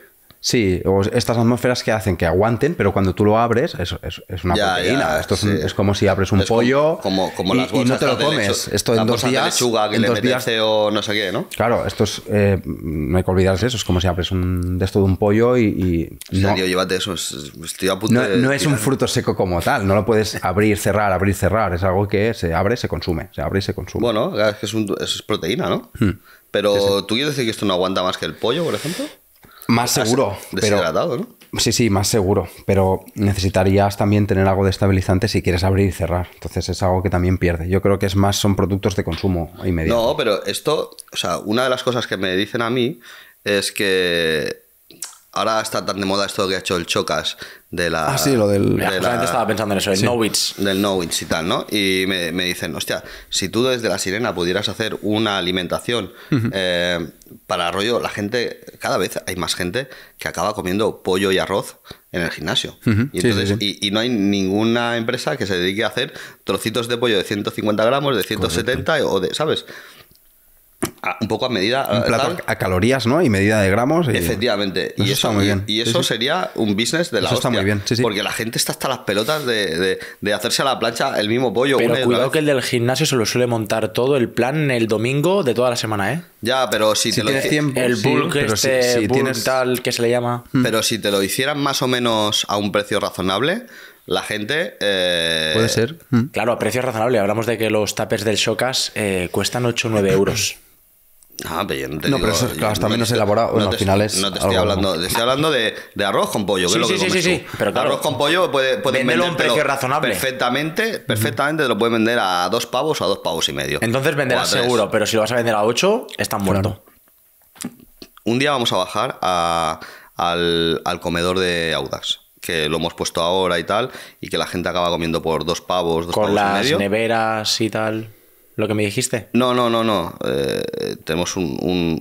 Sí, o estas atmósferas que hacen que aguanten, pero cuando tú lo abres es, es, una proteína. Esto es, como si abres un pollo como, como, y, no te lo comes. Esto en dos días. De lechuga que en le dos días o no sé qué, ¿no? Claro, esto es. Eh, no hay que olvidarse eso. Es como si abres un, de esto de un pollo y. no, llévate eso. Estoy a no, es un fruto seco como tal. No lo puedes abrir, cerrar, abrir, cerrar. Es algo que se abre, se consume. Se abre y se consume. Bueno, es es proteína, ¿no? Hmm. Pero tú quieres decir que esto no aguanta más que el pollo, por ejemplo. Más seguro. Deshidratado, pero, ¿no? Sí, sí, más seguro. Pero necesitarías también tener algo de estabilizante si quieres abrir y cerrar. Entonces es algo que también pierde. Yo creo que es más, son productos de consumo inmediato. No, pero esto, o sea, una de las cosas que me dicen a mí es que Ahora está tan de moda esto que ha hecho el Chocas de la. Ah, sí, lo del. Mira, pues estaba pensando en eso, el Nowitz. Del Nowitz y tal, ¿no? Y me, dicen, hostia, si tú desde la sirena pudieras hacer una alimentación eh, para arroyo, la gente, cada vez hay más gente que acaba comiendo pollo y arroz en el gimnasio. y, entonces, y, no hay ninguna empresa que se dedique a hacer trocitos de pollo de 150 gramos, de 170 o de, ¿sabes? un poco a medida. Eh, plato a calorías, ¿no? Y medida de gramos. Efectivamente. y eso, muy bien. Y, eso sería un business de la eso está muy bien. Porque la gente está hasta las pelotas de, hacerse a la plancha el mismo pollo. Pero cuidado que el del gimnasio se lo suele montar todo el plan el domingo de toda la semana, ¿eh? Ya, pero si, te lo tiempo, El bulk este tal que se le llama. Mm. Pero si te lo hicieran más o menos a un precio razonable, la gente. Eh, Puede ser. Mm. Claro, a precio razonable. Hablamos de que los tapes del Shocas eh, cuestan 8 o 9 euros. Ah, no pero eso es, claro, menos elaborado. No te, No te estoy hablando. estoy hablando de, arroz con pollo. sí, sí, sí, sí, Pero arroz con pollo puede, venderlo a un precio razonable. Perfectamente, perfectamente te lo pueden vender a dos pavos o a dos pavos y medio. Entonces venderás seguro, pero si lo vas a vender a ocho, estás muerto. Un día vamos a bajar al, comedor de Audax que lo hemos puesto ahora y tal, y que la gente acaba comiendo por dos pavos, dos Con pavos las y medio. neveras y tal lo que me dijiste? No, no, no, no. Eh, tenemos un,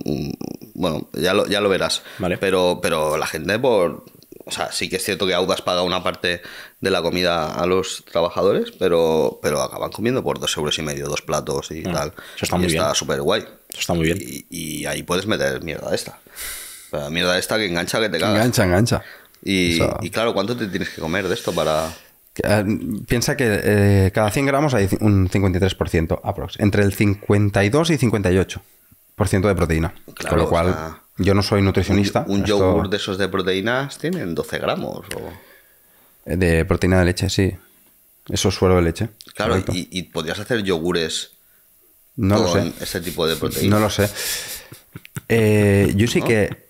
Bueno, ya lo, ya lo verás. Vale. Pero, pero la gente por... O sea, sí que es cierto que Audas paga una parte de la comida a los trabajadores, pero, pero acaban comiendo por dos euros y medio, dos platos y ah, tal. Eso está muy y Está súper guay. Eso está muy bien. Y, ahí puedes meter mierda esta. Mierda mierda esta que engancha que te cagas. Engancha, engancha. Y, y claro, ¿cuánto te tienes que comer de esto para...? Ah, piensa que eh, cada 100 gramos hay un 53% aprox, entre el 52 y 58% de proteína. Con lo cual, yo no soy nutricionista. ¿Un, yogur de esos de proteínas tienen 12 gramos? Eh, de proteína de leche, sí. Eso es de leche. Claro, y, podrías hacer yogures no con ese tipo de proteína? No lo sé. Eh, yo que.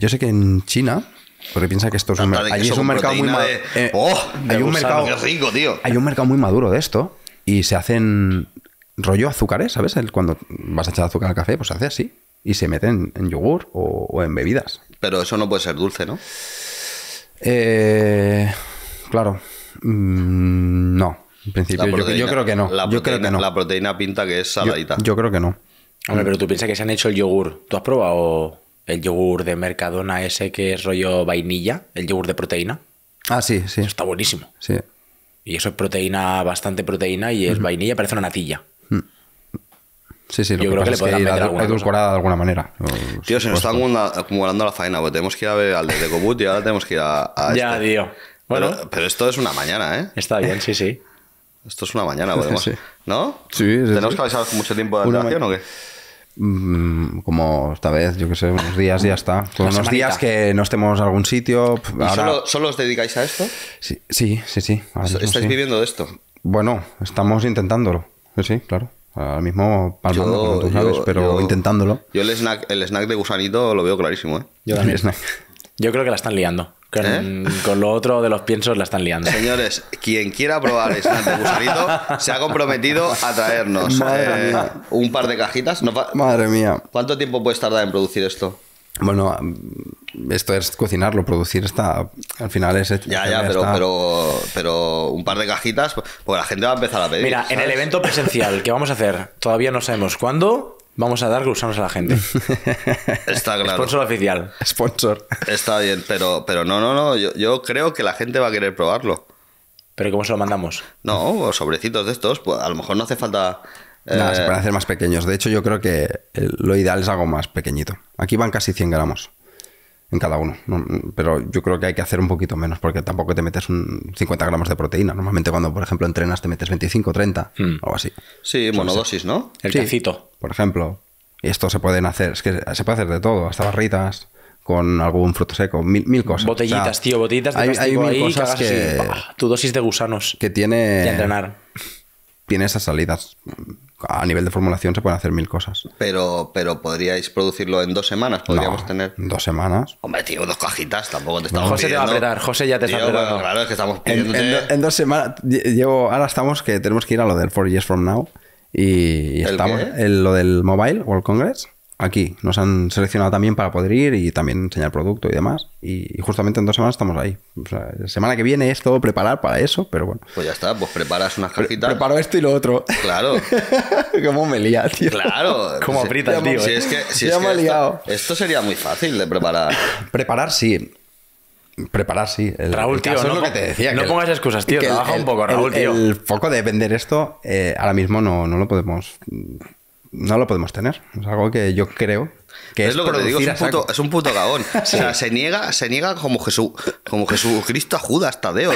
yo sé que en China porque piensa que esto es un, mercado muy maduro. Eh, ¡Oh! hay, un mercado, muy maduro de esto y se hacen rollo azúcares, ¿sabes? cuando vas a echar azúcar al café, pues se hace así y se meten en, yogur o, en bebidas. Pero eso no puede ser dulce, ¿no? Eh, claro. Mm, no. En principio, yo, creo que no. yo creo que no. La proteína pinta que es saladita. Yo, yo creo que no. Hombre, pero tú piensas que se han hecho el yogur. ¿Tú has probado el yogur de Mercadona ese que es rollo vainilla, el yogur de proteína. Ah, sí, sí. está buenísimo. Sí. Y eso es proteína, bastante proteína y es vainilla, parece una natilla. Mm. Sí, sí, lo Yo que creo que, le podrán meter alguna edulcorada de alguna manera. Tío, se nos está acumulando la faena, porque tenemos que ir a ver al de Decobut y ahora tenemos que ir a, Ya, este. tío. Bueno. Pero, esto es una mañana, ¿eh? Está bien, sí, sí. Esto es una mañana, podemos. Sí. ¿No? Sí, sí ¿Tenemos que avisar mucho tiempo de antelación o qué? Mm, como esta vez, yo que sé, unos días ya está. unos días que no estemos en algún sitio. solo, os dedicáis a esto? Sí, sí, sí. sí ¿Estáis viviendo de esto? Bueno, estamos intentándolo. Sí, claro. Ahora mismo tú sabes, pero intentándolo. Yo el snack, el snack de gusanito lo veo clarísimo, ¿eh? Yo también. Yo creo que la están liando. ¿Eh? Con, lo otro de los piensos la están liando. Señores, quien quiera probar este de se ha comprometido a traernos eh, un par de cajitas. Madre mía. ¿Cuánto tiempo puedes tardar en producir esto? Bueno, esto es cocinarlo, producir está. Al final es. Ya, ya, pero, pero, pero, un par de cajitas, pues la gente va a empezar a pedir. Mira, en el evento presencial que vamos a hacer, todavía no sabemos cuándo, Vamos a dar gusanos a la gente. Está claro. Sponsor oficial. Sponsor. Está bien, pero, pero no, no, no. Yo, creo que la gente va a querer probarlo. ¿Pero cómo se lo mandamos? No, pues sobrecitos de estos. Pues a lo mejor no hace falta. Eh... Nada, se eh, pueden hacer más pequeños. De hecho, yo creo que lo ideal es algo más pequeñito. Aquí van casi 100 gramos en cada uno. pero yo creo que hay que hacer un poquito menos porque tampoco te metes un 50 gramos de proteína. Normalmente cuando, por ejemplo, entrenas te metes 25, 30 hmm. o así. Sí, monodosis, ¿no? El sí, Por ejemplo. Y esto se pueden hacer, es que se puede hacer de todo, hasta barritas con algún fruto seco, mil, mil cosas. Botellitas, tío, botellitas de hay, cosas que, tu dosis de gusanos. Que tiene... De entrenar. Tiene esas salidas a nivel de formulación se pueden hacer mil cosas. Pero, pero podríais producirlo en dos semanas, podríamos tener. Dos semanas. Hombre, tío, dos cajitas, tampoco te estamos. José te va a apretar, José ya te está apretando. claro, es que estamos en, dos semanas. Llevo, ahora estamos que tenemos que ir a lo del Four Years From Now. Y, estamos. en lo del Mobile World Congress aquí. Nos han seleccionado también para poder ir y también enseñar producto y demás. Y, justamente en dos semanas estamos ahí. la semana que viene es todo preparar para eso, pero bueno. Pues ya está, pues preparas unas cajitas. preparo esto y lo otro. Claro. ¿Cómo me lía, tío? Claro. ¿Cómo aprietas, tío? Si ¿eh? que Esto, sería muy fácil de preparar. Preparar, sí. Preparar, sí. Raúl, tío, no, lo que te decía, no pongas excusas, tío. Trabaja un poco, Raúl, tío. El foco de vender esto eh, ahora mismo no, no lo podemos no lo podemos tener. Es algo que yo creo que es, es lo que digo, es un, puto, es O sea, se niega, se niega como Jesús, como Jesucristo a Judas, Tadeo,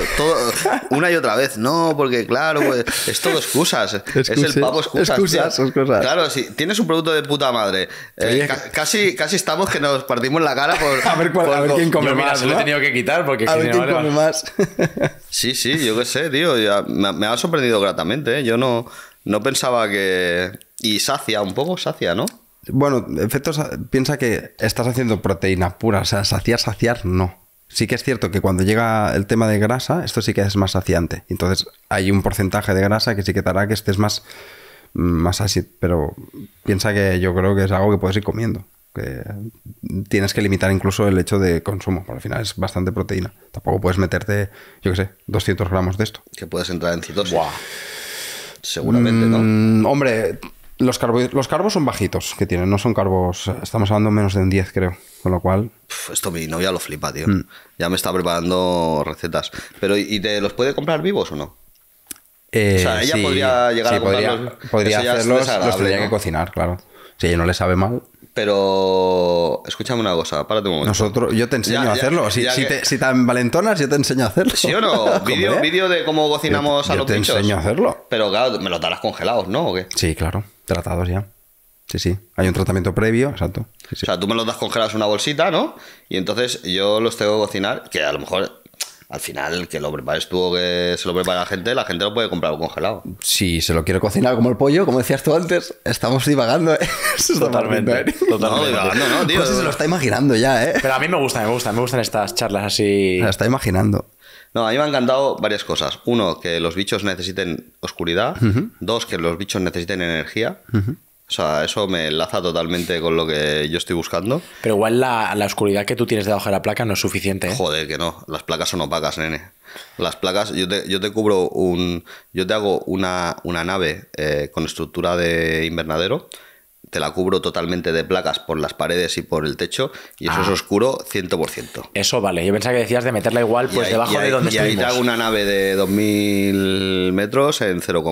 una y otra vez. No, porque claro, pues, es todo excusas. es el pavo excusas. excusas, Claro, si tienes un producto de puta madre, eh, casi, casi estamos que nos partimos la cara por. A ver, a ver quién come más. lo he tenido que quitar porque. A ver quién come más. sí, sí, yo qué sé, tío. me, ha sorprendido gratamente. ¿eh? Yo no, no pensaba que y sacia un poco, sacia, ¿no? Bueno, efectos, piensa que estás haciendo proteína pura, o sea, saciar, saciar, no. Sí que es cierto que cuando llega el tema de grasa, esto sí que es más saciante. Entonces hay un porcentaje de grasa que sí que te hará que estés más, mm, más así, pero piensa que yo creo que es algo que puedes ir comiendo. Que tienes que limitar incluso el hecho de consumo, porque al final es bastante proteína. Tampoco puedes meterte, yo qué sé, 200 gramos de esto. Que puedes entrar en citosis. Seguramente, ¿no? Mm, hombre, los, carbo, los carbos son bajitos que tienen, no son carbos. Estamos hablando menos de un 10, creo. Con lo cual. esto mi novia lo flipa, tío. Mm. Ya me está preparando recetas. Pero, ¿y te los puede comprar vivos o no? Eh, o sea, ella podría llegar a comprarlos. Podría, los tendría que cocinar, claro. Si ella no le sabe mal. Pero escúchame una cosa, párate un momento. Nosotros, yo te enseño a hacerlo. si, te, si, valentonas, yo te enseño a hacerlo. ¿Sí o no? Vídeo, de cómo cocinamos a los yo te enseño a hacerlo. Pero claro, me los darás congelados, ¿no? Sí, claro. Tratados ya. Sí, sí. Hay un tratamiento previo, exacto. O sea, tú me los das congelados en una bolsita, ¿no? Y entonces yo los tengo que cocinar, que a lo mejor al final que lo prepares tú o que se lo prepara la gente, la gente lo puede comprar congelado. Si se lo quiero cocinar como el pollo, como decías tú antes, estamos divagando. ¿eh? Totalmente. ¿eh? Totalmente. No, divagando, no, tío. Pues se lo está imaginando ya, ¿eh? Pero a mí me gusta, me gusta, me gustan estas charlas así. Se lo está imaginando. No, a mí me han encantado varias cosas. Uno, que los bichos necesiten oscuridad. Dos, que los bichos necesiten energía. O sea, eso me enlaza totalmente con lo que yo estoy buscando. Pero igual la, oscuridad que tú tienes debajo de la placa no es suficiente. ¿eh? Joder, que no. Las placas son opacas, nene. Las placas, yo te, yo te cubro un. Yo te hago una, una nave eh, con estructura de invernadero te la cubro totalmente de placas por las paredes y por el techo, y eso es ah. oscuro 100%. Eso vale, yo pensaba que decías de meterla igual pues debajo de donde está Y ahí hago una nave de 2.000 metros en 0,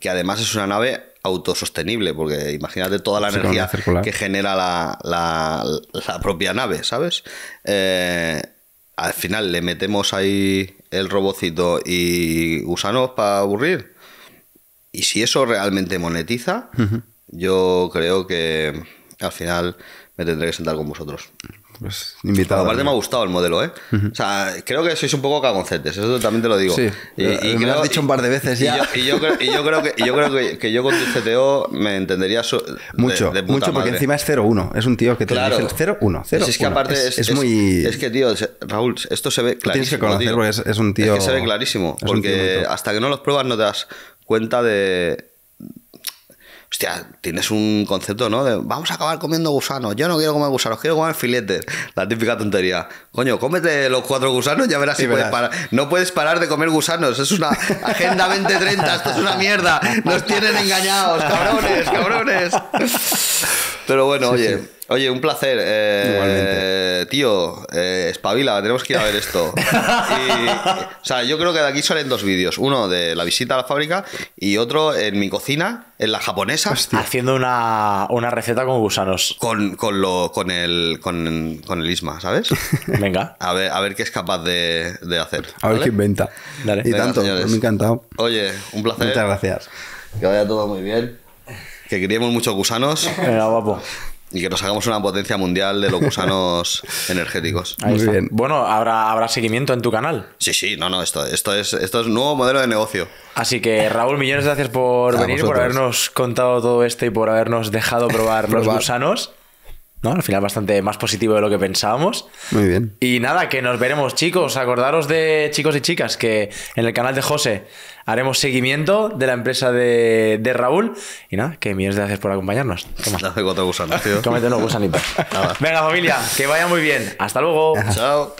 que además es una nave autosostenible, porque imagínate toda la energía que genera la, propia nave, ¿sabes? Eh, al final le metemos ahí el robocito y gusanos para aburrir. Y si eso realmente monetiza, yo creo que al final me tendré que sentar con vosotros. Pues invitado. Aparte me ha gustado el modelo, ¿eh? O sea, creo que sois un poco cagoncetes, eso también te lo digo. Sí, y, y me lo has dicho un par de veces ya. Y yo, creo, que, yo con tu CTO me entendería mucho, mucho porque encima es 0-1, es un tío que te claro. dice 0-1, es que aparte es, muy... que, tío, Raúl, esto se ve clarísimo. Tienes que conocerlo, es, es, un tío... Es que se ve clarísimo, porque hasta que no los pruebas no te das cuenta de hostia, tienes un concepto, ¿no? vamos a acabar comiendo gusanos. Yo no quiero comer gusanos, quiero comer filetes. La típica tontería. Coño, cómete los cuatro gusanos, ya verás si puedes parar. No puedes parar de comer gusanos. Es una agenda 2030, esto es una mierda. Nos tienen engañados, cabrones, cabrones. Pero bueno, oye. Oye, un placer. Eh, tío, eh, espabila, tenemos que ir a ver esto. o sea, yo creo que de aquí salen dos vídeos. Uno de la visita a la fábrica y otro en mi cocina, en la japonesa. Haciendo una, una, receta con gusanos. Con, con, lo, con, el, con, el Isma, ¿sabes? Venga. A ver, a ver qué es capaz de, hacer. A ver qué inventa. Dale. Y tanto, me ha encantado. Oye, un placer. Muchas gracias. Que vaya todo muy bien. Que queríamos muchos gusanos. Venga, guapo y que nos hagamos una potencia mundial de los gusanos energéticos. Muy bien. Bueno, ¿habrá, ¿habrá seguimiento en tu canal? Sí, sí, no, no, esto, esto, es, esto es nuevo modelo de negocio. Así que, Raúl, millones de gracias por venir, por habernos contado todo esto y por habernos dejado probar los gusanos. ¿No? Al final bastante más positivo de lo que pensábamos. Muy bien. Y nada, que nos veremos, chicos. Acordaros de chicos y chicas que en el canal de José haremos seguimiento de la empresa de, de Raúl. Y nada, que millones de gracias por acompañarnos. Toma. Te hace tío. Venga, familia, que vaya muy bien. Hasta luego. Chao.